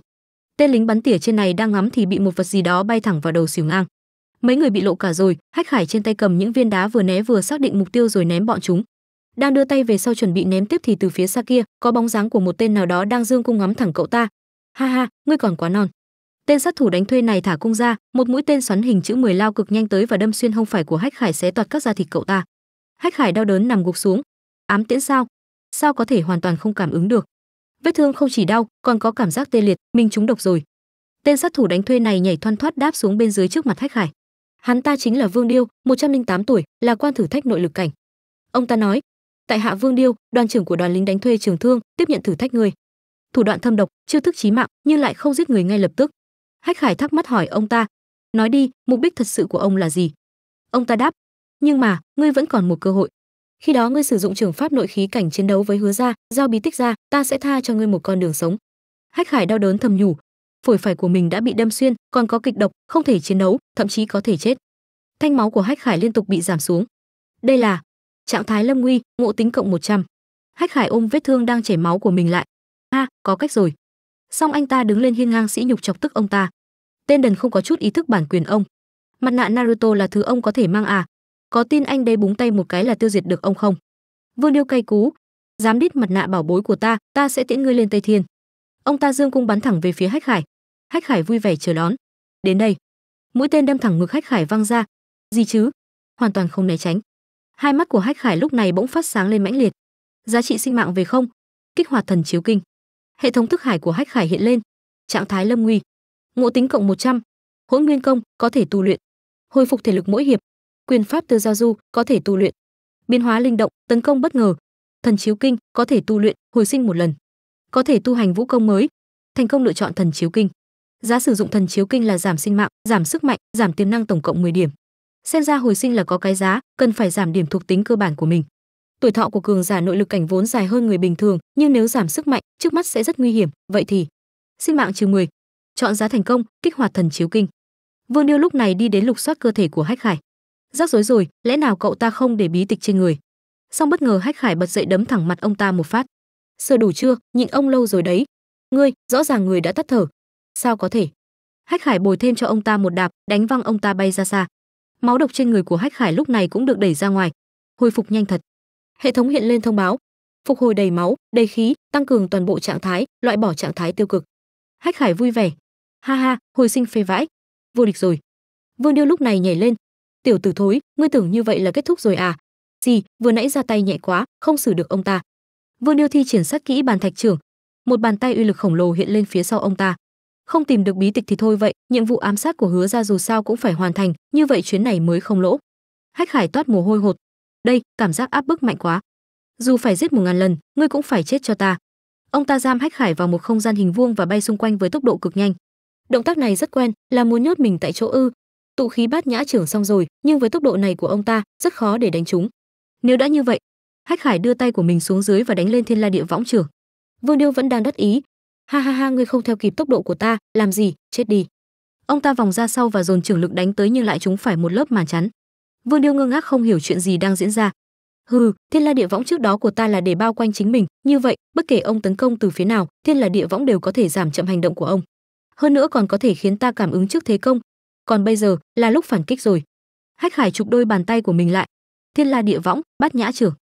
tên lính bắn tỉa trên này đang ngắm thì bị một vật gì đó bay thẳng vào đầu xỉu ngang mấy người bị lộ cả rồi hách khải trên tay cầm những viên đá vừa né vừa xác định mục tiêu rồi ném bọn chúng đang đưa tay về sau chuẩn bị ném tiếp thì từ phía xa kia có bóng dáng của một tên nào đó đang dương cung ngắm thẳng cậu ta ha ha ngươi còn quá non tên sát thủ đánh thuê này thả cung ra một mũi tên xoắn hình chữ 10 lao cực nhanh tới và đâm xuyên hông phải của hách khải xé toạc các da thịt cậu ta hách khải đau đớn nằm gục xuống ám tiễn sao sao có thể hoàn toàn không cảm ứng được vết thương không chỉ đau còn có cảm giác tê liệt mình trúng độc rồi tên sát thủ đánh thuê này nhảy thoăn thoát đáp xuống bên dưới trước mặt hách hải hắn ta chính là vương điêu 108 tuổi là quan thử thách nội lực cảnh ông ta nói tại hạ vương điêu đoàn trưởng của đoàn lính đánh thuê trường thương tiếp nhận thử thách người thủ đoạn thâm độc chưa thức chí mạng nhưng lại không giết người ngay lập tức hách hải thắc mắc hỏi ông ta nói đi mục đích thật sự của ông là gì ông ta đáp nhưng mà ngươi vẫn còn một cơ hội khi đó ngươi sử dụng trường pháp nội khí cảnh chiến đấu với hứa gia giao bí tích ra ta sẽ tha cho ngươi một con đường sống hách khải đau đớn thầm nhủ phổi phải của mình đã bị đâm xuyên còn có kịch độc không thể chiến đấu thậm chí có thể chết thanh máu của hách khải liên tục bị giảm xuống đây là trạng thái lâm nguy ngộ tính cộng 100. hách khải ôm vết thương đang chảy máu của mình lại ha có cách rồi xong anh ta đứng lên hiên ngang sĩ nhục chọc tức ông ta tên đần không có chút ý thức bản quyền ông mặt nạ naruto là thứ ông có thể mang à có tin anh đây búng tay một cái là tiêu diệt được ông không vương điêu cay cú dám đít mặt nạ bảo bối của ta ta sẽ tiễn ngươi lên tây thiên ông ta dương cung bắn thẳng về phía hách khải hách khải vui vẻ chờ đón đến đây mũi tên đâm thẳng ngực hách khải văng ra gì chứ hoàn toàn không né tránh hai mắt của hách khải lúc này bỗng phát sáng lên mãnh liệt giá trị sinh mạng về không kích hoạt thần chiếu kinh hệ thống thức hải của hách khải hiện lên trạng thái lâm nguy ngộ tính cộng 100, hỗn nguyên công có thể tu luyện hồi phục thể lực mỗi hiệp quyền pháp tư giao du có thể tu luyện biến hóa linh động tấn công bất ngờ thần chiếu kinh có thể tu luyện hồi sinh một lần có thể tu hành vũ công mới thành công lựa chọn thần chiếu kinh giá sử dụng thần chiếu kinh là giảm sinh mạng giảm sức mạnh giảm tiềm năng tổng cộng 10 điểm xem ra hồi sinh là có cái giá cần phải giảm điểm thuộc tính cơ bản của mình tuổi thọ của cường giả nội lực cảnh vốn dài hơn người bình thường nhưng nếu giảm sức mạnh trước mắt sẽ rất nguy hiểm vậy thì sinh mạng trừ 10. chọn giá thành công kích hoạt thần chiếu kinh vương điêu lúc này đi đến lục soát cơ thể của hách khải rắc rối rồi lẽ nào cậu ta không để bí tịch trên người xong bất ngờ hách khải bật dậy đấm thẳng mặt ông ta một phát sơ đủ chưa nhịn ông lâu rồi đấy ngươi rõ ràng người đã tắt thở sao có thể hách khải bồi thêm cho ông ta một đạp đánh văng ông ta bay ra xa máu độc trên người của hách khải lúc này cũng được đẩy ra ngoài hồi phục nhanh thật hệ thống hiện lên thông báo phục hồi đầy máu đầy khí tăng cường toàn bộ trạng thái loại bỏ trạng thái tiêu cực hách khải vui vẻ ha ha hồi sinh phê vãi vô địch rồi vương điêu lúc này nhảy lên tiểu tử thối ngươi tưởng như vậy là kết thúc rồi à gì vừa nãy ra tay nhẹ quá không xử được ông ta vương yêu thi triển sát kỹ bàn thạch trưởng một bàn tay uy lực khổng lồ hiện lên phía sau ông ta không tìm được bí tịch thì thôi vậy nhiệm vụ ám sát của hứa ra dù sao cũng phải hoàn thành như vậy chuyến này mới không lỗ hách hải toát mồ hôi hột đây cảm giác áp bức mạnh quá dù phải giết một ngàn lần ngươi cũng phải chết cho ta ông ta giam hách khải vào một không gian hình vuông và bay xung quanh với tốc độ cực nhanh động tác này rất quen là muốn nhốt mình tại chỗ ư tụ khí bát nhã trưởng xong rồi nhưng với tốc độ này của ông ta rất khó để đánh chúng. nếu đã như vậy hách khải đưa tay của mình xuống dưới và đánh lên thiên la địa võng trưởng vương điêu vẫn đang đắt ý ha ha ha ngươi không theo kịp tốc độ của ta làm gì chết đi ông ta vòng ra sau và dồn trưởng lực đánh tới nhưng lại chúng phải một lớp màn chắn vương điêu ngơ ngác không hiểu chuyện gì đang diễn ra hừ thiên la địa võng trước đó của ta là để bao quanh chính mình như vậy bất kể ông tấn công từ phía nào thiên la địa võng đều có thể giảm chậm hành động của ông hơn nữa còn có thể khiến ta cảm ứng trước thế công còn bây giờ là lúc phản kích rồi hách Hải chụp đôi bàn tay của mình lại thiên la địa võng bát nhã trưởng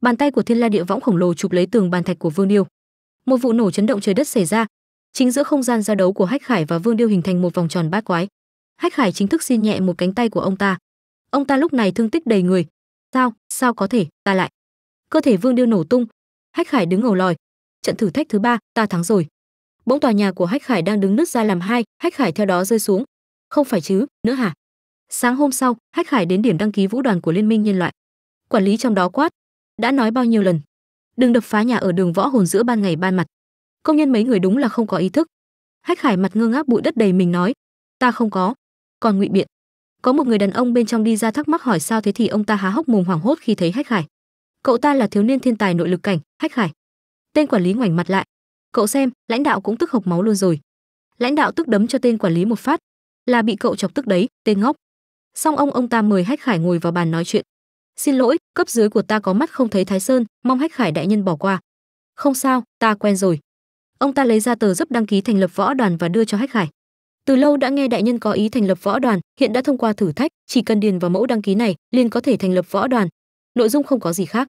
bàn tay của thiên la địa võng khổng lồ chụp lấy tường bàn thạch của vương điêu một vụ nổ chấn động trời đất xảy ra chính giữa không gian giao đấu của hách khải và vương điêu hình thành một vòng tròn bát quái hách khải chính thức xin nhẹ một cánh tay của ông ta ông ta lúc này thương tích đầy người sao sao có thể ta lại cơ thể vương điêu nổ tung hách khải đứng ngầu lòi trận thử thách thứ ba ta thắng rồi bỗng tòa nhà của hách khải đang đứng nứt ra làm hai hách khải theo đó rơi xuống không phải chứ, nữa hả? Sáng hôm sau, Hách Khải đến điểm đăng ký vũ đoàn của Liên minh nhân loại. Quản lý trong đó quát, đã nói bao nhiêu lần, đừng đập phá nhà ở đường võ hồn giữa ban ngày ban mặt. Công nhân mấy người đúng là không có ý thức. Hách Khải mặt ngơ ngác bụi đất đầy mình nói, ta không có, còn ngụy biện. Có một người đàn ông bên trong đi ra thắc mắc hỏi sao thế thì ông ta há hốc mồm hoảng hốt khi thấy Hách Khải. Cậu ta là thiếu niên thiên tài nội lực cảnh, Hách Khải. Tên quản lý ngoảnh mặt lại. Cậu xem, lãnh đạo cũng tức hộc máu luôn rồi lãnh đạo tức đấm cho tên quản lý một phát là bị cậu chọc tức đấy tên ngốc xong ông ông ta mời hách khải ngồi vào bàn nói chuyện xin lỗi cấp dưới của ta có mắt không thấy thái sơn mong hách khải đại nhân bỏ qua không sao ta quen rồi ông ta lấy ra tờ giúp đăng ký thành lập võ đoàn và đưa cho hách khải từ lâu đã nghe đại nhân có ý thành lập võ đoàn hiện đã thông qua thử thách chỉ cần điền vào mẫu đăng ký này liền có thể thành lập võ đoàn nội dung không có gì khác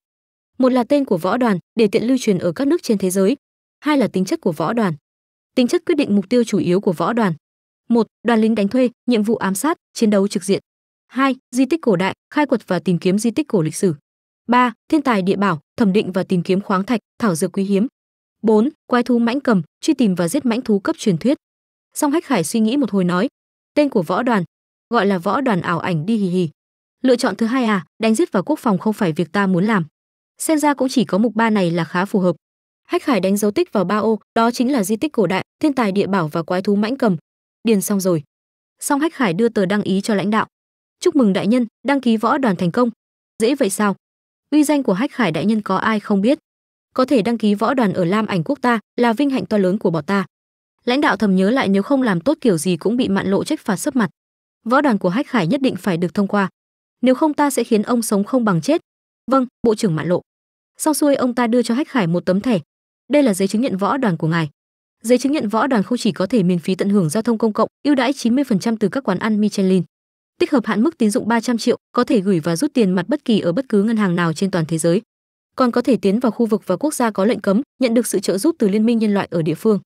một là tên của võ đoàn để tiện lưu truyền ở các nước trên thế giới hai là tính chất của võ đoàn tính chất quyết định mục tiêu chủ yếu của võ đoàn 1. Đoàn lính đánh thuê, nhiệm vụ ám sát, chiến đấu trực diện. 2. Di tích cổ đại, khai quật và tìm kiếm di tích cổ lịch sử. 3. Thiên tài địa bảo, thẩm định và tìm kiếm khoáng thạch, thảo dược quý hiếm. 4. Quái thú mãnh cầm, truy tìm và giết mãnh thú cấp truyền thuyết. Song Hách Khải suy nghĩ một hồi nói, tên của võ đoàn, gọi là võ đoàn ảo ảnh đi hì hì. Lựa chọn thứ hai à, đánh giết vào quốc phòng không phải việc ta muốn làm. Xem ra cũng chỉ có mục ba này là khá phù hợp. Hách Khải đánh dấu tích vào ba ô, đó chính là di tích cổ đại, thiên tài địa bảo và quái thú mãnh cầm, điền xong rồi song hách khải đưa tờ đăng ý cho lãnh đạo chúc mừng đại nhân đăng ký võ đoàn thành công dễ vậy sao uy danh của hách khải đại nhân có ai không biết có thể đăng ký võ đoàn ở lam ảnh quốc ta là vinh hạnh to lớn của bọn ta lãnh đạo thầm nhớ lại nếu không làm tốt kiểu gì cũng bị mạn lộ trách phạt sấp mặt võ đoàn của hách khải nhất định phải được thông qua nếu không ta sẽ khiến ông sống không bằng chết vâng bộ trưởng mạn lộ sau xuôi ông ta đưa cho hách khải một tấm thẻ đây là giấy chứng nhận võ đoàn của ngài Giấy chứng nhận võ đoàn không chỉ có thể miễn phí tận hưởng giao thông công cộng, ưu đãi 90% từ các quán ăn Michelin. Tích hợp hạn mức tín dụng 300 triệu, có thể gửi và rút tiền mặt bất kỳ ở bất cứ ngân hàng nào trên toàn thế giới. Còn có thể tiến vào khu vực và quốc gia có lệnh cấm, nhận được sự trợ giúp từ liên minh nhân loại ở địa phương.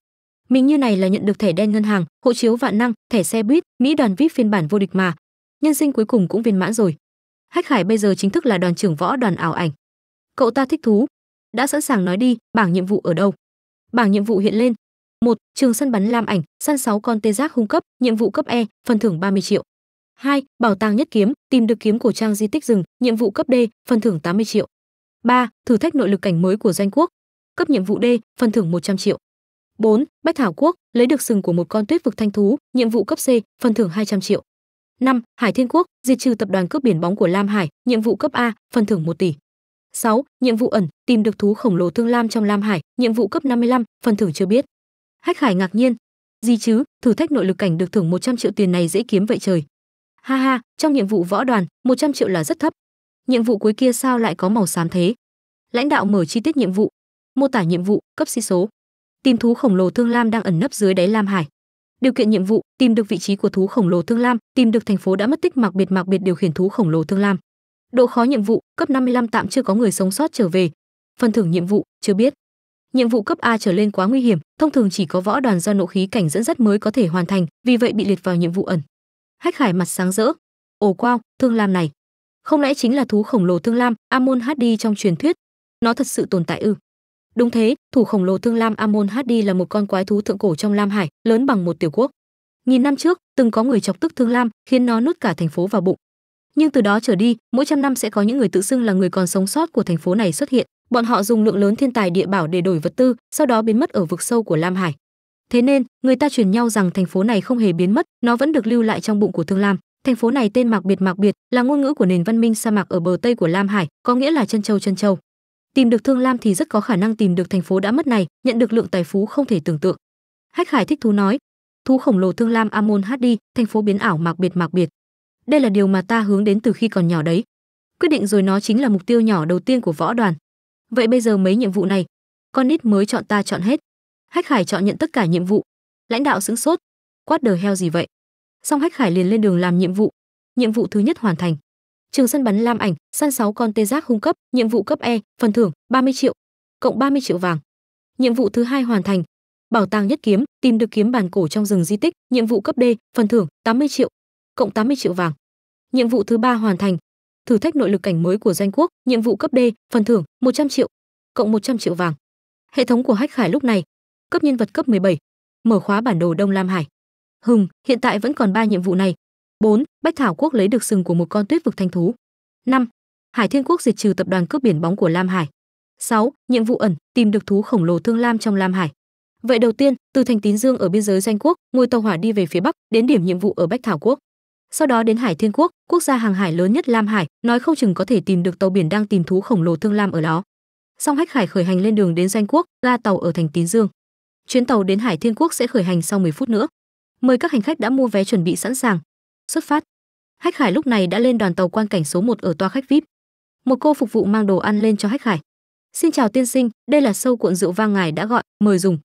Mình như này là nhận được thẻ đen ngân hàng, hộ chiếu vạn năng, thẻ xe buýt, Mỹ đoàn VIP phiên bản vô địch mà. Nhân sinh cuối cùng cũng viên mãn rồi. Hách Hải bây giờ chính thức là đoàn trưởng võ đoàn ảo ảnh. Cậu ta thích thú. Đã sẵn sàng nói đi, bảng nhiệm vụ ở đâu? Bảng nhiệm vụ hiện lên, 1. Trường săn bắn lam ảnh, săn 6 con tê giác hung cấp, nhiệm vụ cấp E, phần thưởng 30 triệu. 2. Bảo tàng nhất kiếm, tìm được kiếm cổ trang di tích rừng, nhiệm vụ cấp D, phần thưởng 80 triệu. 3. Thử thách nội lực cảnh mới của doanh quốc, cấp nhiệm vụ D, phần thưởng 100 triệu. 4. Bách Thảo Quốc, lấy được sừng của một con tuyết vực thanh thú, nhiệm vụ cấp C, phần thưởng 200 triệu. 5. Hải Thiên Quốc, diệt trừ tập đoàn cướp biển bóng của Lam Hải, nhiệm vụ cấp A, phần thưởng 1 tỷ. 6. Nhiệm vụ ẩn, tìm được thú khổng lồ thương lam trong Lam Hải, nhiệm vụ cấp 55, phần thưởng chưa biết hách khải ngạc nhiên gì chứ thử thách nội lực cảnh được thưởng 100 triệu tiền này dễ kiếm vậy trời ha ha trong nhiệm vụ võ đoàn 100 triệu là rất thấp nhiệm vụ cuối kia sao lại có màu xám thế lãnh đạo mở chi tiết nhiệm vụ mô tả nhiệm vụ cấp sĩ số tìm thú khổng lồ thương lam đang ẩn nấp dưới đáy lam hải điều kiện nhiệm vụ tìm được vị trí của thú khổng lồ thương lam tìm được thành phố đã mất tích mạc biệt mạc biệt điều khiển thú khổng lồ thương lam độ khó nhiệm vụ cấp 55 tạm chưa có người sống sót trở về phần thưởng nhiệm vụ chưa biết nhiệm vụ cấp a trở lên quá nguy hiểm thông thường chỉ có võ đoàn do nộ khí cảnh dẫn dắt mới có thể hoàn thành vì vậy bị liệt vào nhiệm vụ ẩn hách khải mặt sáng rỡ ồ quao thương lam này không lẽ chính là thú khổng lồ thương lam amon hd trong truyền thuyết nó thật sự tồn tại ư đúng thế thú khổng lồ thương lam amon hd là một con quái thú thượng cổ trong lam hải lớn bằng một tiểu quốc nghìn năm trước từng có người chọc tức thương lam khiến nó nuốt cả thành phố vào bụng nhưng từ đó trở đi mỗi trăm năm sẽ có những người tự xưng là người còn sống sót của thành phố này xuất hiện bọn họ dùng lượng lớn thiên tài địa bảo để đổi vật tư, sau đó biến mất ở vực sâu của Lam Hải. Thế nên, người ta truyền nhau rằng thành phố này không hề biến mất, nó vẫn được lưu lại trong bụng của Thương Lam. Thành phố này tên Mạc Biệt Mạc Biệt là ngôn ngữ của nền văn minh sa mạc ở bờ tây của Lam Hải, có nghĩa là chân châu chân châu. Tìm được Thương Lam thì rất có khả năng tìm được thành phố đã mất này, nhận được lượng tài phú không thể tưởng tượng. Hách Khải thích thú nói, thú khổng lồ Thương Lam Amon HD, thành phố biến ảo Mạc Biệt Mạc Biệt. Đây là điều mà ta hướng đến từ khi còn nhỏ đấy. Quyết định rồi nó chính là mục tiêu nhỏ đầu tiên của võ đoàn vậy bây giờ mấy nhiệm vụ này con nít mới chọn ta chọn hết hách khải chọn nhận tất cả nhiệm vụ lãnh đạo sững sốt quát đờ heo gì vậy xong hách khải liền lên đường làm nhiệm vụ nhiệm vụ thứ nhất hoàn thành trường sân bắn lam ảnh săn 6 con tê giác hung cấp nhiệm vụ cấp e phần thưởng 30 triệu cộng 30 triệu vàng nhiệm vụ thứ hai hoàn thành bảo tàng nhất kiếm tìm được kiếm bản cổ trong rừng di tích nhiệm vụ cấp d phần thưởng 80 triệu cộng 80 triệu vàng nhiệm vụ thứ ba hoàn thành thử thách nội lực cảnh mới của danh quốc nhiệm vụ cấp d phần thưởng 100 triệu cộng 100 triệu vàng hệ thống của hách khải lúc này cấp nhân vật cấp 17 mở khóa bản đồ đông lam hải hùng hiện tại vẫn còn ba nhiệm vụ này 4. bách thảo quốc lấy được sừng của một con tuyết vực thanh thú 5. hải thiên quốc diệt trừ tập đoàn cướp biển bóng của lam hải 6. nhiệm vụ ẩn tìm được thú khổng lồ thương lam trong lam hải vậy đầu tiên từ thành tín dương ở biên giới danh quốc ngồi tàu hỏa đi về phía bắc đến điểm nhiệm vụ ở bách thảo quốc sau đó đến Hải Thiên Quốc, quốc gia hàng hải lớn nhất Lam Hải, nói không chừng có thể tìm được tàu biển đang tìm thú khổng lồ thương lam ở đó. Song Hách Khải khởi hành lên đường đến Doanh Quốc, ga tàu ở thành Tín Dương. Chuyến tàu đến Hải Thiên Quốc sẽ khởi hành sau 10 phút nữa. Mời các hành khách đã mua vé chuẩn bị sẵn sàng. Xuất phát. Hách Khải lúc này đã lên đoàn tàu quan cảnh số 1 ở toa khách VIP. Một cô phục vụ mang đồ ăn lên cho Hách Khải. "Xin chào tiên sinh, đây là sâu cuộn rượu vang ngài đã gọi, mời dùng.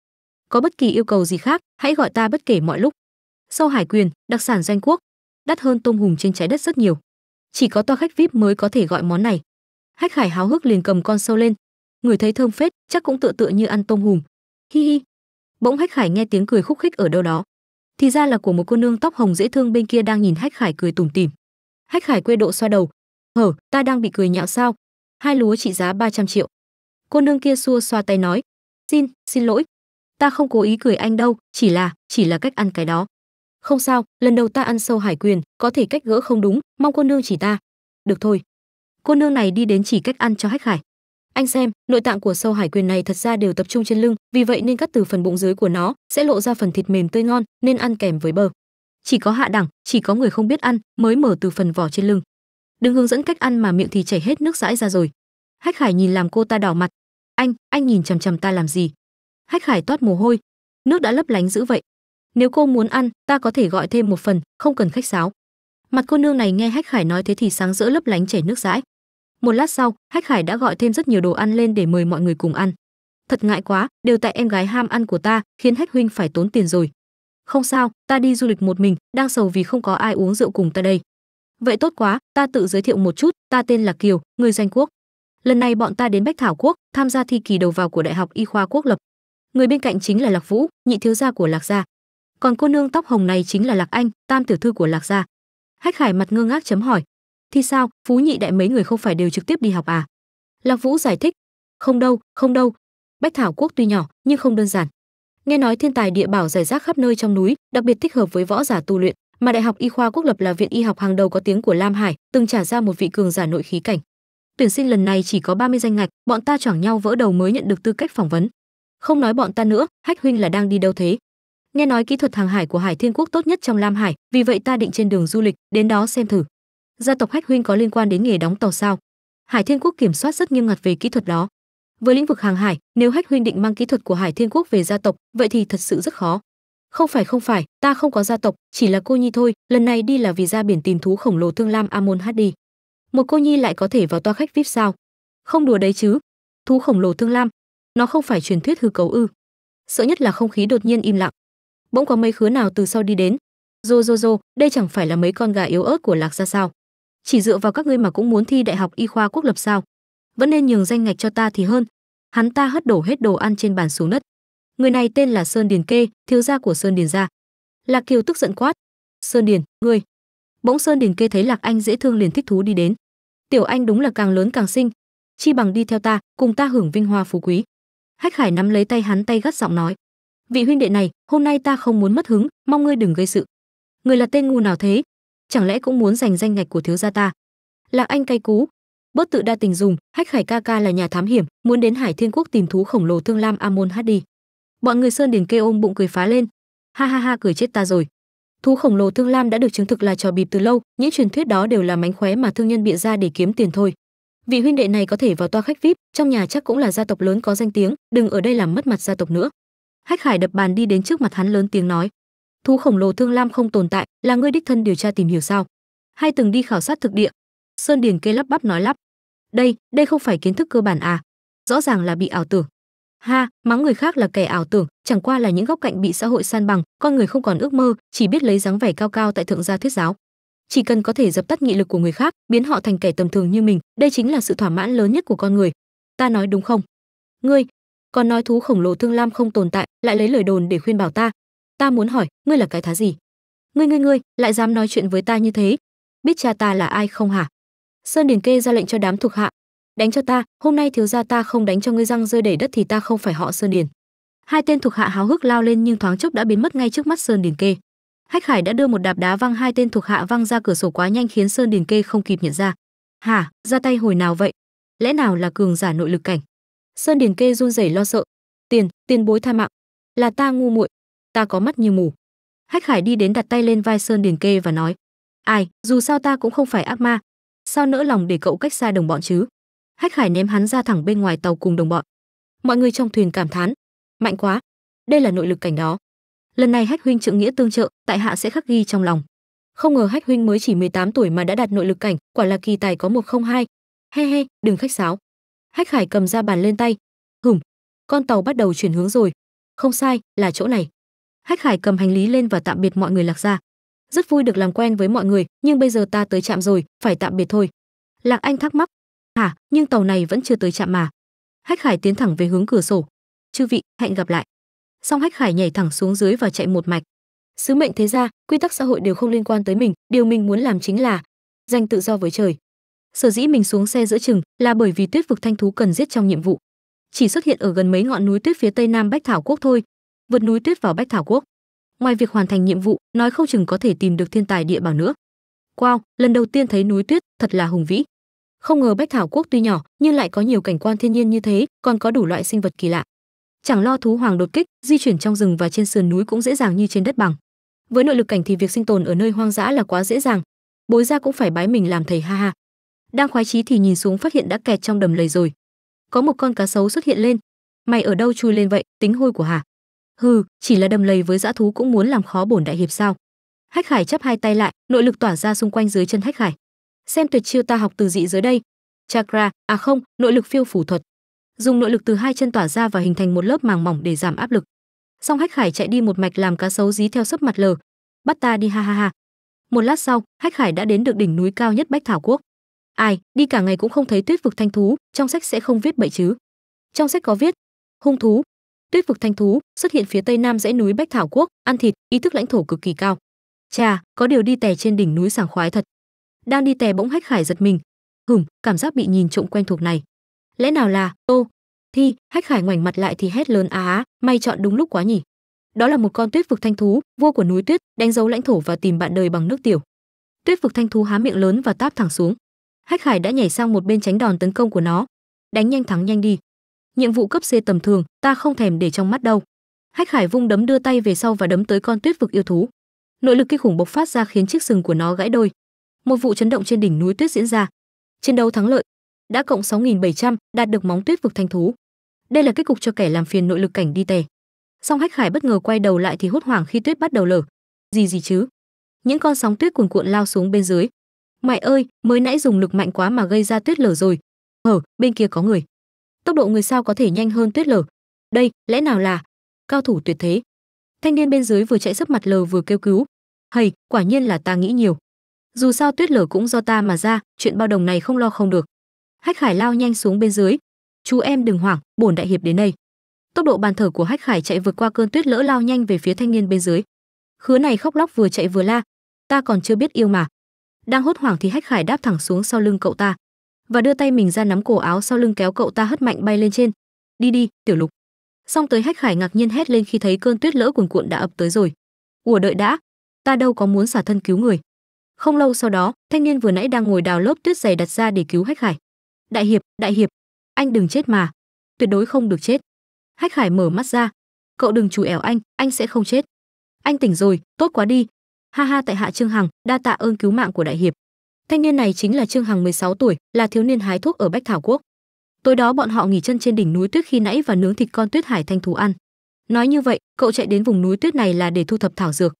Có bất kỳ yêu cầu gì khác, hãy gọi ta bất kể mọi lúc." Sâu Hải Quyền, đặc sản Doanh Quốc, đắt hơn tôm hùm trên trái đất rất nhiều. Chỉ có toa khách VIP mới có thể gọi món này. Hách Hải háo hức liền cầm con sâu lên, người thấy thơm phết, chắc cũng tựa tựa như ăn tôm hùm. Hi hi. Bỗng Hách Hải nghe tiếng cười khúc khích ở đâu đó. Thì ra là của một cô nương tóc hồng dễ thương bên kia đang nhìn Hách Hải cười tủm tỉm. Hách Hải quê độ xoa đầu. "Hở, ta đang bị cười nhạo sao? Hai lúa trị giá 300 triệu." Cô nương kia xua xoa tay nói, "Xin, xin lỗi. Ta không cố ý cười anh đâu, chỉ là, chỉ là cách ăn cái đó." không sao lần đầu ta ăn sâu hải quyền có thể cách gỡ không đúng mong cô nương chỉ ta được thôi cô nương này đi đến chỉ cách ăn cho hách hải anh xem nội tạng của sâu hải quyền này thật ra đều tập trung trên lưng vì vậy nên cắt từ phần bụng dưới của nó sẽ lộ ra phần thịt mềm tươi ngon nên ăn kèm với bờ chỉ có hạ đẳng chỉ có người không biết ăn mới mở từ phần vỏ trên lưng đừng hướng dẫn cách ăn mà miệng thì chảy hết nước dãi ra rồi hách hải nhìn làm cô ta đỏ mặt anh anh nhìn chằm chằm ta làm gì hách hải toát mồ hôi nước đã lấp lánh dữ vậy nếu cô muốn ăn ta có thể gọi thêm một phần không cần khách sáo mặt cô nương này nghe hách khải nói thế thì sáng rỡ lấp lánh chảy nước dãi một lát sau hách khải đã gọi thêm rất nhiều đồ ăn lên để mời mọi người cùng ăn thật ngại quá đều tại em gái ham ăn của ta khiến hách huynh phải tốn tiền rồi không sao ta đi du lịch một mình đang sầu vì không có ai uống rượu cùng ta đây vậy tốt quá ta tự giới thiệu một chút ta tên là kiều người danh quốc lần này bọn ta đến bách thảo quốc tham gia thi kỳ đầu vào của đại học y khoa quốc lập người bên cạnh chính là lạc vũ nhị thiếu gia của lạc gia còn cô nương tóc hồng này chính là lạc anh tam tiểu thư của lạc gia hách khải mặt ngơ ngác chấm hỏi thì sao phú nhị đại mấy người không phải đều trực tiếp đi học à lạc vũ giải thích không đâu không đâu bách thảo quốc tuy nhỏ nhưng không đơn giản nghe nói thiên tài địa bảo giải rác khắp nơi trong núi đặc biệt thích hợp với võ giả tu luyện mà đại học y khoa quốc lập là viện y học hàng đầu có tiếng của lam hải từng trả ra một vị cường giả nội khí cảnh tuyển sinh lần này chỉ có 30 danh ngạch bọn ta choảng nhau vỡ đầu mới nhận được tư cách phỏng vấn không nói bọn ta nữa hách huynh là đang đi đâu thế nghe nói kỹ thuật hàng hải của hải thiên quốc tốt nhất trong lam hải vì vậy ta định trên đường du lịch đến đó xem thử gia tộc hách huynh có liên quan đến nghề đóng tàu sao hải thiên quốc kiểm soát rất nghiêm ngặt về kỹ thuật đó với lĩnh vực hàng hải nếu hách huynh định mang kỹ thuật của hải thiên quốc về gia tộc vậy thì thật sự rất khó không phải không phải ta không có gia tộc chỉ là cô nhi thôi lần này đi là vì ra biển tìm thú khổng lồ thương lam amon hát một cô nhi lại có thể vào toa khách vip sao không đùa đấy chứ thú khổng lồ thương lam nó không phải truyền thuyết hư cấu ư sợ nhất là không khí đột nhiên im lặng bỗng có mấy khứa nào từ sau đi đến rô rô rô đây chẳng phải là mấy con gà yếu ớt của lạc ra sao chỉ dựa vào các ngươi mà cũng muốn thi đại học y khoa quốc lập sao vẫn nên nhường danh ngạch cho ta thì hơn hắn ta hất đổ hết đồ ăn trên bàn xuống đất người này tên là sơn điền kê thiếu gia của sơn điền gia lạc kiều tức giận quát sơn điền ngươi bỗng sơn điền kê thấy lạc anh dễ thương liền thích thú đi đến tiểu anh đúng là càng lớn càng xinh chi bằng đi theo ta cùng ta hưởng vinh hoa phú quý hách khải nắm lấy tay hắn tay gắt giọng nói vị huynh đệ này hôm nay ta không muốn mất hứng mong ngươi đừng gây sự người là tên ngu nào thế chẳng lẽ cũng muốn giành danh ngạch của thiếu gia ta lạc anh cay cú bớt tự đa tình dùng hách khải ca ca là nhà thám hiểm muốn đến hải thiên quốc tìm thú khổng lồ thương lam amon hát đi bọn người sơn điền kê ôm bụng cười phá lên ha ha ha cười chết ta rồi thú khổng lồ thương lam đã được chứng thực là trò bịp từ lâu những truyền thuyết đó đều là mánh khóe mà thương nhân bịa ra để kiếm tiền thôi vị huynh đệ này có thể vào toa khách vip trong nhà chắc cũng là gia tộc lớn có danh tiếng đừng ở đây làm mất mặt gia tộc nữa Hách Hải đập bàn đi đến trước mặt hắn lớn tiếng nói: "Thú khổng lồ Thương Lam không tồn tại, là ngươi đích thân điều tra tìm hiểu sao? Hay từng đi khảo sát thực địa?" Sơn Điền kê lắp bắp nói lắp: "Đây, đây không phải kiến thức cơ bản à? Rõ ràng là bị ảo tưởng." Ha, mắng người khác là kẻ ảo tưởng, chẳng qua là những góc cạnh bị xã hội san bằng, con người không còn ước mơ, chỉ biết lấy dáng vẻ cao cao tại thượng gia thuyết giáo. Chỉ cần có thể dập tắt nghị lực của người khác, biến họ thành kẻ tầm thường như mình, đây chính là sự thỏa mãn lớn nhất của con người. Ta nói đúng không? Ngươi, còn nói thú khổng lồ thương lam không tồn tại lại lấy lời đồn để khuyên bảo ta ta muốn hỏi ngươi là cái thá gì ngươi ngươi ngươi lại dám nói chuyện với ta như thế biết cha ta là ai không hả sơn điền kê ra lệnh cho đám thuộc hạ đánh cho ta hôm nay thiếu gia ta không đánh cho ngươi răng rơi đầy đất thì ta không phải họ sơn điền hai tên thuộc hạ háo hức lao lên nhưng thoáng chốc đã biến mất ngay trước mắt sơn điền kê hách khải đã đưa một đạp đá văng hai tên thuộc hạ văng ra cửa sổ quá nhanh khiến sơn điền kê không kịp nhận ra hả ra tay hồi nào vậy lẽ nào là cường giả nội lực cảnh Sơn Điền Kê run rẩy lo sợ. Tiền, tiền bối tha mạng. Là ta ngu muội, ta có mắt như mù. Hách Khải đi đến đặt tay lên vai Sơn Điền Kê và nói: "Ai, dù sao ta cũng không phải ác ma, sao nỡ lòng để cậu cách xa đồng bọn chứ?" Hách Khải ném hắn ra thẳng bên ngoài tàu cùng đồng bọn. Mọi người trong thuyền cảm thán: "Mạnh quá, đây là nội lực cảnh đó." Lần này Hách huynh trượng nghĩa tương trợ, tại hạ sẽ khắc ghi trong lòng. Không ngờ Hách huynh mới chỉ 18 tuổi mà đã đạt nội lực cảnh, quả là kỳ tài có một không hai. He he, đừng khách sáo hách khải cầm ra bàn lên tay hửm con tàu bắt đầu chuyển hướng rồi không sai là chỗ này hách khải cầm hành lý lên và tạm biệt mọi người lạc ra rất vui được làm quen với mọi người nhưng bây giờ ta tới trạm rồi phải tạm biệt thôi lạc anh thắc mắc hả nhưng tàu này vẫn chưa tới trạm mà hách khải tiến thẳng về hướng cửa sổ chư vị hẹn gặp lại xong hách khải nhảy thẳng xuống dưới và chạy một mạch sứ mệnh thế ra quy tắc xã hội đều không liên quan tới mình điều mình muốn làm chính là dành tự do với trời sở dĩ mình xuống xe giữa chừng là bởi vì tuyết vực thanh thú cần giết trong nhiệm vụ chỉ xuất hiện ở gần mấy ngọn núi tuyết phía tây nam bách thảo quốc thôi vượt núi tuyết vào bách thảo quốc ngoài việc hoàn thành nhiệm vụ nói không chừng có thể tìm được thiên tài địa bảo nữa wow lần đầu tiên thấy núi tuyết thật là hùng vĩ không ngờ bách thảo quốc tuy nhỏ nhưng lại có nhiều cảnh quan thiên nhiên như thế còn có đủ loại sinh vật kỳ lạ chẳng lo thú hoàng đột kích di chuyển trong rừng và trên sườn núi cũng dễ dàng như trên đất bằng với nội lực cảnh thì việc sinh tồn ở nơi hoang dã là quá dễ dàng bối ra cũng phải bái mình làm thầy ha ha đang khoái chí thì nhìn xuống phát hiện đã kẹt trong đầm lầy rồi. Có một con cá sấu xuất hiện lên. Mày ở đâu chui lên vậy, tính hôi của hả? Hừ, chỉ là đầm lầy với dã thú cũng muốn làm khó bổn đại hiệp sao? Hách Khải chắp hai tay lại, nội lực tỏa ra xung quanh dưới chân Hách Khải. Xem tuyệt chiêu ta học từ dị dưới đây. Chakra, à không, nội lực phiêu phủ thuật. Dùng nội lực từ hai chân tỏa ra và hình thành một lớp màng mỏng để giảm áp lực. Xong Hách Khải chạy đi một mạch làm cá sấu dí theo sấp mặt lờ. Bắt ta đi ha ha ha. Một lát sau, Hách Khải đã đến được đỉnh núi cao nhất Bách Thảo Quốc ai đi cả ngày cũng không thấy tuyết vực thanh thú trong sách sẽ không viết bậy chứ trong sách có viết hung thú tuyết vực thanh thú xuất hiện phía tây nam dãy núi bách thảo quốc ăn thịt ý thức lãnh thổ cực kỳ cao chà có điều đi tè trên đỉnh núi sảng khoái thật đang đi tè bỗng hách khải giật mình hừm cảm giác bị nhìn trộm quen thuộc này lẽ nào là ô thi hách khải ngoảnh mặt lại thì hét lớn á á may chọn đúng lúc quá nhỉ đó là một con tuyết vực thanh thú vua của núi tuyết đánh dấu lãnh thổ và tìm bạn đời bằng nước tiểu tuyết vực thanh thú há miệng lớn và táp thẳng xuống Hách Hải đã nhảy sang một bên tránh đòn tấn công của nó. Đánh nhanh thắng nhanh đi. Nhiệm vụ cấp C tầm thường, ta không thèm để trong mắt đâu. Hách Hải vung đấm đưa tay về sau và đấm tới con tuyết vực yêu thú. Nội lực kinh khủng bộc phát ra khiến chiếc sừng của nó gãy đôi. Một vụ chấn động trên đỉnh núi tuyết diễn ra. Chiến đấu thắng lợi, đã cộng 6700, đạt được móng tuyết vực thanh thú. Đây là kết cục cho kẻ làm phiền nội lực cảnh đi tè. Song Hách Hải bất ngờ quay đầu lại thì hốt hoảng khi tuyết bắt đầu lở. Gì gì chứ? Những con sóng tuyết cuồn cuộn lao xuống bên dưới, mẹ ơi mới nãy dùng lực mạnh quá mà gây ra tuyết lở rồi hở ờ, bên kia có người tốc độ người sao có thể nhanh hơn tuyết lở đây lẽ nào là cao thủ tuyệt thế thanh niên bên dưới vừa chạy sấp mặt lờ vừa kêu cứu hầy quả nhiên là ta nghĩ nhiều dù sao tuyết lở cũng do ta mà ra chuyện bao đồng này không lo không được hách khải lao nhanh xuống bên dưới chú em đừng hoảng bổn đại hiệp đến đây tốc độ bàn thở của hách khải chạy vượt qua cơn tuyết lỡ lao nhanh về phía thanh niên bên dưới khứa này khóc lóc vừa chạy vừa la ta còn chưa biết yêu mà đang hốt hoảng thì hách khải đáp thẳng xuống sau lưng cậu ta và đưa tay mình ra nắm cổ áo sau lưng kéo cậu ta hất mạnh bay lên trên đi đi tiểu lục xong tới hách khải ngạc nhiên hét lên khi thấy cơn tuyết lỡ cuồn cuộn đã ập tới rồi ủa đợi đã ta đâu có muốn xả thân cứu người không lâu sau đó thanh niên vừa nãy đang ngồi đào lớp tuyết dày đặt ra để cứu hách khải đại hiệp đại hiệp anh đừng chết mà tuyệt đối không được chết hách khải mở mắt ra cậu đừng chủ ẻo anh anh sẽ không chết anh tỉnh rồi tốt quá đi ha ha tại hạ trương hằng đa tạ ơn cứu mạng của đại hiệp thanh niên này chính là trương hằng 16 tuổi là thiếu niên hái thuốc ở bách thảo quốc tối đó bọn họ nghỉ chân trên đỉnh núi tuyết khi nãy và nướng thịt con tuyết hải thanh thú ăn nói như vậy cậu chạy đến vùng núi tuyết này là để thu thập thảo dược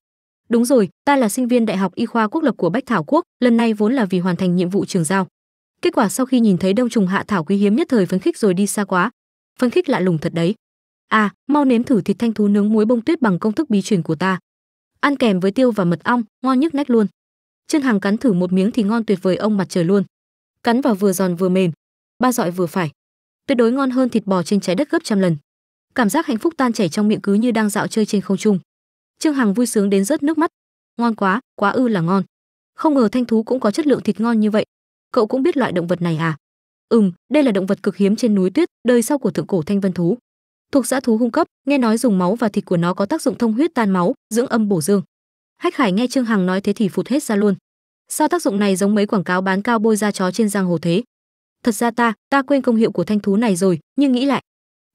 đúng rồi ta là sinh viên đại học y khoa quốc lập của bách thảo quốc lần này vốn là vì hoàn thành nhiệm vụ trường giao kết quả sau khi nhìn thấy đông trùng hạ thảo quý hiếm nhất thời phấn khích rồi đi xa quá phấn khích lạ lùng thật đấy à mau nếm thử thịt thanh thú nướng muối bông tuyết bằng công thức bí truyền của ta ăn kèm với tiêu và mật ong ngon nhức nách luôn chân hàng cắn thử một miếng thì ngon tuyệt vời ông mặt trời luôn cắn vào vừa giòn vừa mềm ba dọi vừa phải tuyệt đối ngon hơn thịt bò trên trái đất gấp trăm lần cảm giác hạnh phúc tan chảy trong miệng cứ như đang dạo chơi trên không trung trương hằng vui sướng đến rớt nước mắt ngon quá quá ư là ngon không ngờ thanh thú cũng có chất lượng thịt ngon như vậy cậu cũng biết loại động vật này à ừm đây là động vật cực hiếm trên núi tuyết đời sau của thượng cổ thanh vân thú thuộc dã thú hung cấp nghe nói dùng máu và thịt của nó có tác dụng thông huyết tan máu dưỡng âm bổ dương hách Hải nghe trương hằng nói thế thì phụt hết ra luôn sao tác dụng này giống mấy quảng cáo bán cao bôi da chó trên giang hồ thế thật ra ta ta quên công hiệu của thanh thú này rồi nhưng nghĩ lại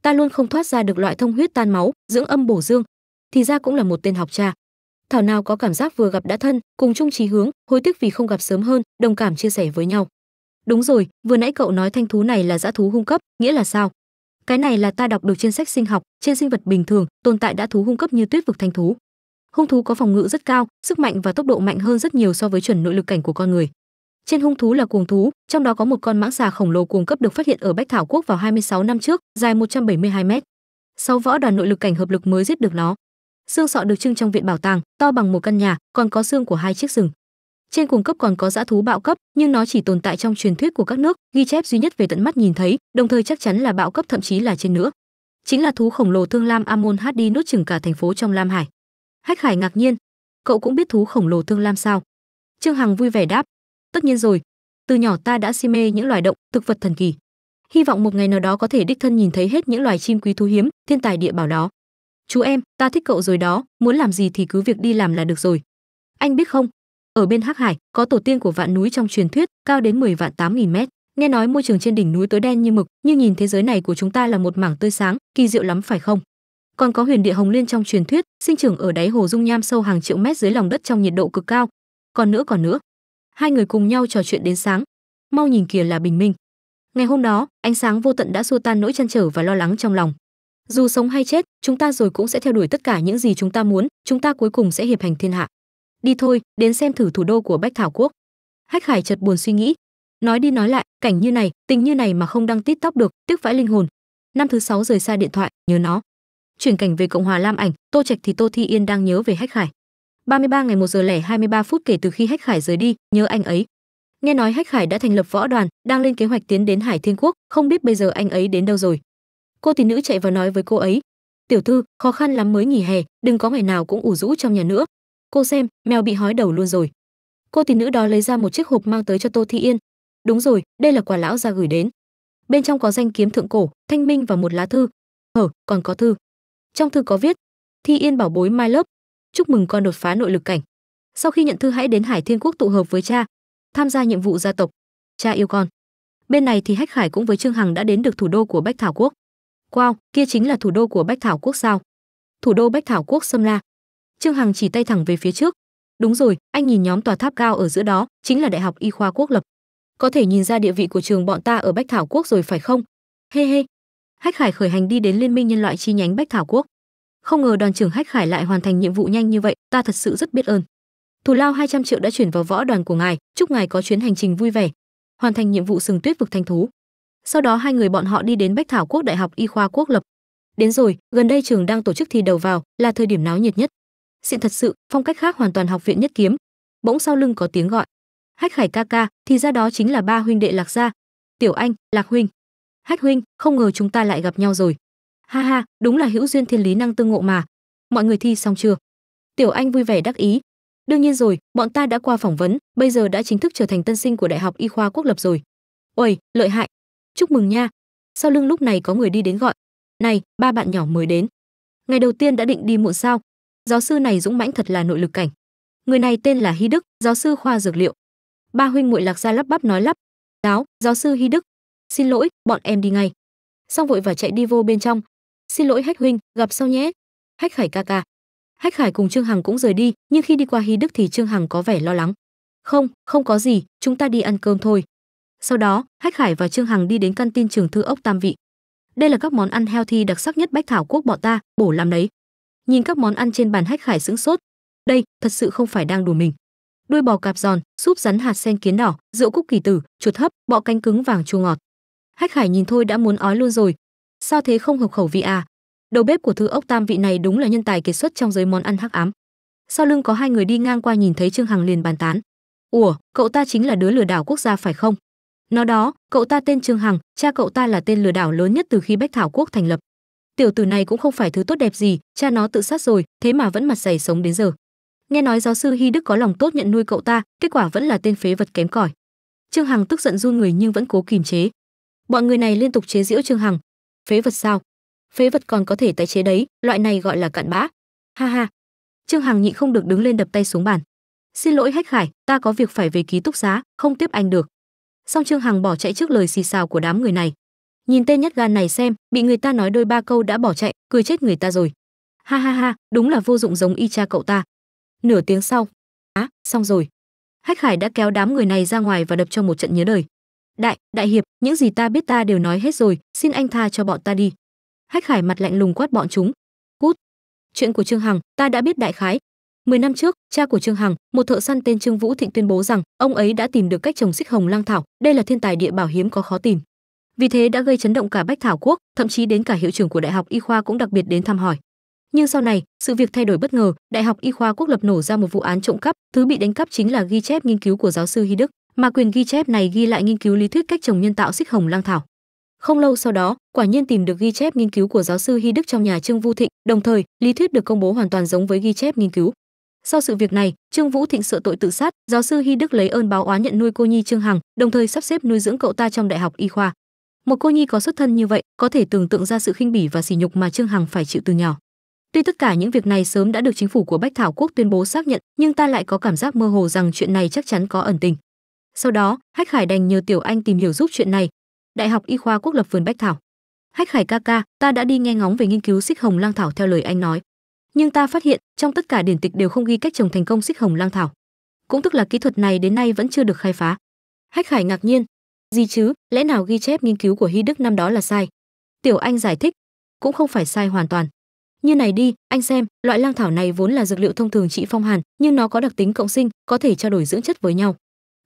ta luôn không thoát ra được loại thông huyết tan máu dưỡng âm bổ dương thì ra cũng là một tên học trà thảo nào có cảm giác vừa gặp đã thân cùng chung trí hướng hối tiếc vì không gặp sớm hơn đồng cảm chia sẻ với nhau đúng rồi vừa nãy cậu nói thanh thú này là dã thú hung cấp nghĩa là sao cái này là ta đọc được trên sách sinh học trên sinh vật bình thường tồn tại đã thú hung cấp như tuyết vực thanh thú hung thú có phòng ngự rất cao sức mạnh và tốc độ mạnh hơn rất nhiều so với chuẩn nội lực cảnh của con người trên hung thú là cuồng thú trong đó có một con mãng xà khổng lồ cuồng cấp được phát hiện ở bách thảo quốc vào 26 năm trước dài 172 mét sau võ đoàn nội lực cảnh hợp lực mới giết được nó xương sọ được trưng trong viện bảo tàng to bằng một căn nhà còn có xương của hai chiếc rừng trên cùng cấp còn có dã thú bạo cấp nhưng nó chỉ tồn tại trong truyền thuyết của các nước ghi chép duy nhất về tận mắt nhìn thấy đồng thời chắc chắn là bạo cấp thậm chí là trên nữa chính là thú khổng lồ thương lam amon hát đi nốt chừng cả thành phố trong lam hải hách hải ngạc nhiên cậu cũng biết thú khổng lồ thương lam sao trương hằng vui vẻ đáp tất nhiên rồi từ nhỏ ta đã si mê những loài động thực vật thần kỳ hy vọng một ngày nào đó có thể đích thân nhìn thấy hết những loài chim quý thú hiếm thiên tài địa bảo đó chú em ta thích cậu rồi đó muốn làm gì thì cứ việc đi làm là được rồi anh biết không ở bên hắc hải có tổ tiên của vạn núi trong truyền thuyết cao đến 10 vạn 8.000 mét nghe nói môi trường trên đỉnh núi tối đen như mực nhưng nhìn thế giới này của chúng ta là một mảng tươi sáng kỳ diệu lắm phải không còn có huyền địa hồng liên trong truyền thuyết sinh trưởng ở đáy hồ dung nham sâu hàng triệu mét dưới lòng đất trong nhiệt độ cực cao còn nữa còn nữa hai người cùng nhau trò chuyện đến sáng mau nhìn kìa là bình minh ngày hôm đó ánh sáng vô tận đã xua tan nỗi chăn trở và lo lắng trong lòng dù sống hay chết chúng ta rồi cũng sẽ theo đuổi tất cả những gì chúng ta muốn chúng ta cuối cùng sẽ hiệp hành thiên hạ đi thôi đến xem thử thủ đô của bách thảo quốc hách khải chợt buồn suy nghĩ nói đi nói lại cảnh như này tình như này mà không đăng tít tóc được tiếc vãi linh hồn năm thứ sáu rời xa điện thoại nhớ nó chuyển cảnh về cộng hòa lam ảnh tô trạch thì tô thi yên đang nhớ về hách khải 33 ngày 1 giờ lẻ 23 phút kể từ khi hách khải rời đi nhớ anh ấy nghe nói hách khải đã thành lập võ đoàn đang lên kế hoạch tiến đến hải thiên quốc không biết bây giờ anh ấy đến đâu rồi cô tỷ nữ chạy vào nói với cô ấy tiểu thư khó khăn lắm mới nghỉ hè đừng có ngày nào cũng ủ rũ trong nhà nữa cô xem mèo bị hói đầu luôn rồi cô tỷ nữ đó lấy ra một chiếc hộp mang tới cho tô thị yên đúng rồi đây là quà lão ra gửi đến bên trong có danh kiếm thượng cổ thanh minh và một lá thư hở còn có thư trong thư có viết thi yên bảo bối mai lớp chúc mừng con đột phá nội lực cảnh sau khi nhận thư hãy đến hải thiên quốc tụ hợp với cha tham gia nhiệm vụ gia tộc cha yêu con bên này thì hách khải cũng với trương hằng đã đến được thủ đô của bách thảo quốc wow kia chính là thủ đô của bách thảo quốc sao thủ đô bách thảo quốc sâm la Trương Hằng chỉ tay thẳng về phía trước. Đúng rồi, anh nhìn nhóm tòa tháp cao ở giữa đó, chính là Đại học Y khoa Quốc lập. Có thể nhìn ra địa vị của trường bọn ta ở Bách Thảo Quốc rồi phải không? He he. Hách Khải khởi hành đi đến Liên minh nhân loại chi nhánh Bách Thảo Quốc. Không ngờ đoàn trưởng Hách Khải lại hoàn thành nhiệm vụ nhanh như vậy, ta thật sự rất biết ơn. Thù lao 200 triệu đã chuyển vào võ đoàn của ngài, chúc ngài có chuyến hành trình vui vẻ. Hoàn thành nhiệm vụ sừng tuyết vực thanh thú. Sau đó hai người bọn họ đi đến Bách Thảo Quốc Đại học Y khoa Quốc lập. Đến rồi, gần đây trường đang tổ chức thi đầu vào, là thời điểm náo nhiệt nhất xịn thật sự phong cách khác hoàn toàn học viện nhất kiếm bỗng sau lưng có tiếng gọi hách khải ca ca thì ra đó chính là ba huynh đệ lạc gia tiểu anh lạc huynh hách huynh không ngờ chúng ta lại gặp nhau rồi ha ha đúng là hữu duyên thiên lý năng tương ngộ mà mọi người thi xong chưa tiểu anh vui vẻ đắc ý đương nhiên rồi bọn ta đã qua phỏng vấn bây giờ đã chính thức trở thành tân sinh của đại học y khoa quốc lập rồi uầy lợi hại chúc mừng nha sau lưng lúc này có người đi đến gọi này ba bạn nhỏ mới đến ngày đầu tiên đã định đi muộn sao giáo sư này dũng mãnh thật là nội lực cảnh người này tên là hy đức giáo sư khoa dược liệu ba huynh muội lạc ra lắp bắp nói lắp giáo giáo sư hy đức xin lỗi bọn em đi ngay xong vội và chạy đi vô bên trong xin lỗi hách huynh gặp sau nhé hách khải ca ca hách khải cùng trương hằng cũng rời đi nhưng khi đi qua hy đức thì trương hằng có vẻ lo lắng không không có gì chúng ta đi ăn cơm thôi sau đó hách khải và trương hằng đi đến căn tin trường thư ốc tam vị đây là các món ăn heo thi đặc sắc nhất bách thảo quốc bọn ta bổ làm đấy nhìn các món ăn trên bàn hách khải sững sốt đây thật sự không phải đang đùa mình đuôi bò cạp giòn súp rắn hạt sen kiến đỏ rượu cúc kỳ tử chuột hấp bọ cánh cứng vàng chua ngọt hách khải nhìn thôi đã muốn ói luôn rồi sao thế không hợp khẩu vị à đầu bếp của thứ ốc tam vị này đúng là nhân tài kiệt xuất trong giới món ăn hắc ám sau lưng có hai người đi ngang qua nhìn thấy trương hằng liền bàn tán ủa cậu ta chính là đứa lừa đảo quốc gia phải không nó đó cậu ta tên trương hằng cha cậu ta là tên lừa đảo lớn nhất từ khi bách thảo quốc thành lập tiểu tử này cũng không phải thứ tốt đẹp gì cha nó tự sát rồi thế mà vẫn mặt dày sống đến giờ nghe nói giáo sư hy đức có lòng tốt nhận nuôi cậu ta kết quả vẫn là tên phế vật kém cỏi trương hằng tức giận run người nhưng vẫn cố kìm chế bọn người này liên tục chế giễu trương hằng phế vật sao phế vật còn có thể tái chế đấy loại này gọi là cặn bã ha ha trương hằng nhịn không được đứng lên đập tay xuống bàn xin lỗi hách khải ta có việc phải về ký túc xá không tiếp anh được Song trương hằng bỏ chạy trước lời xì xào của đám người này nhìn tên nhát gan này xem bị người ta nói đôi ba câu đã bỏ chạy cười chết người ta rồi ha ha ha đúng là vô dụng giống y cha cậu ta nửa tiếng sau á xong rồi hách khải đã kéo đám người này ra ngoài và đập cho một trận nhớ đời đại đại hiệp những gì ta biết ta đều nói hết rồi xin anh tha cho bọn ta đi hách khải mặt lạnh lùng quát bọn chúng cút chuyện của trương hằng ta đã biết đại khái mười năm trước cha của trương hằng một thợ săn tên trương vũ thịnh tuyên bố rằng ông ấy đã tìm được cách trồng xích hồng lang thảo đây là thiên tài địa bảo hiếm có khó tìm vì thế đã gây chấn động cả Bách Thảo Quốc, thậm chí đến cả hiệu trưởng của Đại học Y khoa cũng đặc biệt đến thăm hỏi. Nhưng sau này, sự việc thay đổi bất ngờ, Đại học Y khoa Quốc lập nổ ra một vụ án trộm cắp, thứ bị đánh cắp chính là ghi chép nghiên cứu của giáo sư Hy Đức, mà quyền ghi chép này ghi lại nghiên cứu lý thuyết cách trồng nhân tạo xích hồng lang thảo. Không lâu sau đó, quả nhiên tìm được ghi chép nghiên cứu của giáo sư Hy Đức trong nhà Trương Vũ Thịnh, đồng thời, lý thuyết được công bố hoàn toàn giống với ghi chép nghiên cứu. Sau sự việc này, Trương Vũ Thịnh sợ tội tự sát, giáo sư Hy Đức lấy ơn báo oán nhận nuôi cô nhi Trương Hằng, đồng thời sắp xếp nuôi dưỡng cậu ta trong đại học y khoa một cô nhi có xuất thân như vậy có thể tưởng tượng ra sự khinh bỉ và sỉ nhục mà trương hằng phải chịu từ nhỏ tuy tất cả những việc này sớm đã được chính phủ của bách thảo quốc tuyên bố xác nhận nhưng ta lại có cảm giác mơ hồ rằng chuyện này chắc chắn có ẩn tình sau đó hách khải đành nhờ tiểu anh tìm hiểu giúp chuyện này đại học y khoa quốc lập vườn bách thảo hách khải ca ca ta đã đi nghe ngóng về nghiên cứu xích hồng lang thảo theo lời anh nói nhưng ta phát hiện trong tất cả điển tịch đều không ghi cách trồng thành công xích hồng lang thảo cũng tức là kỹ thuật này đến nay vẫn chưa được khai phá hách khải ngạc nhiên gì chứ lẽ nào ghi chép nghiên cứu của hy đức năm đó là sai tiểu anh giải thích cũng không phải sai hoàn toàn như này đi anh xem loại lang thảo này vốn là dược liệu thông thường trị phong hàn nhưng nó có đặc tính cộng sinh có thể trao đổi dưỡng chất với nhau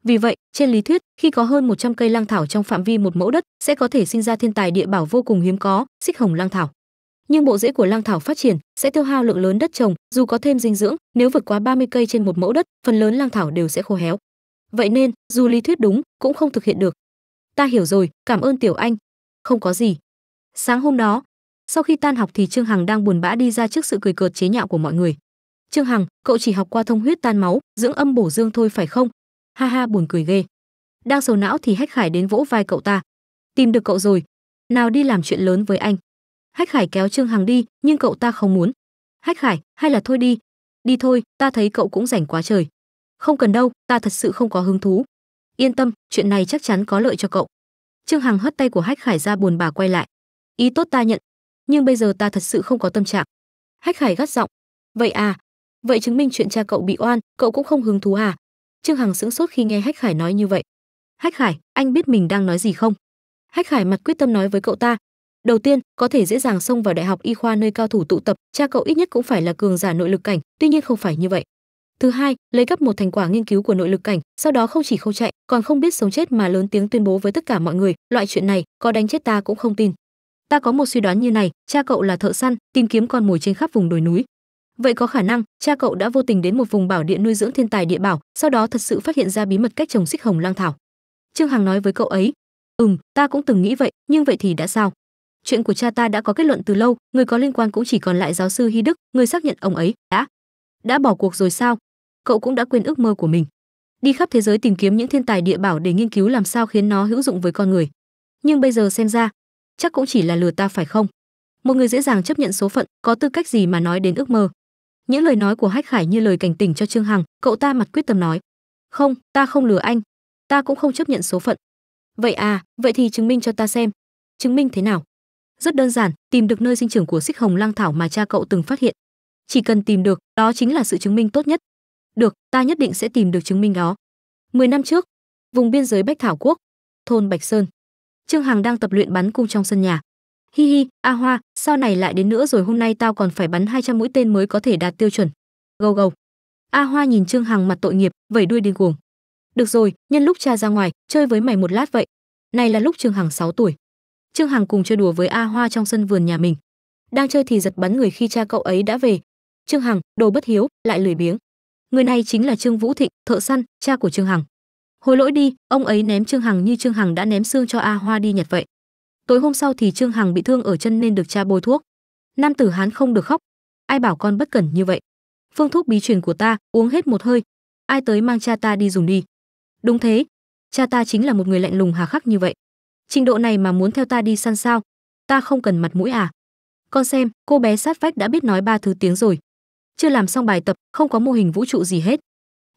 vì vậy trên lý thuyết khi có hơn 100 cây lang thảo trong phạm vi một mẫu đất sẽ có thể sinh ra thiên tài địa bảo vô cùng hiếm có xích hồng lang thảo nhưng bộ rễ của lang thảo phát triển sẽ tiêu hao lượng lớn đất trồng dù có thêm dinh dưỡng nếu vượt quá 30 cây trên một mẫu đất phần lớn lang thảo đều sẽ khô héo vậy nên dù lý thuyết đúng cũng không thực hiện được ta hiểu rồi cảm ơn tiểu anh không có gì sáng hôm đó sau khi tan học thì trương hằng đang buồn bã đi ra trước sự cười cợt chế nhạo của mọi người trương hằng cậu chỉ học qua thông huyết tan máu dưỡng âm bổ dương thôi phải không ha ha buồn cười ghê đang sầu não thì hách khải đến vỗ vai cậu ta tìm được cậu rồi nào đi làm chuyện lớn với anh hách khải kéo trương hằng đi nhưng cậu ta không muốn hách khải hay là thôi đi đi thôi ta thấy cậu cũng rảnh quá trời không cần đâu ta thật sự không có hứng thú yên tâm chuyện này chắc chắn có lợi cho cậu trương hằng hất tay của hách khải ra buồn bà quay lại ý tốt ta nhận nhưng bây giờ ta thật sự không có tâm trạng hách khải gắt giọng vậy à vậy chứng minh chuyện cha cậu bị oan cậu cũng không hứng thú à trương hằng sững sốt khi nghe hách khải nói như vậy hách khải anh biết mình đang nói gì không hách khải mặt quyết tâm nói với cậu ta đầu tiên có thể dễ dàng xông vào đại học y khoa nơi cao thủ tụ tập cha cậu ít nhất cũng phải là cường giả nội lực cảnh tuy nhiên không phải như vậy Thứ hai, lấy cấp một thành quả nghiên cứu của nội lực cảnh, sau đó không chỉ không chạy, còn không biết sống chết mà lớn tiếng tuyên bố với tất cả mọi người, loại chuyện này, có đánh chết ta cũng không tin. Ta có một suy đoán như này, cha cậu là thợ săn, tìm kiếm con mồi trên khắp vùng đồi núi. Vậy có khả năng, cha cậu đã vô tình đến một vùng bảo địa nuôi dưỡng thiên tài địa bảo, sau đó thật sự phát hiện ra bí mật cách trồng xích hồng lang thảo. Trương Hằng nói với cậu ấy, "Ừm, ta cũng từng nghĩ vậy, nhưng vậy thì đã sao? Chuyện của cha ta đã có kết luận từ lâu, người có liên quan cũng chỉ còn lại giáo sư hi Đức, người xác nhận ông ấy đã đã bỏ cuộc rồi sao? cậu cũng đã quên ước mơ của mình đi khắp thế giới tìm kiếm những thiên tài địa bảo để nghiên cứu làm sao khiến nó hữu dụng với con người nhưng bây giờ xem ra chắc cũng chỉ là lừa ta phải không một người dễ dàng chấp nhận số phận có tư cách gì mà nói đến ước mơ những lời nói của hách khải như lời cảnh tỉnh cho trương hằng cậu ta mặt quyết tâm nói không ta không lừa anh ta cũng không chấp nhận số phận vậy à vậy thì chứng minh cho ta xem chứng minh thế nào rất đơn giản tìm được nơi sinh trưởng của xích hồng lang thảo mà cha cậu từng phát hiện chỉ cần tìm được đó chính là sự chứng minh tốt nhất được, ta nhất định sẽ tìm được chứng minh đó. Mười năm trước, vùng biên giới Bách Thảo Quốc, thôn Bạch Sơn. Trương Hằng đang tập luyện bắn cung trong sân nhà. Hi hi, A Hoa, sao này lại đến nữa rồi hôm nay tao còn phải bắn 200 mũi tên mới có thể đạt tiêu chuẩn. Gâu gâu. A Hoa nhìn Trương Hằng mặt tội nghiệp, vẩy đuôi điên cuồng. Được rồi, nhân lúc cha ra ngoài, chơi với mày một lát vậy. Này là lúc Trương Hằng 6 tuổi. Trương Hằng cùng chơi đùa với A Hoa trong sân vườn nhà mình. Đang chơi thì giật bắn người khi cha cậu ấy đã về. Trương Hằng, đồ bất hiếu, lại lười biếng người này chính là trương vũ thịnh thợ săn cha của trương hằng hối lỗi đi ông ấy ném trương hằng như trương hằng đã ném xương cho a hoa đi nhặt vậy tối hôm sau thì trương hằng bị thương ở chân nên được cha bôi thuốc nam tử hán không được khóc ai bảo con bất cẩn như vậy phương thuốc bí truyền của ta uống hết một hơi ai tới mang cha ta đi dùng đi đúng thế cha ta chính là một người lạnh lùng hà khắc như vậy trình độ này mà muốn theo ta đi săn sao ta không cần mặt mũi à con xem cô bé sát vách đã biết nói ba thứ tiếng rồi chưa làm xong bài tập không có mô hình vũ trụ gì hết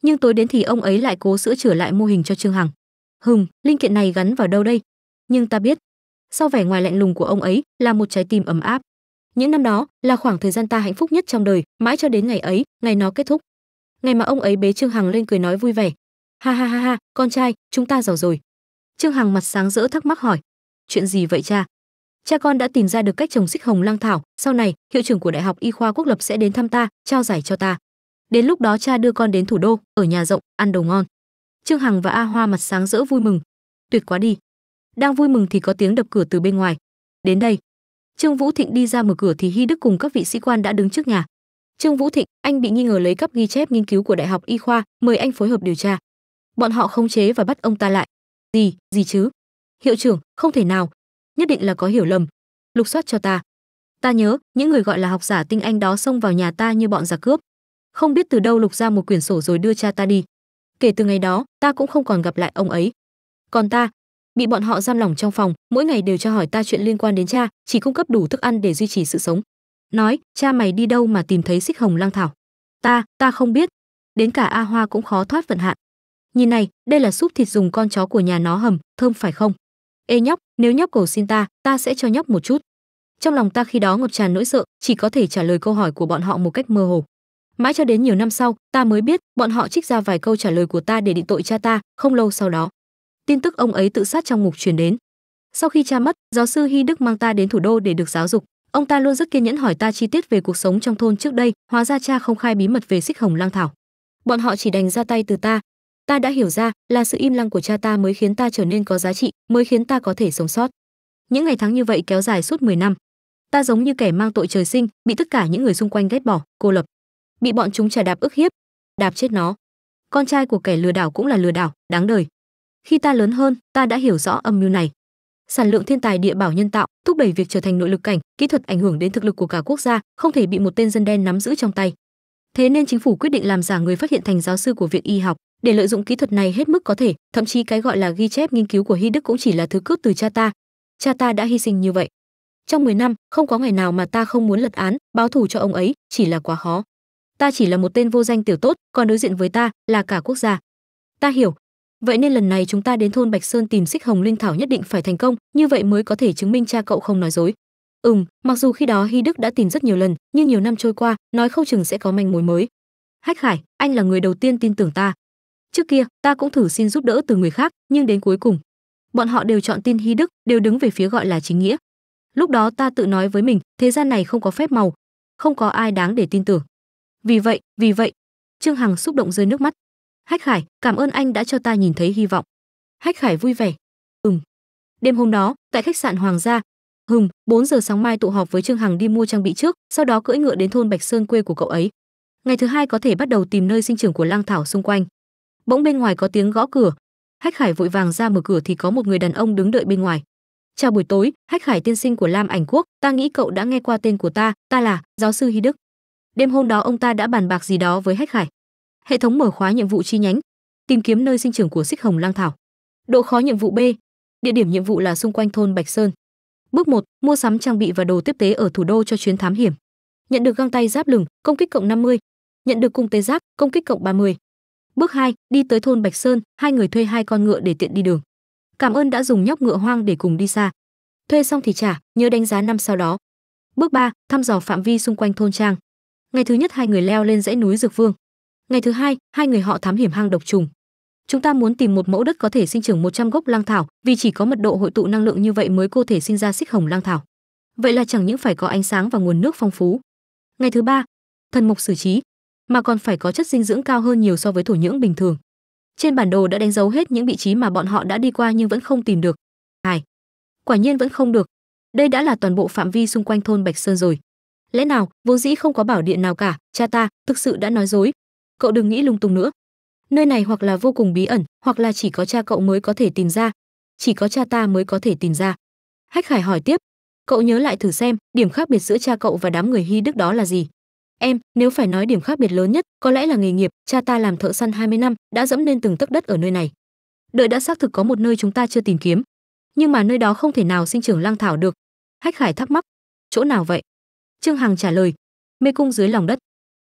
nhưng tối đến thì ông ấy lại cố sửa chữa lại mô hình cho trương hằng hừm linh kiện này gắn vào đâu đây nhưng ta biết sau vẻ ngoài lạnh lùng của ông ấy là một trái tim ấm áp những năm đó là khoảng thời gian ta hạnh phúc nhất trong đời mãi cho đến ngày ấy ngày nó kết thúc ngày mà ông ấy bế trương hằng lên cười nói vui vẻ ha ha ha ha con trai chúng ta giàu rồi trương hằng mặt sáng rỡ thắc mắc hỏi chuyện gì vậy cha cha con đã tìm ra được cách trồng xích hồng lăng thảo sau này hiệu trưởng của đại học y khoa quốc lập sẽ đến thăm ta trao giải cho ta đến lúc đó cha đưa con đến thủ đô ở nhà rộng ăn đồ ngon trương hằng và a hoa mặt sáng rỡ vui mừng tuyệt quá đi đang vui mừng thì có tiếng đập cửa từ bên ngoài đến đây trương vũ thịnh đi ra mở cửa thì hy đức cùng các vị sĩ quan đã đứng trước nhà trương vũ thịnh anh bị nghi ngờ lấy cắp ghi chép nghiên cứu của đại học y khoa mời anh phối hợp điều tra bọn họ khống chế và bắt ông ta lại gì gì chứ hiệu trưởng không thể nào nhất định là có hiểu lầm lục soát cho ta ta nhớ những người gọi là học giả tinh anh đó xông vào nhà ta như bọn giặc cướp không biết từ đâu lục ra một quyển sổ rồi đưa cha ta đi kể từ ngày đó ta cũng không còn gặp lại ông ấy còn ta bị bọn họ giam lỏng trong phòng mỗi ngày đều cho hỏi ta chuyện liên quan đến cha chỉ cung cấp đủ thức ăn để duy trì sự sống nói cha mày đi đâu mà tìm thấy xích hồng lang thảo ta ta không biết đến cả a hoa cũng khó thoát vận hạn nhìn này đây là súp thịt dùng con chó của nhà nó hầm thơm phải không ê nhóc nếu nhóc cầu xin ta ta sẽ cho nhóc một chút trong lòng ta khi đó ngập tràn nỗi sợ chỉ có thể trả lời câu hỏi của bọn họ một cách mơ hồ mãi cho đến nhiều năm sau ta mới biết bọn họ trích ra vài câu trả lời của ta để định tội cha ta không lâu sau đó tin tức ông ấy tự sát trong ngục truyền đến sau khi cha mất giáo sư hy đức mang ta đến thủ đô để được giáo dục ông ta luôn rất kiên nhẫn hỏi ta chi tiết về cuộc sống trong thôn trước đây hóa ra cha không khai bí mật về xích hồng lang thảo bọn họ chỉ đành ra tay từ ta ta đã hiểu ra là sự im lặng của cha ta mới khiến ta trở nên có giá trị mới khiến ta có thể sống sót những ngày tháng như vậy kéo dài suốt 10 năm ta giống như kẻ mang tội trời sinh bị tất cả những người xung quanh ghét bỏ cô lập bị bọn chúng trả đạp ức hiếp đạp chết nó con trai của kẻ lừa đảo cũng là lừa đảo đáng đời khi ta lớn hơn ta đã hiểu rõ âm mưu này sản lượng thiên tài địa bảo nhân tạo thúc đẩy việc trở thành nội lực cảnh kỹ thuật ảnh hưởng đến thực lực của cả quốc gia không thể bị một tên dân đen nắm giữ trong tay thế nên chính phủ quyết định làm giả người phát hiện thành giáo sư của viện y học để lợi dụng kỹ thuật này hết mức có thể thậm chí cái gọi là ghi chép nghiên cứu của hy đức cũng chỉ là thứ cướp từ cha ta cha ta đã hy sinh như vậy trong 10 năm không có ngày nào mà ta không muốn lật án báo thù cho ông ấy chỉ là quá khó ta chỉ là một tên vô danh tiểu tốt còn đối diện với ta là cả quốc gia ta hiểu vậy nên lần này chúng ta đến thôn bạch sơn tìm xích hồng linh thảo nhất định phải thành công như vậy mới có thể chứng minh cha cậu không nói dối ừm mặc dù khi đó hy đức đã tìm rất nhiều lần nhưng nhiều năm trôi qua nói không chừng sẽ có manh mối mới hách khải anh là người đầu tiên tin tưởng ta trước kia ta cũng thử xin giúp đỡ từ người khác nhưng đến cuối cùng bọn họ đều chọn tin hy đức đều đứng về phía gọi là chính nghĩa lúc đó ta tự nói với mình thế gian này không có phép màu không có ai đáng để tin tưởng vì vậy vì vậy trương hằng xúc động rơi nước mắt hách khải cảm ơn anh đã cho ta nhìn thấy hy vọng hách khải vui vẻ ừm đêm hôm đó tại khách sạn hoàng gia hùng 4 giờ sáng mai tụ họp với trương hằng đi mua trang bị trước sau đó cưỡi ngựa đến thôn bạch sơn quê của cậu ấy ngày thứ hai có thể bắt đầu tìm nơi sinh trưởng của lang thảo xung quanh bỗng bên ngoài có tiếng gõ cửa hách khải vội vàng ra mở cửa thì có một người đàn ông đứng đợi bên ngoài chào buổi tối hách khải tiên sinh của lam ảnh quốc ta nghĩ cậu đã nghe qua tên của ta ta là giáo sư hy đức đêm hôm đó ông ta đã bàn bạc gì đó với hách khải hệ thống mở khóa nhiệm vụ chi nhánh tìm kiếm nơi sinh trưởng của xích hồng lang thảo độ khó nhiệm vụ b địa điểm nhiệm vụ là xung quanh thôn bạch sơn bước 1, mua sắm trang bị và đồ tiếp tế ở thủ đô cho chuyến thám hiểm nhận được găng tay giáp lửng công kích cộng 50, nhận được cung tế giáp công kích cộng 30, Bước 2, đi tới thôn Bạch Sơn, hai người thuê hai con ngựa để tiện đi đường. Cảm ơn đã dùng nhóc ngựa hoang để cùng đi xa. Thuê xong thì trả, nhớ đánh giá năm sau đó. Bước 3, thăm dò phạm vi xung quanh thôn trang. Ngày thứ nhất hai người leo lên dãy núi Dược Vương. Ngày thứ hai, hai người họ thám hiểm hang độc trùng. Chúng ta muốn tìm một mẫu đất có thể sinh trưởng 100 gốc lang thảo, vì chỉ có mật độ hội tụ năng lượng như vậy mới có thể sinh ra xích hồng lang thảo. Vậy là chẳng những phải có ánh sáng và nguồn nước phong phú. Ngày thứ ba, thần mục xử trí, mà còn phải có chất dinh dưỡng cao hơn nhiều so với thổ nhưỡng bình thường. Trên bản đồ đã đánh dấu hết những vị trí mà bọn họ đã đi qua nhưng vẫn không tìm được. Ai? Quả nhiên vẫn không được. Đây đã là toàn bộ phạm vi xung quanh thôn Bạch Sơn rồi. Lẽ nào, vốn dĩ không có bảo điện nào cả, cha ta thực sự đã nói dối. Cậu đừng nghĩ lung tung nữa. Nơi này hoặc là vô cùng bí ẩn, hoặc là chỉ có cha cậu mới có thể tìm ra. Chỉ có cha ta mới có thể tìm ra. Hách Khải hỏi tiếp, cậu nhớ lại thử xem, điểm khác biệt giữa cha cậu và đám người Hy Đức đó là gì? Em, nếu phải nói điểm khác biệt lớn nhất, có lẽ là nghề nghiệp, cha ta làm thợ săn 20 năm, đã dẫm lên từng tấc đất ở nơi này. Đợi đã xác thực có một nơi chúng ta chưa tìm kiếm, nhưng mà nơi đó không thể nào sinh trưởng lang thảo được. Hách Khải thắc mắc, chỗ nào vậy? Trương Hằng trả lời, mê cung dưới lòng đất.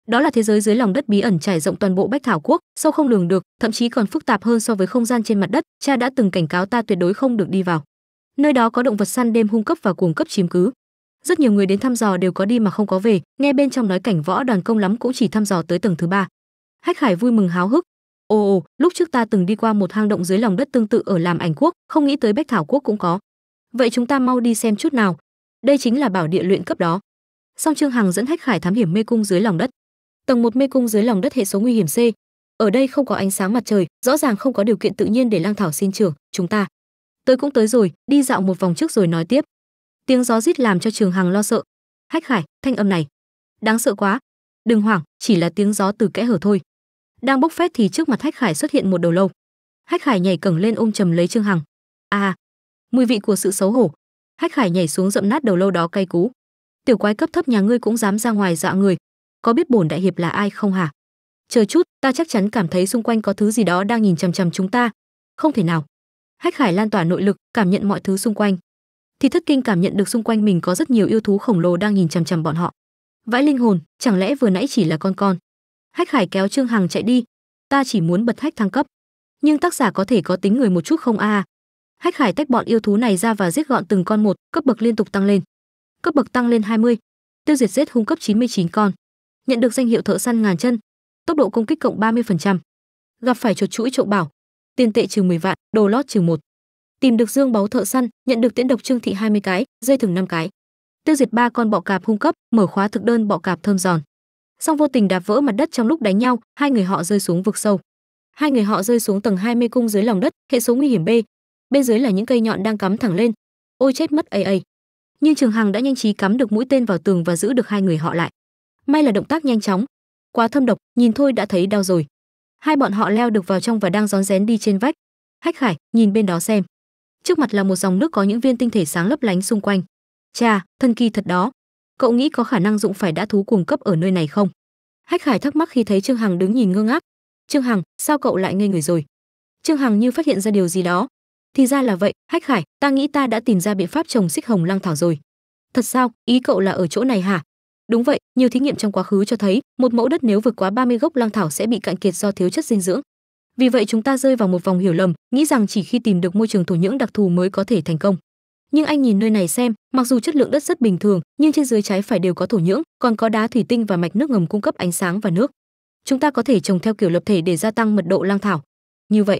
Đó là thế giới dưới lòng đất bí ẩn trải rộng toàn bộ Bách Thảo Quốc, sâu không lường được, thậm chí còn phức tạp hơn so với không gian trên mặt đất, cha đã từng cảnh cáo ta tuyệt đối không được đi vào. Nơi đó có động vật săn đêm hung cấp và cuồng cấp chiếm cứ rất nhiều người đến thăm dò đều có đi mà không có về nghe bên trong nói cảnh võ đoàn công lắm cũng chỉ thăm dò tới tầng thứ ba hách hải vui mừng háo hức ồ ồ lúc trước ta từng đi qua một hang động dưới lòng đất tương tự ở làm ảnh quốc không nghĩ tới bách thảo quốc cũng có vậy chúng ta mau đi xem chút nào đây chính là bảo địa luyện cấp đó song trương hằng dẫn hách khải thám hiểm mê cung dưới lòng đất tầng một mê cung dưới lòng đất hệ số nguy hiểm c ở đây không có ánh sáng mặt trời rõ ràng không có điều kiện tự nhiên để lang thảo sinh trưởng chúng ta tới cũng tới rồi đi dạo một vòng trước rồi nói tiếp tiếng gió rít làm cho trường hằng lo sợ hách khải thanh âm này đáng sợ quá đừng hoảng chỉ là tiếng gió từ kẽ hở thôi đang bốc phét thì trước mặt hách khải xuất hiện một đầu lâu hách khải nhảy cẳng lên ôm chầm lấy trương hằng à mùi vị của sự xấu hổ hách khải nhảy xuống dậm nát đầu lâu đó cay cú tiểu quái cấp thấp nhà ngươi cũng dám ra ngoài dọa người có biết bổn đại hiệp là ai không hả chờ chút ta chắc chắn cảm thấy xung quanh có thứ gì đó đang nhìn chằm chằm chúng ta không thể nào hách khải lan tỏa nội lực cảm nhận mọi thứ xung quanh thì thất kinh cảm nhận được xung quanh mình có rất nhiều yêu thú khổng lồ đang nhìn chằm chằm bọn họ vãi linh hồn chẳng lẽ vừa nãy chỉ là con con hách hải kéo trương hằng chạy đi ta chỉ muốn bật hách thăng cấp nhưng tác giả có thể có tính người một chút không a hách hải tách bọn yêu thú này ra và giết gọn từng con một cấp bậc liên tục tăng lên cấp bậc tăng lên 20, tiêu diệt giết hung cấp 99 con nhận được danh hiệu thợ săn ngàn chân tốc độ công kích cộng 30%. gặp phải chuột chuỗi trộm bảo tiền tệ trừ 10 vạn đồ lót trừ một tìm được dương báu thợ săn nhận được tiễn độc trương thị 20 cái dây thừng 5 cái tiêu diệt ba con bọ cạp hung cấp mở khóa thực đơn bọ cạp thơm giòn song vô tình đạp vỡ mặt đất trong lúc đánh nhau hai người họ rơi xuống vực sâu hai người họ rơi xuống tầng 20 cung dưới lòng đất hệ số nguy hiểm b bên dưới là những cây nhọn đang cắm thẳng lên ôi chết mất ấy ấy nhưng trường hằng đã nhanh trí cắm được mũi tên vào tường và giữ được hai người họ lại may là động tác nhanh chóng quá thâm độc nhìn thôi đã thấy đau rồi hai bọn họ leo được vào trong và đang rón rén đi trên vách hách khải nhìn bên đó xem trước mặt là một dòng nước có những viên tinh thể sáng lấp lánh xung quanh cha thân kỳ thật đó cậu nghĩ có khả năng dụng phải đã thú cuồng cấp ở nơi này không hách khải thắc mắc khi thấy trương hằng đứng nhìn ngơ ngác trương hằng sao cậu lại ngây người rồi trương hằng như phát hiện ra điều gì đó thì ra là vậy hách khải ta nghĩ ta đã tìm ra biện pháp trồng xích hồng lăng thảo rồi thật sao ý cậu là ở chỗ này hả đúng vậy nhiều thí nghiệm trong quá khứ cho thấy một mẫu đất nếu vượt quá 30 gốc lăng thảo sẽ bị cạn kiệt do thiếu chất dinh dưỡng vì vậy chúng ta rơi vào một vòng hiểu lầm nghĩ rằng chỉ khi tìm được môi trường thổ nhưỡng đặc thù mới có thể thành công nhưng anh nhìn nơi này xem mặc dù chất lượng đất rất bình thường nhưng trên dưới trái phải đều có thổ nhưỡng còn có đá thủy tinh và mạch nước ngầm cung cấp ánh sáng và nước chúng ta có thể trồng theo kiểu lập thể để gia tăng mật độ lang thảo như vậy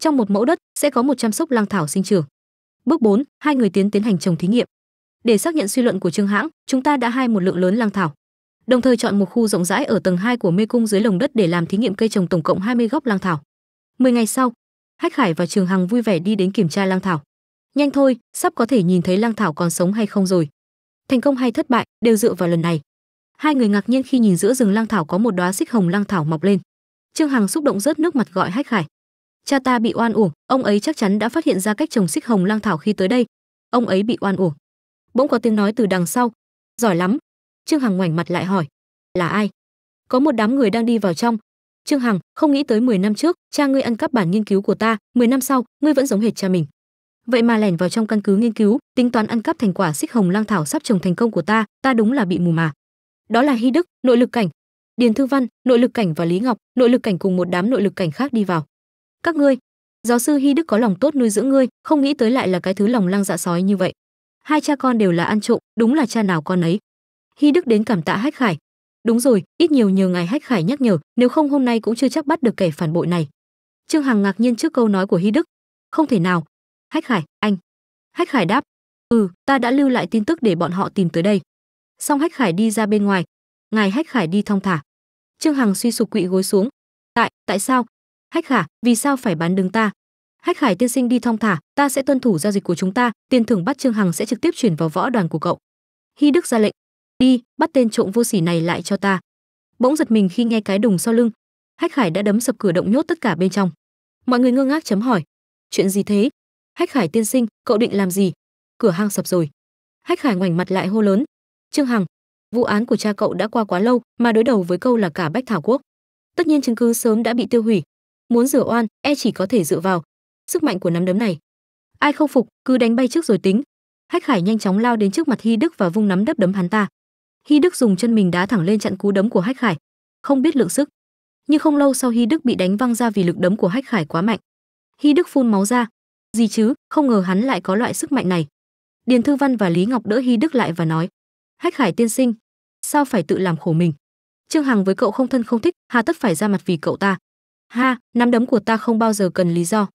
trong một mẫu đất sẽ có một trăm sóc lang thảo sinh trưởng bước 4, hai người tiến tiến hành trồng thí nghiệm để xác nhận suy luận của trương hãng chúng ta đã hai một lượng lớn lang thảo đồng thời chọn một khu rộng rãi ở tầng 2 của mê cung dưới lồng đất để làm thí nghiệm cây trồng tổng cộng 20 gốc lang thảo 10 ngày sau, Hách Khải và Trường Hằng vui vẻ đi đến kiểm tra Lang Thảo. Nhanh thôi, sắp có thể nhìn thấy Lang Thảo còn sống hay không rồi. Thành công hay thất bại đều dựa vào lần này. Hai người ngạc nhiên khi nhìn giữa rừng Lang Thảo có một đóa xích hồng Lang Thảo mọc lên. Trương Hằng xúc động rớt nước mặt gọi Hách Khải. Cha ta bị oan uổng, ông ấy chắc chắn đã phát hiện ra cách trồng xích hồng Lang Thảo khi tới đây. Ông ấy bị oan uổng. Bỗng có tiếng nói từ đằng sau. Giỏi lắm. Trương Hằng ngoảnh mặt lại hỏi, là ai? Có một đám người đang đi vào trong, Trương Hằng, không nghĩ tới 10 năm trước, cha ngươi ăn cắp bản nghiên cứu của ta, 10 năm sau, ngươi vẫn giống hệt cha mình. Vậy mà lẻn vào trong căn cứ nghiên cứu, tính toán ăn cắp thành quả xích hồng lang thảo sắp trồng thành công của ta, ta đúng là bị mù mà. Đó là Hy Đức, nội lực cảnh, Điền Thư Văn, nội lực cảnh và Lý Ngọc, nội lực cảnh cùng một đám nội lực cảnh khác đi vào. Các ngươi, giáo sư Hy Đức có lòng tốt nuôi dưỡng ngươi, không nghĩ tới lại là cái thứ lòng lang dạ sói như vậy. Hai cha con đều là ăn trộm, đúng là cha nào con ấy. Hy Đức đến cảm tạ Hách Khải, đúng rồi ít nhiều nhờ ngài hách khải nhắc nhở nếu không hôm nay cũng chưa chắc bắt được kẻ phản bội này trương hằng ngạc nhiên trước câu nói của Hi đức không thể nào hách khải anh hách khải đáp ừ ta đã lưu lại tin tức để bọn họ tìm tới đây xong hách khải đi ra bên ngoài ngài hách khải đi thong thả trương hằng suy sụp quỵ gối xuống tại tại sao hách khả vì sao phải bán đứng ta hách khải tiên sinh đi thong thả ta sẽ tuân thủ giao dịch của chúng ta tiền thưởng bắt trương hằng sẽ trực tiếp chuyển vào võ đoàn của cậu Hi đức ra lệnh đi bắt tên trộm vô sỉ này lại cho ta bỗng giật mình khi nghe cái đùng sau lưng hách khải đã đấm sập cửa động nhốt tất cả bên trong mọi người ngơ ngác chấm hỏi chuyện gì thế hách khải tiên sinh cậu định làm gì cửa hang sập rồi hách khải ngoảnh mặt lại hô lớn trương hằng vụ án của cha cậu đã qua quá lâu mà đối đầu với câu là cả bách thảo quốc tất nhiên chứng cứ sớm đã bị tiêu hủy muốn rửa oan e chỉ có thể dựa vào sức mạnh của nắm đấm này ai không phục cứ đánh bay trước rồi tính hách khải nhanh chóng lao đến trước mặt hy đức và vung nắm đấm đấm hắn ta Hi Đức dùng chân mình đá thẳng lên chặn cú đấm của Hách Khải, không biết lượng sức. Nhưng không lâu sau Hi Đức bị đánh văng ra vì lực đấm của Hách Khải quá mạnh. Hi Đức phun máu ra. Gì chứ, không ngờ hắn lại có loại sức mạnh này. Điền Thư Văn và Lý Ngọc đỡ Hi Đức lại và nói: "Hách Khải tiên sinh, sao phải tự làm khổ mình? Trương Hằng với cậu không thân không thích, hà tất phải ra mặt vì cậu ta? Ha, nắm đấm của ta không bao giờ cần lý do."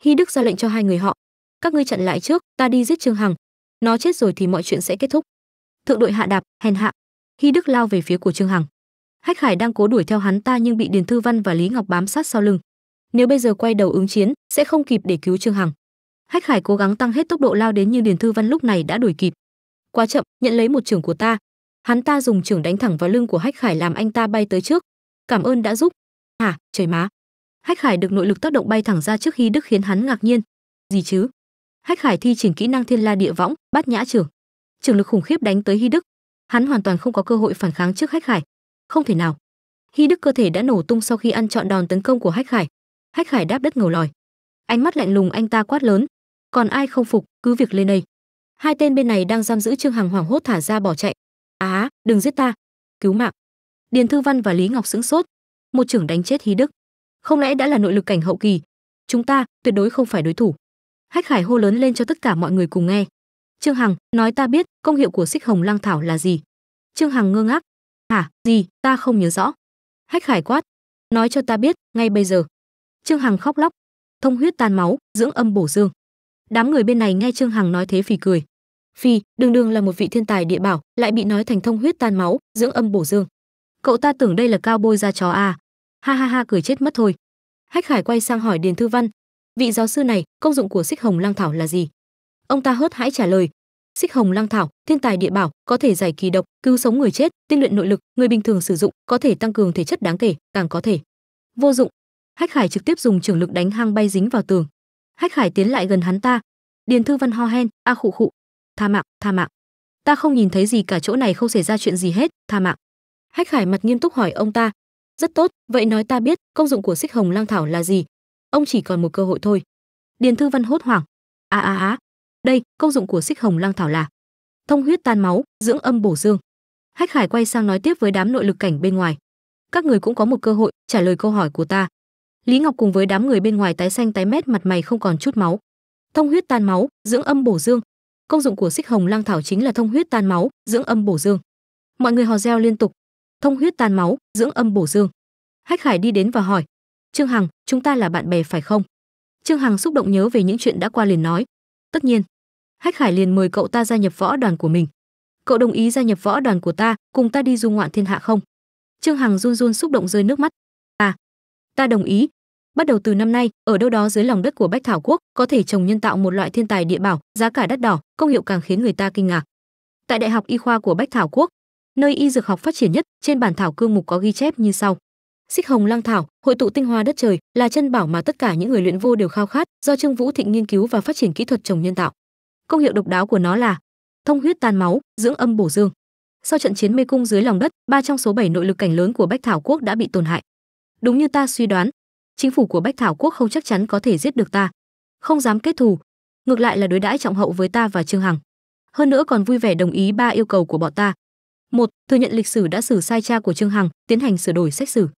Hi Đức ra lệnh cho hai người họ: "Các ngươi chặn lại trước, ta đi giết Trương Hằng. Nó chết rồi thì mọi chuyện sẽ kết thúc." thượng đội hạ đạp hèn hạ hi đức lao về phía của trương hằng hách hải đang cố đuổi theo hắn ta nhưng bị điền thư văn và lý ngọc bám sát sau lưng nếu bây giờ quay đầu ứng chiến sẽ không kịp để cứu trương hằng hách hải cố gắng tăng hết tốc độ lao đến nhưng điền thư văn lúc này đã đuổi kịp quá chậm nhận lấy một trưởng của ta hắn ta dùng trưởng đánh thẳng vào lưng của hách khải làm anh ta bay tới trước cảm ơn đã giúp hả à, trời má hách khải được nội lực tác động bay thẳng ra trước hy đức khiến hắn ngạc nhiên gì chứ hách khải thi triển kỹ năng thiên la địa võng bát nhã trưởng trường lực khủng khiếp đánh tới Hy Đức. Hắn hoàn toàn không có cơ hội phản kháng trước Hách Khải. Không thể nào. Hy Đức cơ thể đã nổ tung sau khi ăn trọn đòn tấn công của Hách Khải. Hách Khải đáp đất ngầu lòi. Ánh mắt lạnh lùng anh ta quát lớn, còn ai không phục, cứ việc lên đây. Hai tên bên này đang giam giữ Trương Hằng hoảng hốt thả ra bỏ chạy. Á, đừng giết ta. Cứu mạng. Điền Thư Văn và Lý Ngọc sững sốt, một trưởng đánh chết Hí Đức. Không lẽ đã là nội lực cảnh hậu kỳ? Chúng ta tuyệt đối không phải đối thủ. Hách Khải hô lớn lên cho tất cả mọi người cùng nghe. Trương Hằng, nói ta biết, công hiệu của xích hồng lang thảo là gì? Trương Hằng ngơ ngác. Hả, gì, ta không nhớ rõ. Hách Khải quát, nói cho ta biết, ngay bây giờ. Trương Hằng khóc lóc, thông huyết tan máu, dưỡng âm bổ dương. Đám người bên này nghe Trương Hằng nói thế phì cười. Phi, đường đường là một vị thiên tài địa bảo, lại bị nói thành thông huyết tan máu, dưỡng âm bổ dương. Cậu ta tưởng đây là cao bôi ra chó à. Ha ha ha cười chết mất thôi. Hách Khải quay sang hỏi Điền Thư Văn, vị giáo sư này, công dụng của xích hồng lang thảo là gì? ông ta hớt hãi trả lời xích hồng lang thảo thiên tài địa bảo có thể giải kỳ độc cứu sống người chết tinh luyện nội lực người bình thường sử dụng có thể tăng cường thể chất đáng kể càng có thể vô dụng hách khải trực tiếp dùng trường lực đánh hang bay dính vào tường hách khải tiến lại gần hắn ta điền thư văn ho hen a khụ khụ tha mạng tha mạng ta không nhìn thấy gì cả chỗ này không xảy ra chuyện gì hết tha mạng hách khải mặt nghiêm túc hỏi ông ta rất tốt vậy nói ta biết công dụng của xích hồng lang thảo là gì ông chỉ còn một cơ hội thôi điền thư văn hốt hoảng a a a đây công dụng của xích hồng lăng thảo là thông huyết tan máu dưỡng âm bổ dương hách khải quay sang nói tiếp với đám nội lực cảnh bên ngoài các người cũng có một cơ hội trả lời câu hỏi của ta lý ngọc cùng với đám người bên ngoài tái xanh tái mét mặt mày không còn chút máu thông huyết tan máu dưỡng âm bổ dương công dụng của xích hồng lăng thảo chính là thông huyết tan máu dưỡng âm bổ dương mọi người hò reo liên tục thông huyết tan máu dưỡng âm bổ dương hách khải đi đến và hỏi trương hằng chúng ta là bạn bè phải không trương hằng xúc động nhớ về những chuyện đã qua liền nói tất nhiên hách khải liền mời cậu ta gia nhập võ đoàn của mình cậu đồng ý gia nhập võ đoàn của ta cùng ta đi du ngoạn thiên hạ không trương hằng run run xúc động rơi nước mắt Ta, à, ta đồng ý bắt đầu từ năm nay ở đâu đó dưới lòng đất của bách thảo quốc có thể trồng nhân tạo một loại thiên tài địa bảo giá cả đắt đỏ công hiệu càng khiến người ta kinh ngạc tại đại học y khoa của bách thảo quốc nơi y dược học phát triển nhất trên bản thảo cương mục có ghi chép như sau xích hồng lăng thảo hội tụ tinh hoa đất trời là chân bảo mà tất cả những người luyện vô đều khao khát do trương vũ thịnh nghiên cứu và phát triển kỹ thuật trồng nhân tạo công hiệu độc đáo của nó là thông huyết tan máu dưỡng âm bổ dương sau trận chiến mê cung dưới lòng đất ba trong số bảy nội lực cảnh lớn của bách thảo quốc đã bị tổn hại đúng như ta suy đoán chính phủ của bách thảo quốc không chắc chắn có thể giết được ta không dám kết thù ngược lại là đối đãi trọng hậu với ta và trương hằng hơn nữa còn vui vẻ đồng ý ba yêu cầu của bọn ta một thừa nhận lịch sử đã xử sai cha của trương hằng tiến hành sửa đổi sách sử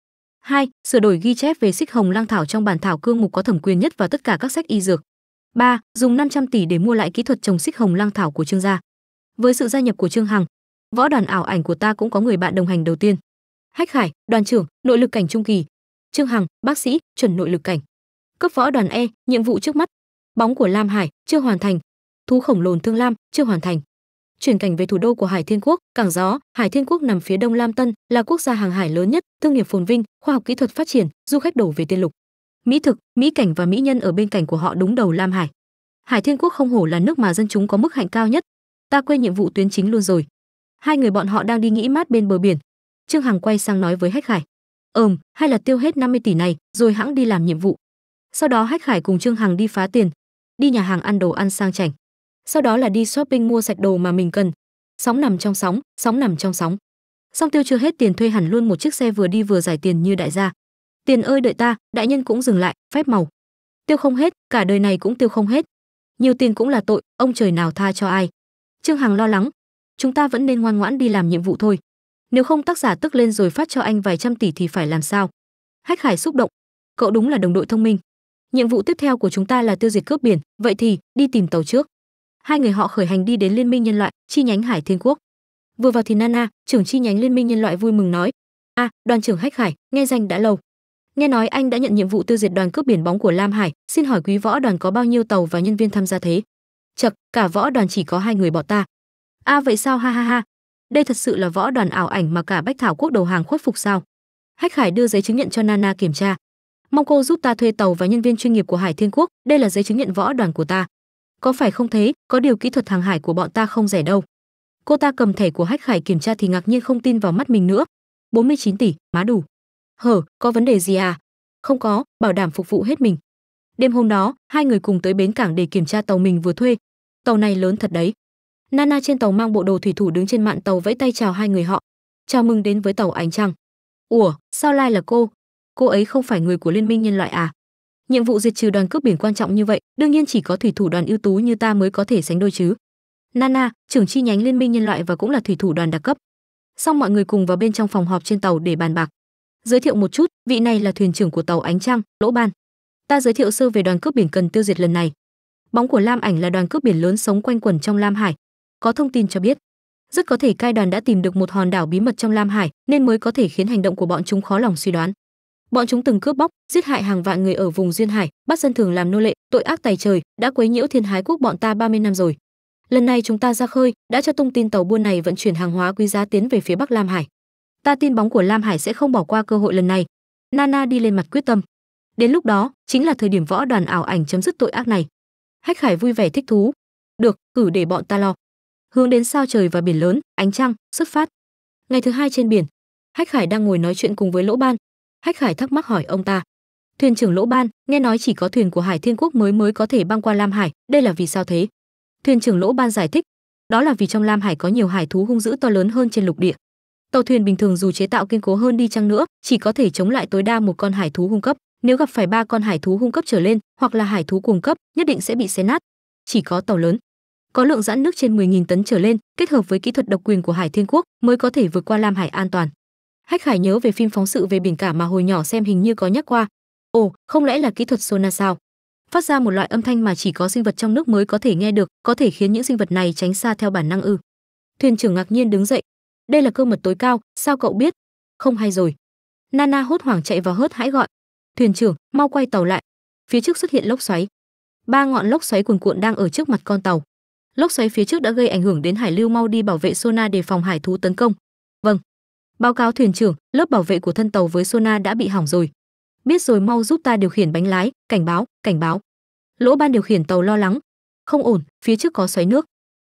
hai sửa đổi ghi chép về xích hồng lang thảo trong bản thảo cương mục có thẩm quyền nhất và tất cả các sách y dược 3. Dùng 500 tỷ để mua lại kỹ thuật trồng xích hồng lang thảo của Trương gia. Với sự gia nhập của Trương Hằng, võ đoàn ảo ảnh của ta cũng có người bạn đồng hành đầu tiên. Hách Hải, đoàn trưởng, nội lực cảnh trung kỳ. Trương Hằng, bác sĩ, chuẩn nội lực cảnh. Cấp võ đoàn E, nhiệm vụ trước mắt. Bóng của Lam Hải chưa hoàn thành. Thú khổng lồn Thương Lam chưa hoàn thành. Chuyển cảnh về thủ đô của Hải Thiên Quốc, cảng gió, Hải Thiên Quốc nằm phía đông Lam Tân, là quốc gia hàng hải lớn nhất, thương nghiệp phồn vinh, khoa học kỹ thuật phát triển, du khách đổ về Tiên Lục mỹ thực mỹ cảnh và mỹ nhân ở bên cạnh của họ đúng đầu lam hải hải thiên quốc không hổ là nước mà dân chúng có mức hạnh cao nhất ta quên nhiệm vụ tuyến chính luôn rồi hai người bọn họ đang đi nghĩ mát bên bờ biển trương hằng quay sang nói với hách khải ờm hay là tiêu hết 50 tỷ này rồi hãng đi làm nhiệm vụ sau đó hách khải cùng trương hằng đi phá tiền đi nhà hàng ăn đồ ăn sang chảnh sau đó là đi shopping mua sạch đồ mà mình cần sóng nằm trong sóng sóng nằm trong sóng xong tiêu chưa hết tiền thuê hẳn luôn một chiếc xe vừa đi vừa giải tiền như đại gia tiền ơi đợi ta đại nhân cũng dừng lại phép màu tiêu không hết cả đời này cũng tiêu không hết nhiều tiền cũng là tội ông trời nào tha cho ai trương hằng lo lắng chúng ta vẫn nên ngoan ngoãn đi làm nhiệm vụ thôi nếu không tác giả tức lên rồi phát cho anh vài trăm tỷ thì phải làm sao hách hải xúc động cậu đúng là đồng đội thông minh nhiệm vụ tiếp theo của chúng ta là tiêu diệt cướp biển vậy thì đi tìm tàu trước hai người họ khởi hành đi đến liên minh nhân loại chi nhánh hải thiên quốc vừa vào thì nana trưởng chi nhánh liên minh nhân loại vui mừng nói a à, đoàn trưởng hách hải nghe danh đã lâu nghe nói anh đã nhận nhiệm vụ tiêu diệt đoàn cướp biển bóng của lam hải xin hỏi quý võ đoàn có bao nhiêu tàu và nhân viên tham gia thế chật cả võ đoàn chỉ có hai người bỏ ta a à vậy sao ha ha ha đây thật sự là võ đoàn ảo ảnh mà cả bách thảo quốc đầu hàng khuất phục sao hách khải đưa giấy chứng nhận cho nana kiểm tra mong cô giúp ta thuê tàu và nhân viên chuyên nghiệp của hải thiên quốc đây là giấy chứng nhận võ đoàn của ta có phải không thế có điều kỹ thuật hàng hải của bọn ta không rẻ đâu cô ta cầm thẻ của hách khải kiểm tra thì ngạc nhiên không tin vào mắt mình nữa 49 tỷ má đủ hở có vấn đề gì à không có bảo đảm phục vụ hết mình đêm hôm đó hai người cùng tới bến cảng để kiểm tra tàu mình vừa thuê tàu này lớn thật đấy nana trên tàu mang bộ đồ thủy thủ đứng trên mạn tàu vẫy tay chào hai người họ chào mừng đến với tàu ánh trăng ủa sao lai là cô cô ấy không phải người của liên minh nhân loại à nhiệm vụ diệt trừ đoàn cướp biển quan trọng như vậy đương nhiên chỉ có thủy thủ đoàn ưu tú như ta mới có thể sánh đôi chứ nana trưởng chi nhánh liên minh nhân loại và cũng là thủy thủ đoàn đặc cấp xong mọi người cùng vào bên trong phòng họp trên tàu để bàn bạc giới thiệu một chút vị này là thuyền trưởng của tàu ánh trăng lỗ ban ta giới thiệu sơ về đoàn cướp biển cần tiêu diệt lần này bóng của lam ảnh là đoàn cướp biển lớn sống quanh quẩn trong lam hải có thông tin cho biết rất có thể cai đoàn đã tìm được một hòn đảo bí mật trong lam hải nên mới có thể khiến hành động của bọn chúng khó lòng suy đoán bọn chúng từng cướp bóc giết hại hàng vạn người ở vùng duyên hải bắt dân thường làm nô lệ tội ác tài trời đã quấy nhiễu thiên hái quốc bọn ta 30 năm rồi lần này chúng ta ra khơi đã cho tung tin tàu buôn này vận chuyển hàng hóa quý giá tiến về phía bắc lam hải Ta tin bóng của Lam Hải sẽ không bỏ qua cơ hội lần này. Nana đi lên mặt quyết tâm. Đến lúc đó, chính là thời điểm võ đoàn ảo ảnh chấm dứt tội ác này. Hách Hải vui vẻ thích thú. Được, cử để bọn ta lo. Hướng đến sao trời và biển lớn, ánh trăng, xuất phát. Ngày thứ hai trên biển, Hách Hải đang ngồi nói chuyện cùng với Lỗ Ban. Hách Hải thắc mắc hỏi ông ta: "Thuyền trưởng Lỗ Ban, nghe nói chỉ có thuyền của Hải Thiên Quốc mới mới có thể băng qua Lam Hải, đây là vì sao thế?" Thuyền trưởng Lỗ Ban giải thích: "Đó là vì trong Lam Hải có nhiều hải thú hung dữ to lớn hơn trên lục địa tàu thuyền bình thường dù chế tạo kiên cố hơn đi chăng nữa chỉ có thể chống lại tối đa một con hải thú hung cấp nếu gặp phải ba con hải thú hung cấp trở lên hoặc là hải thú cùng cấp nhất định sẽ bị xé nát chỉ có tàu lớn có lượng giãn nước trên 10.000 tấn trở lên kết hợp với kỹ thuật độc quyền của hải thiên quốc mới có thể vượt qua lam hải an toàn hách Hải nhớ về phim phóng sự về biển cả mà hồi nhỏ xem hình như có nhắc qua ồ không lẽ là kỹ thuật sona sao phát ra một loại âm thanh mà chỉ có sinh vật trong nước mới có thể nghe được có thể khiến những sinh vật này tránh xa theo bản năng ư thuyền trưởng ngạc nhiên đứng dậy đây là cơ mật tối cao sao cậu biết không hay rồi nana hốt hoảng chạy vào hớt hãi gọi thuyền trưởng mau quay tàu lại phía trước xuất hiện lốc xoáy ba ngọn lốc xoáy cuồn cuộn đang ở trước mặt con tàu lốc xoáy phía trước đã gây ảnh hưởng đến hải lưu mau đi bảo vệ sona để phòng hải thú tấn công vâng báo cáo thuyền trưởng lớp bảo vệ của thân tàu với sona đã bị hỏng rồi biết rồi mau giúp ta điều khiển bánh lái cảnh báo cảnh báo lỗ ban điều khiển tàu lo lắng không ổn phía trước có xoáy nước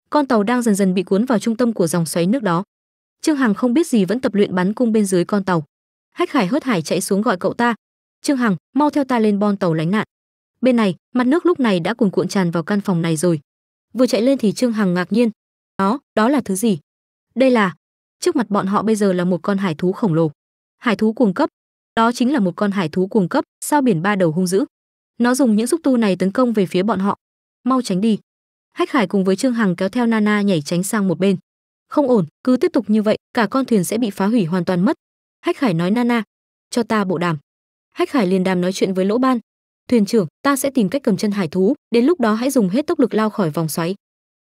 con tàu đang dần dần bị cuốn vào trung tâm của dòng xoáy nước đó Trương Hằng không biết gì vẫn tập luyện bắn cung bên dưới con tàu. Hách Khải hớt hải chạy xuống gọi cậu ta. "Trương Hằng, mau theo ta lên bon tàu lánh nạn." Bên này, mặt nước lúc này đã cuồn cuộn tràn vào căn phòng này rồi. Vừa chạy lên thì Trương Hằng ngạc nhiên. "Đó, đó là thứ gì?" "Đây là." Trước mặt bọn họ bây giờ là một con hải thú khổng lồ. Hải thú cuồng cấp. Đó chính là một con hải thú cuồng cấp, sao biển ba đầu hung dữ. Nó dùng những xúc tu này tấn công về phía bọn họ. "Mau tránh đi." Hách Khải cùng với Trương Hằng kéo theo Nana nhảy tránh sang một bên không ổn cứ tiếp tục như vậy cả con thuyền sẽ bị phá hủy hoàn toàn mất hách khải nói nana cho ta bộ đàm hách khải liền đàm nói chuyện với lỗ ban thuyền trưởng ta sẽ tìm cách cầm chân hải thú đến lúc đó hãy dùng hết tốc lực lao khỏi vòng xoáy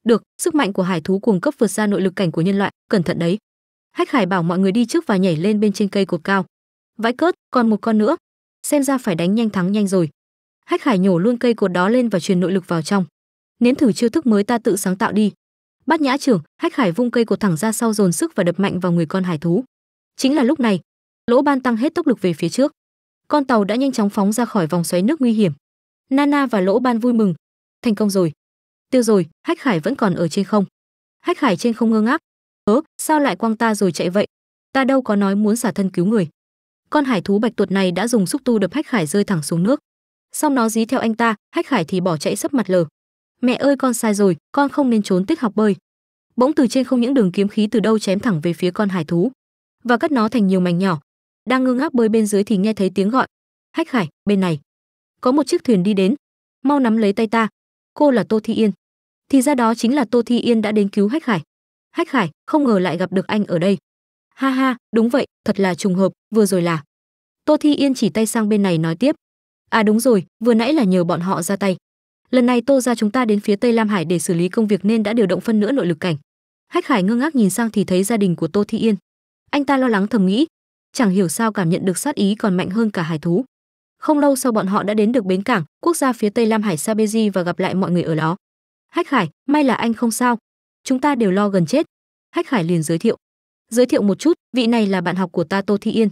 được sức mạnh của hải thú cuồng cấp vượt ra nội lực cảnh của nhân loại cẩn thận đấy hách khải bảo mọi người đi trước và nhảy lên bên trên cây cột cao vãi cớt còn một con nữa xem ra phải đánh nhanh thắng nhanh rồi hách khải nhổ luôn cây cột đó lên và truyền nội lực vào trong nếm thử chiêu thức mới ta tự sáng tạo đi bát nhã trưởng hách hải vung cây cột thẳng ra sau dồn sức và đập mạnh vào người con hải thú chính là lúc này lỗ ban tăng hết tốc lực về phía trước con tàu đã nhanh chóng phóng ra khỏi vòng xoáy nước nguy hiểm nana và lỗ ban vui mừng thành công rồi tiêu rồi hách hải vẫn còn ở trên không hách hải trên không ngơ ngác ớ sao lại quăng ta rồi chạy vậy ta đâu có nói muốn xả thân cứu người con hải thú bạch tuột này đã dùng xúc tu đập hách hải rơi thẳng xuống nước xong nó dí theo anh ta hách hải thì bỏ chạy sấp mặt lờ mẹ ơi con sai rồi con không nên trốn tích học bơi bỗng từ trên không những đường kiếm khí từ đâu chém thẳng về phía con hải thú và cắt nó thành nhiều mảnh nhỏ đang ngưng áp bơi bên dưới thì nghe thấy tiếng gọi hách khải bên này có một chiếc thuyền đi đến mau nắm lấy tay ta cô là tô thi yên thì ra đó chính là tô thi yên đã đến cứu hách khải hách khải không ngờ lại gặp được anh ở đây ha ha đúng vậy thật là trùng hợp vừa rồi là tô thi yên chỉ tay sang bên này nói tiếp à đúng rồi vừa nãy là nhờ bọn họ ra tay lần này tô ra chúng ta đến phía tây lam hải để xử lý công việc nên đã điều động phân nửa nội lực cảnh hách khải ngơ ngác nhìn sang thì thấy gia đình của tô thi yên anh ta lo lắng thầm nghĩ chẳng hiểu sao cảm nhận được sát ý còn mạnh hơn cả hải thú không lâu sau bọn họ đã đến được bến cảng quốc gia phía tây lam hải sabeji và gặp lại mọi người ở đó hách khải may là anh không sao chúng ta đều lo gần chết hách khải liền giới thiệu giới thiệu một chút vị này là bạn học của ta tô thi yên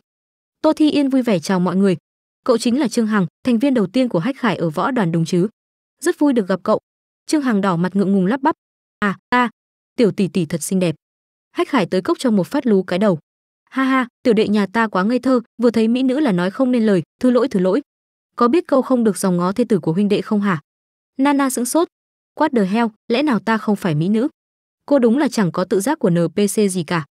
tô thi yên vui vẻ chào mọi người cậu chính là trương hằng thành viên đầu tiên của hách khải ở võ đoàn đúng chứ rất vui được gặp cậu trương hằng đỏ mặt ngượng ngùng lắp bắp à ta à, tiểu tỷ tỷ thật xinh đẹp hách khải tới cốc cho một phát lú cái đầu ha ha tiểu đệ nhà ta quá ngây thơ vừa thấy mỹ nữ là nói không nên lời thứ lỗi thứ lỗi có biết câu không được dòng ngó thê tử của huynh đệ không hả nana sững sốt quát đờ heo lẽ nào ta không phải mỹ nữ cô đúng là chẳng có tự giác của npc gì cả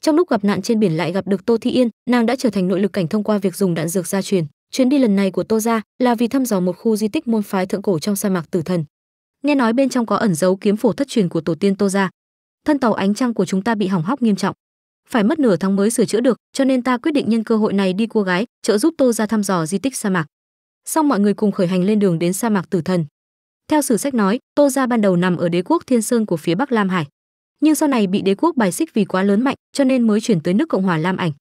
trong lúc gặp nạn trên biển lại gặp được tô thị yên nàng đã trở thành nội lực cảnh thông qua việc dùng đạn dược gia truyền chuyến đi lần này của tô ra là vì thăm dò một khu di tích môn phái thượng cổ trong sa mạc tử thần nghe nói bên trong có ẩn dấu kiếm phổ thất truyền của tổ tiên tô ra thân tàu ánh trăng của chúng ta bị hỏng hóc nghiêm trọng phải mất nửa tháng mới sửa chữa được cho nên ta quyết định nhân cơ hội này đi cua gái trợ giúp tô ra thăm dò di tích sa mạc xong mọi người cùng khởi hành lên đường đến sa mạc tử thần theo sử sách nói tô ra ban đầu nằm ở đế quốc thiên sơn của phía bắc lam hải nhưng sau này bị đế quốc bài xích vì quá lớn mạnh cho nên mới chuyển tới nước cộng hòa lam ảnh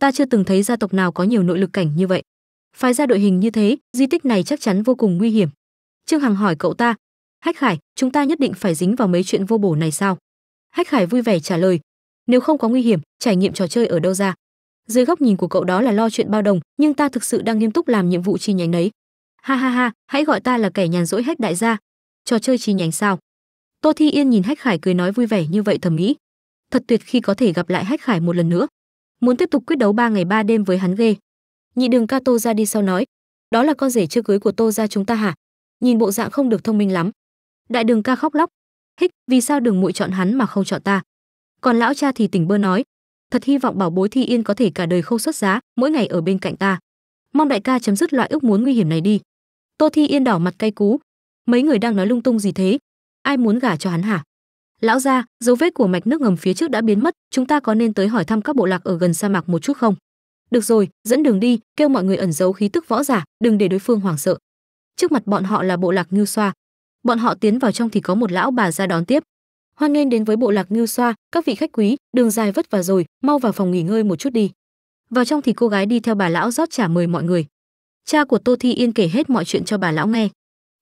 ta chưa từng thấy gia tộc nào có nhiều nội lực cảnh như vậy phái ra đội hình như thế di tích này chắc chắn vô cùng nguy hiểm trương hằng hỏi cậu ta hách khải chúng ta nhất định phải dính vào mấy chuyện vô bổ này sao hách khải vui vẻ trả lời nếu không có nguy hiểm trải nghiệm trò chơi ở đâu ra dưới góc nhìn của cậu đó là lo chuyện bao đồng nhưng ta thực sự đang nghiêm túc làm nhiệm vụ chi nhánh đấy ha ha ha hãy gọi ta là kẻ nhàn rỗi hách đại gia trò chơi chi nhánh sao tô thi yên nhìn hách khải cười nói vui vẻ như vậy thầm nghĩ thật tuyệt khi có thể gặp lại hách khải một lần nữa muốn tiếp tục quyết đấu ba ngày ba đêm với hắn ghê nhị đường ca tô ra đi sau nói đó là con rể chưa cưới của tô ra chúng ta hả nhìn bộ dạng không được thông minh lắm đại đường ca khóc lóc hích vì sao đường muội chọn hắn mà không chọn ta còn lão cha thì tỉnh bơ nói thật hy vọng bảo bối thi yên có thể cả đời không xuất giá mỗi ngày ở bên cạnh ta mong đại ca chấm dứt loại ước muốn nguy hiểm này đi tô thi yên đỏ mặt cay cú mấy người đang nói lung tung gì thế ai muốn gả cho hắn hả lão gia dấu vết của mạch nước ngầm phía trước đã biến mất chúng ta có nên tới hỏi thăm các bộ lạc ở gần sa mạc một chút không được rồi dẫn đường đi kêu mọi người ẩn giấu khí tức võ giả đừng để đối phương hoảng sợ trước mặt bọn họ là bộ lạc ngưu xoa bọn họ tiến vào trong thì có một lão bà ra đón tiếp hoan nghênh đến với bộ lạc ngưu xoa các vị khách quý đường dài vất vả rồi mau vào phòng nghỉ ngơi một chút đi vào trong thì cô gái đi theo bà lão rót trả mời mọi người cha của tô thi yên kể hết mọi chuyện cho bà lão nghe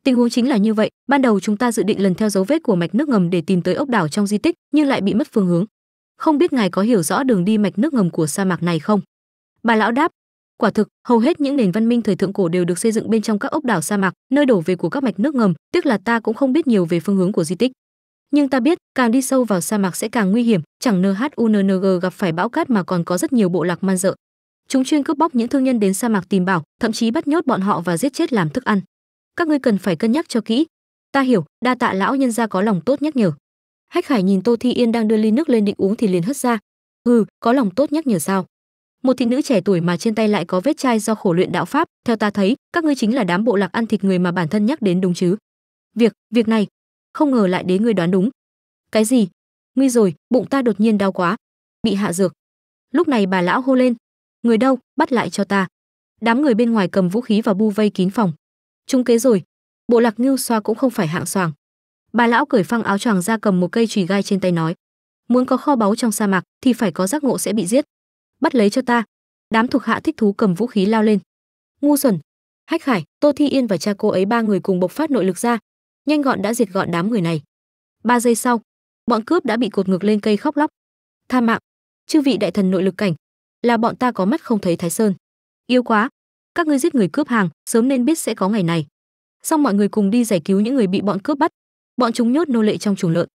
tình huống chính là như vậy ban đầu chúng ta dự định lần theo dấu vết của mạch nước ngầm để tìm tới ốc đảo trong di tích nhưng lại bị mất phương hướng không biết ngài có hiểu rõ đường đi mạch nước ngầm của sa mạc này không Bà lão đáp, quả thực, hầu hết những nền văn minh thời thượng cổ đều được xây dựng bên trong các ốc đảo sa mạc, nơi đổ về của các mạch nước ngầm, tiếc là ta cũng không biết nhiều về phương hướng của di tích. Nhưng ta biết, càng đi sâu vào sa mạc sẽ càng nguy hiểm, chẳng NHUNNG gặp phải bão cát mà còn có rất nhiều bộ lạc man dợ. Chúng chuyên cướp bóc những thương nhân đến sa mạc tìm bảo, thậm chí bắt nhốt bọn họ và giết chết làm thức ăn. Các ngươi cần phải cân nhắc cho kỹ. Ta hiểu, đa tạ lão nhân gia có lòng tốt nhắc nhở. Hách Khải nhìn Tô Thi Yên đang đưa ly nước lên định uống thì liền hất ra. Hừ, có lòng tốt nhắc nhở sao? một thị nữ trẻ tuổi mà trên tay lại có vết chai do khổ luyện đạo pháp theo ta thấy các ngươi chính là đám bộ lạc ăn thịt người mà bản thân nhắc đến đúng chứ việc việc này không ngờ lại đến ngươi đoán đúng cái gì nguy rồi bụng ta đột nhiên đau quá bị hạ dược lúc này bà lão hô lên người đâu bắt lại cho ta đám người bên ngoài cầm vũ khí và bu vây kín phòng trung kế rồi bộ lạc ngưu xoa cũng không phải hạng xoàng bà lão cởi phăng áo choàng ra cầm một cây chùy gai trên tay nói muốn có kho báu trong sa mạc thì phải có giác ngộ sẽ bị giết bắt lấy cho ta đám thuộc hạ thích thú cầm vũ khí lao lên ngu xuẩn hách khải tô thi yên và cha cô ấy ba người cùng bộc phát nội lực ra nhanh gọn đã diệt gọn đám người này ba giây sau bọn cướp đã bị cột ngược lên cây khóc lóc tha mạng chư vị đại thần nội lực cảnh là bọn ta có mắt không thấy thái sơn yêu quá các ngươi giết người cướp hàng sớm nên biết sẽ có ngày này xong mọi người cùng đi giải cứu những người bị bọn cướp bắt bọn chúng nhốt nô lệ trong chuồng lợn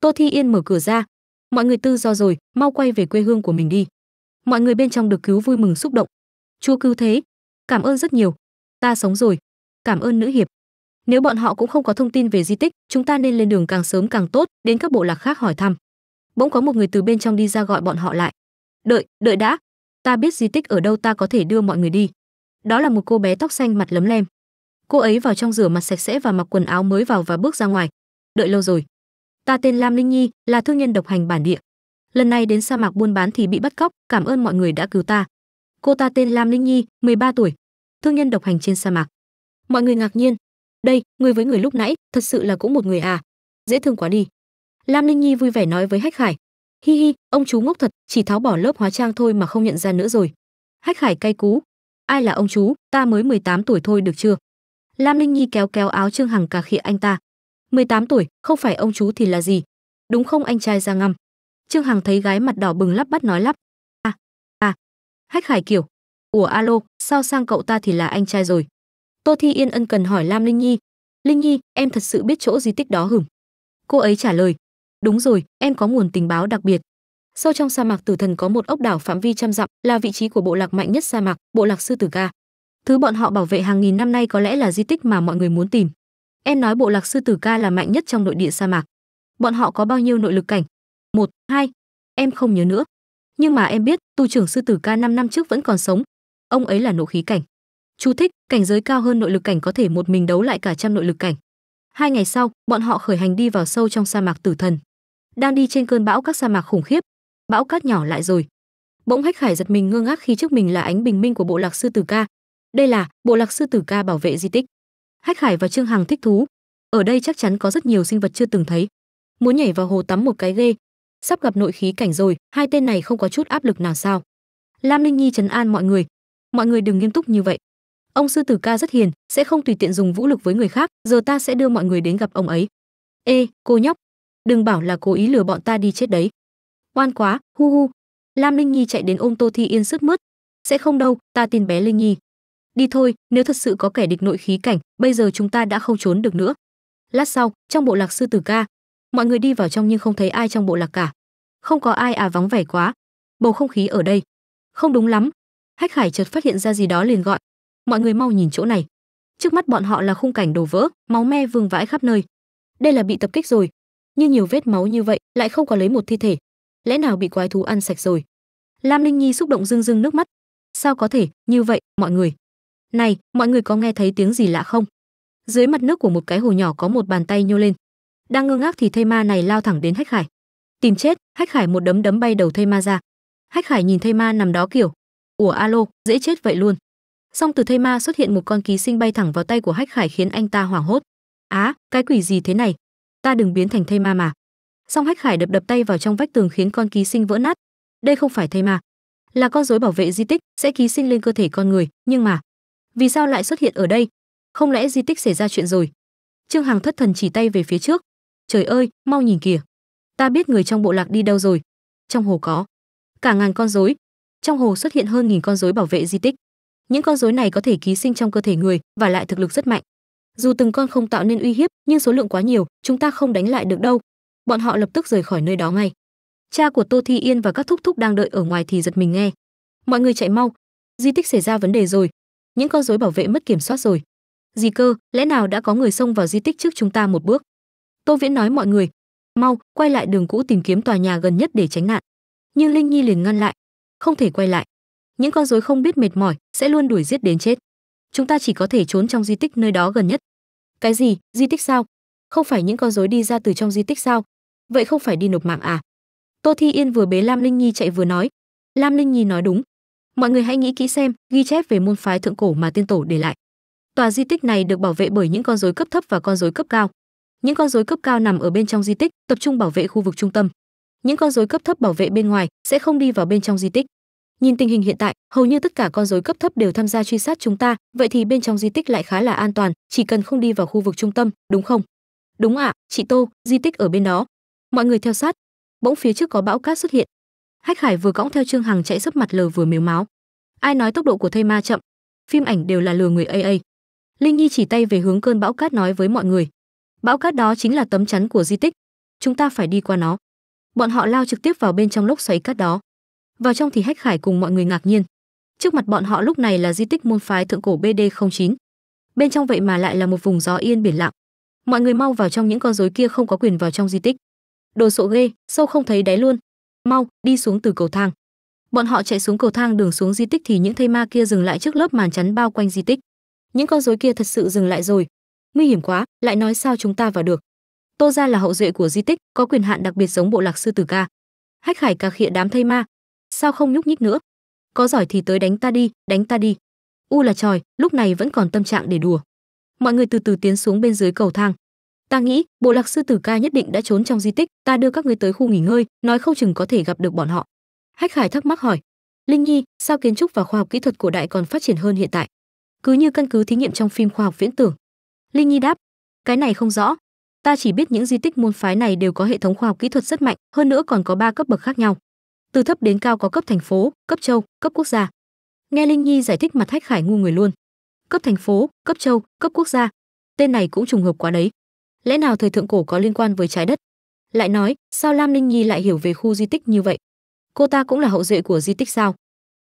tô thi yên mở cửa ra mọi người tư do rồi mau quay về quê hương của mình đi mọi người bên trong được cứu vui mừng xúc động chúa cứu thế cảm ơn rất nhiều ta sống rồi cảm ơn nữ hiệp nếu bọn họ cũng không có thông tin về di tích chúng ta nên lên đường càng sớm càng tốt đến các bộ lạc khác hỏi thăm bỗng có một người từ bên trong đi ra gọi bọn họ lại đợi đợi đã ta biết di tích ở đâu ta có thể đưa mọi người đi đó là một cô bé tóc xanh mặt lấm lem cô ấy vào trong rửa mặt sạch sẽ và mặc quần áo mới vào và bước ra ngoài đợi lâu rồi ta tên lam linh nhi là thương nhân độc hành bản địa lần này đến sa mạc buôn bán thì bị bắt cóc, cảm ơn mọi người đã cứu ta. Cô ta tên Lam Linh Nhi, 13 tuổi, thương nhân độc hành trên sa mạc. Mọi người ngạc nhiên, đây, người với người lúc nãy, thật sự là cũng một người à? Dễ thương quá đi. Lam Linh Nhi vui vẻ nói với Hách Khải, hi hi, ông chú ngốc thật, chỉ tháo bỏ lớp hóa trang thôi mà không nhận ra nữa rồi. Hách Khải cay cú, ai là ông chú, ta mới 18 tuổi thôi được chưa? Lam Linh Nhi kéo kéo áo Trương Hằng cà khịa anh ta. 18 tuổi, không phải ông chú thì là gì? Đúng không anh trai ra ngâm Trương Hằng thấy gái mặt đỏ bừng lắp bắt nói lắp. À, à, Hách Khải Kiều. Ủa alo, sao sang cậu ta thì là anh trai rồi. Tô Thi Yên ân cần hỏi Lam Linh Nhi. Linh Nhi, em thật sự biết chỗ di tích đó hửm? Cô ấy trả lời. Đúng rồi, em có nguồn tình báo đặc biệt. Sâu trong sa mạc tử thần có một ốc đảo phạm vi trăm dặm là vị trí của bộ lạc mạnh nhất sa mạc, bộ lạc sư tử ca. Thứ bọn họ bảo vệ hàng nghìn năm nay có lẽ là di tích mà mọi người muốn tìm. Em nói bộ lạc sư tử ca là mạnh nhất trong nội địa sa mạc. Bọn họ có bao nhiêu nội lực cảnh, một, hai, em không nhớ nữa. Nhưng mà em biết, tu trưởng sư tử ca 5 năm trước vẫn còn sống. Ông ấy là nộ khí cảnh. Chú thích, cảnh giới cao hơn nội lực cảnh có thể một mình đấu lại cả trăm nội lực cảnh. Hai ngày sau, bọn họ khởi hành đi vào sâu trong sa mạc tử thần. Đang đi trên cơn bão các sa mạc khủng khiếp, bão cát nhỏ lại rồi. Bỗng Hách Khải giật mình ngơ ngác khi trước mình là ánh bình minh của bộ lạc sư tử ca. Đây là bộ lạc sư tử ca bảo vệ di tích. Hách Khải và Trương Hằng thích thú. Ở đây chắc chắn có rất nhiều sinh vật chưa từng thấy. Muốn nhảy vào hồ tắm một cái ghê, sắp gặp nội khí cảnh rồi hai tên này không có chút áp lực nào sao lam linh nhi trấn an mọi người mọi người đừng nghiêm túc như vậy ông sư tử ca rất hiền sẽ không tùy tiện dùng vũ lực với người khác giờ ta sẽ đưa mọi người đến gặp ông ấy ê cô nhóc đừng bảo là cố ý lừa bọn ta đi chết đấy oan quá hu hu lam linh nhi chạy đến ôm tô thi yên sức mướt sẽ không đâu ta tin bé linh nhi đi thôi nếu thật sự có kẻ địch nội khí cảnh bây giờ chúng ta đã không trốn được nữa lát sau trong bộ lạc sư tử ca mọi người đi vào trong nhưng không thấy ai trong bộ lạc cả không có ai à vắng vẻ quá bầu không khí ở đây không đúng lắm hách khải chợt phát hiện ra gì đó liền gọi mọi người mau nhìn chỗ này trước mắt bọn họ là khung cảnh đổ vỡ máu me vương vãi khắp nơi đây là bị tập kích rồi nhưng nhiều vết máu như vậy lại không có lấy một thi thể lẽ nào bị quái thú ăn sạch rồi lam linh nhi xúc động rưng rưng nước mắt sao có thể như vậy mọi người này mọi người có nghe thấy tiếng gì lạ không dưới mặt nước của một cái hồ nhỏ có một bàn tay nhô lên đang ngơ ngác thì thây ma này lao thẳng đến hách khải tìm chết hách khải một đấm đấm bay đầu thây ma ra hách khải nhìn thây ma nằm đó kiểu ủa alo dễ chết vậy luôn song từ thây ma xuất hiện một con ký sinh bay thẳng vào tay của hách khải khiến anh ta hoảng hốt á cái quỷ gì thế này ta đừng biến thành thây ma mà song hách khải đập đập tay vào trong vách tường khiến con ký sinh vỡ nát đây không phải thây ma là con rối bảo vệ di tích sẽ ký sinh lên cơ thể con người nhưng mà vì sao lại xuất hiện ở đây không lẽ di tích xảy ra chuyện rồi trương hằng thất thần chỉ tay về phía trước trời ơi mau nhìn kìa ta biết người trong bộ lạc đi đâu rồi trong hồ có cả ngàn con rối trong hồ xuất hiện hơn nghìn con rối bảo vệ di tích những con rối này có thể ký sinh trong cơ thể người và lại thực lực rất mạnh dù từng con không tạo nên uy hiếp nhưng số lượng quá nhiều chúng ta không đánh lại được đâu bọn họ lập tức rời khỏi nơi đó ngay cha của tô thi yên và các thúc thúc đang đợi ở ngoài thì giật mình nghe mọi người chạy mau di tích xảy ra vấn đề rồi những con rối bảo vệ mất kiểm soát rồi gì cơ lẽ nào đã có người xông vào di tích trước chúng ta một bước tô viễn nói mọi người mau quay lại đường cũ tìm kiếm tòa nhà gần nhất để tránh nạn nhưng linh nhi liền ngăn lại không thể quay lại những con rối không biết mệt mỏi sẽ luôn đuổi giết đến chết chúng ta chỉ có thể trốn trong di tích nơi đó gần nhất cái gì di tích sao không phải những con rối đi ra từ trong di tích sao vậy không phải đi nộp mạng à tô thi yên vừa bế lam linh nhi chạy vừa nói lam linh nhi nói đúng mọi người hãy nghĩ kỹ xem ghi chép về môn phái thượng cổ mà tiên tổ để lại tòa di tích này được bảo vệ bởi những con rối cấp thấp và con rối cấp cao những con rối cấp cao nằm ở bên trong di tích tập trung bảo vệ khu vực trung tâm những con rối cấp thấp bảo vệ bên ngoài sẽ không đi vào bên trong di tích nhìn tình hình hiện tại hầu như tất cả con rối cấp thấp đều tham gia truy sát chúng ta vậy thì bên trong di tích lại khá là an toàn chỉ cần không đi vào khu vực trung tâm đúng không đúng ạ chị tô di tích ở bên đó mọi người theo sát bỗng phía trước có bão cát xuất hiện hách Hải vừa cõng theo trương hằng chạy sấp mặt lờ vừa mếu máu ai nói tốc độ của thây ma chậm phim ảnh đều là lừa người aa linh nhi chỉ tay về hướng cơn bão cát nói với mọi người bão cát đó chính là tấm chắn của di tích chúng ta phải đi qua nó bọn họ lao trực tiếp vào bên trong lốc xoáy cát đó vào trong thì hách khải cùng mọi người ngạc nhiên trước mặt bọn họ lúc này là di tích môn phái thượng cổ bd 09 bên trong vậy mà lại là một vùng gió yên biển lặng mọi người mau vào trong những con rối kia không có quyền vào trong di tích đồ sộ ghê sâu không thấy đáy luôn mau đi xuống từ cầu thang bọn họ chạy xuống cầu thang đường xuống di tích thì những thây ma kia dừng lại trước lớp màn chắn bao quanh di tích những con rối kia thật sự dừng lại rồi nguy hiểm quá lại nói sao chúng ta vào được tô ra là hậu duệ của di tích có quyền hạn đặc biệt giống bộ lạc sư tử ca hách khải cà khịa đám thây ma sao không nhúc nhích nữa có giỏi thì tới đánh ta đi đánh ta đi u là tròi lúc này vẫn còn tâm trạng để đùa mọi người từ từ tiến xuống bên dưới cầu thang ta nghĩ bộ lạc sư tử ca nhất định đã trốn trong di tích ta đưa các ngươi tới khu nghỉ ngơi nói không chừng có thể gặp được bọn họ hách khải thắc mắc hỏi linh nhi sao kiến trúc và khoa học kỹ thuật cổ đại còn phát triển hơn hiện tại cứ như căn cứ thí nghiệm trong phim khoa học viễn tưởng Linh Nhi đáp, cái này không rõ. Ta chỉ biết những di tích môn phái này đều có hệ thống khoa học kỹ thuật rất mạnh, hơn nữa còn có ba cấp bậc khác nhau. Từ thấp đến cao có cấp thành phố, cấp châu, cấp quốc gia. Nghe Linh Nhi giải thích mặt Thách Khải ngu người luôn. Cấp thành phố, cấp châu, cấp quốc gia. Tên này cũng trùng hợp quá đấy. Lẽ nào thời thượng cổ có liên quan với trái đất? Lại nói, sao Lam Linh Nhi lại hiểu về khu di tích như vậy? Cô ta cũng là hậu duệ của di tích sao?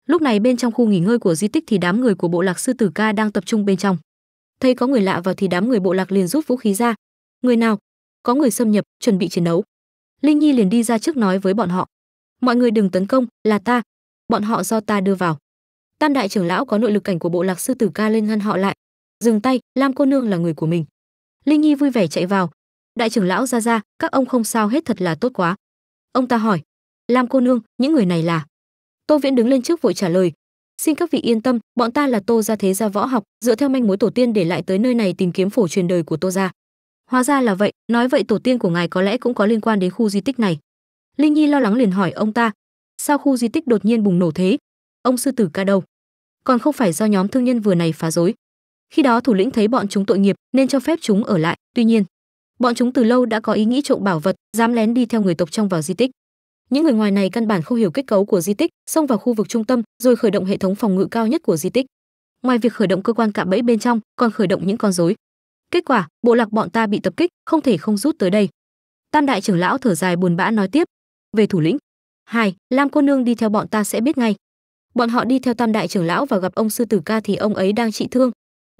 Lúc này bên trong khu nghỉ ngơi của di tích thì đám người của bộ lạc sư tử ca đang tập trung bên trong thấy có người lạ vào thì đám người bộ lạc liền rút vũ khí ra người nào có người xâm nhập chuẩn bị chiến đấu linh nhi liền đi ra trước nói với bọn họ mọi người đừng tấn công là ta bọn họ do ta đưa vào tam đại trưởng lão có nội lực cảnh của bộ lạc sư tử ca lên ngăn họ lại dừng tay lam cô nương là người của mình linh nhi vui vẻ chạy vào đại trưởng lão ra ra các ông không sao hết thật là tốt quá ông ta hỏi lam cô nương những người này là tô viễn đứng lên trước vội trả lời xin các vị yên tâm bọn ta là tô gia thế gia võ học dựa theo manh mối tổ tiên để lại tới nơi này tìm kiếm phổ truyền đời của tô gia hóa ra là vậy nói vậy tổ tiên của ngài có lẽ cũng có liên quan đến khu di tích này linh nhi lo lắng liền hỏi ông ta sao khu di tích đột nhiên bùng nổ thế ông sư tử ca đâu còn không phải do nhóm thương nhân vừa này phá rối khi đó thủ lĩnh thấy bọn chúng tội nghiệp nên cho phép chúng ở lại tuy nhiên bọn chúng từ lâu đã có ý nghĩ trộm bảo vật dám lén đi theo người tộc trong vào di tích những người ngoài này căn bản không hiểu kết cấu của di tích xông vào khu vực trung tâm rồi khởi động hệ thống phòng ngự cao nhất của di tích ngoài việc khởi động cơ quan cạm bẫy bên trong còn khởi động những con rối kết quả bộ lạc bọn ta bị tập kích không thể không rút tới đây tam đại trưởng lão thở dài buồn bã nói tiếp về thủ lĩnh hai lam cô nương đi theo bọn ta sẽ biết ngay bọn họ đi theo tam đại trưởng lão và gặp ông sư tử ca thì ông ấy đang trị thương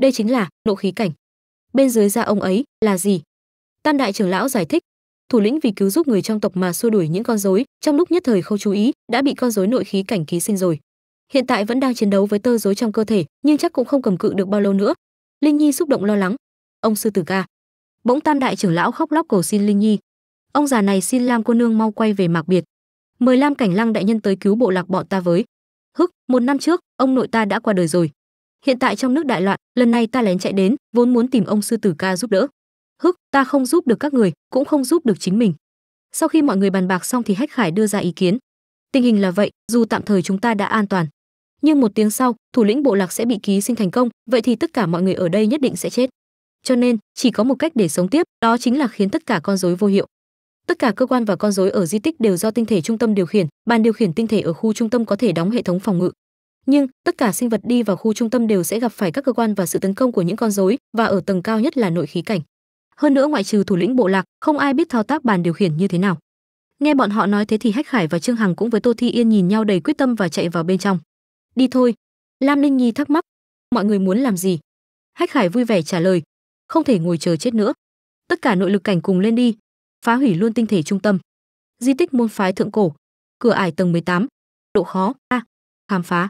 đây chính là nộ khí cảnh bên dưới da ông ấy là gì tam đại trưởng lão giải thích thủ lĩnh vì cứu giúp người trong tộc mà xua đuổi những con rối trong lúc nhất thời không chú ý đã bị con rối nội khí cảnh ký sinh rồi hiện tại vẫn đang chiến đấu với tơ rối trong cơ thể nhưng chắc cũng không cầm cự được bao lâu nữa linh nhi xúc động lo lắng ông sư tử ca bỗng tam đại trưởng lão khóc lóc cầu xin linh nhi ông già này xin lam cô nương mau quay về mạc biệt mời lam cảnh lăng đại nhân tới cứu bộ lạc bọn ta với hức một năm trước ông nội ta đã qua đời rồi hiện tại trong nước đại loạn lần này ta lén chạy đến vốn muốn tìm ông sư tử ca giúp đỡ hức ta không giúp được các người cũng không giúp được chính mình sau khi mọi người bàn bạc xong thì hách khải đưa ra ý kiến tình hình là vậy dù tạm thời chúng ta đã an toàn nhưng một tiếng sau thủ lĩnh bộ lạc sẽ bị ký sinh thành công vậy thì tất cả mọi người ở đây nhất định sẽ chết cho nên chỉ có một cách để sống tiếp đó chính là khiến tất cả con rối vô hiệu tất cả cơ quan và con rối ở di tích đều do tinh thể trung tâm điều khiển bàn điều khiển tinh thể ở khu trung tâm có thể đóng hệ thống phòng ngự nhưng tất cả sinh vật đi vào khu trung tâm đều sẽ gặp phải các cơ quan và sự tấn công của những con rối và ở tầng cao nhất là nội khí cảnh hơn nữa ngoại trừ thủ lĩnh bộ lạc không ai biết thao tác bàn điều khiển như thế nào nghe bọn họ nói thế thì hách khải và trương hằng cũng với tô thi yên nhìn nhau đầy quyết tâm và chạy vào bên trong đi thôi lam ninh nhi thắc mắc mọi người muốn làm gì hách khải vui vẻ trả lời không thể ngồi chờ chết nữa tất cả nội lực cảnh cùng lên đi phá hủy luôn tinh thể trung tâm di tích môn phái thượng cổ cửa ải tầng 18, độ khó a khám phá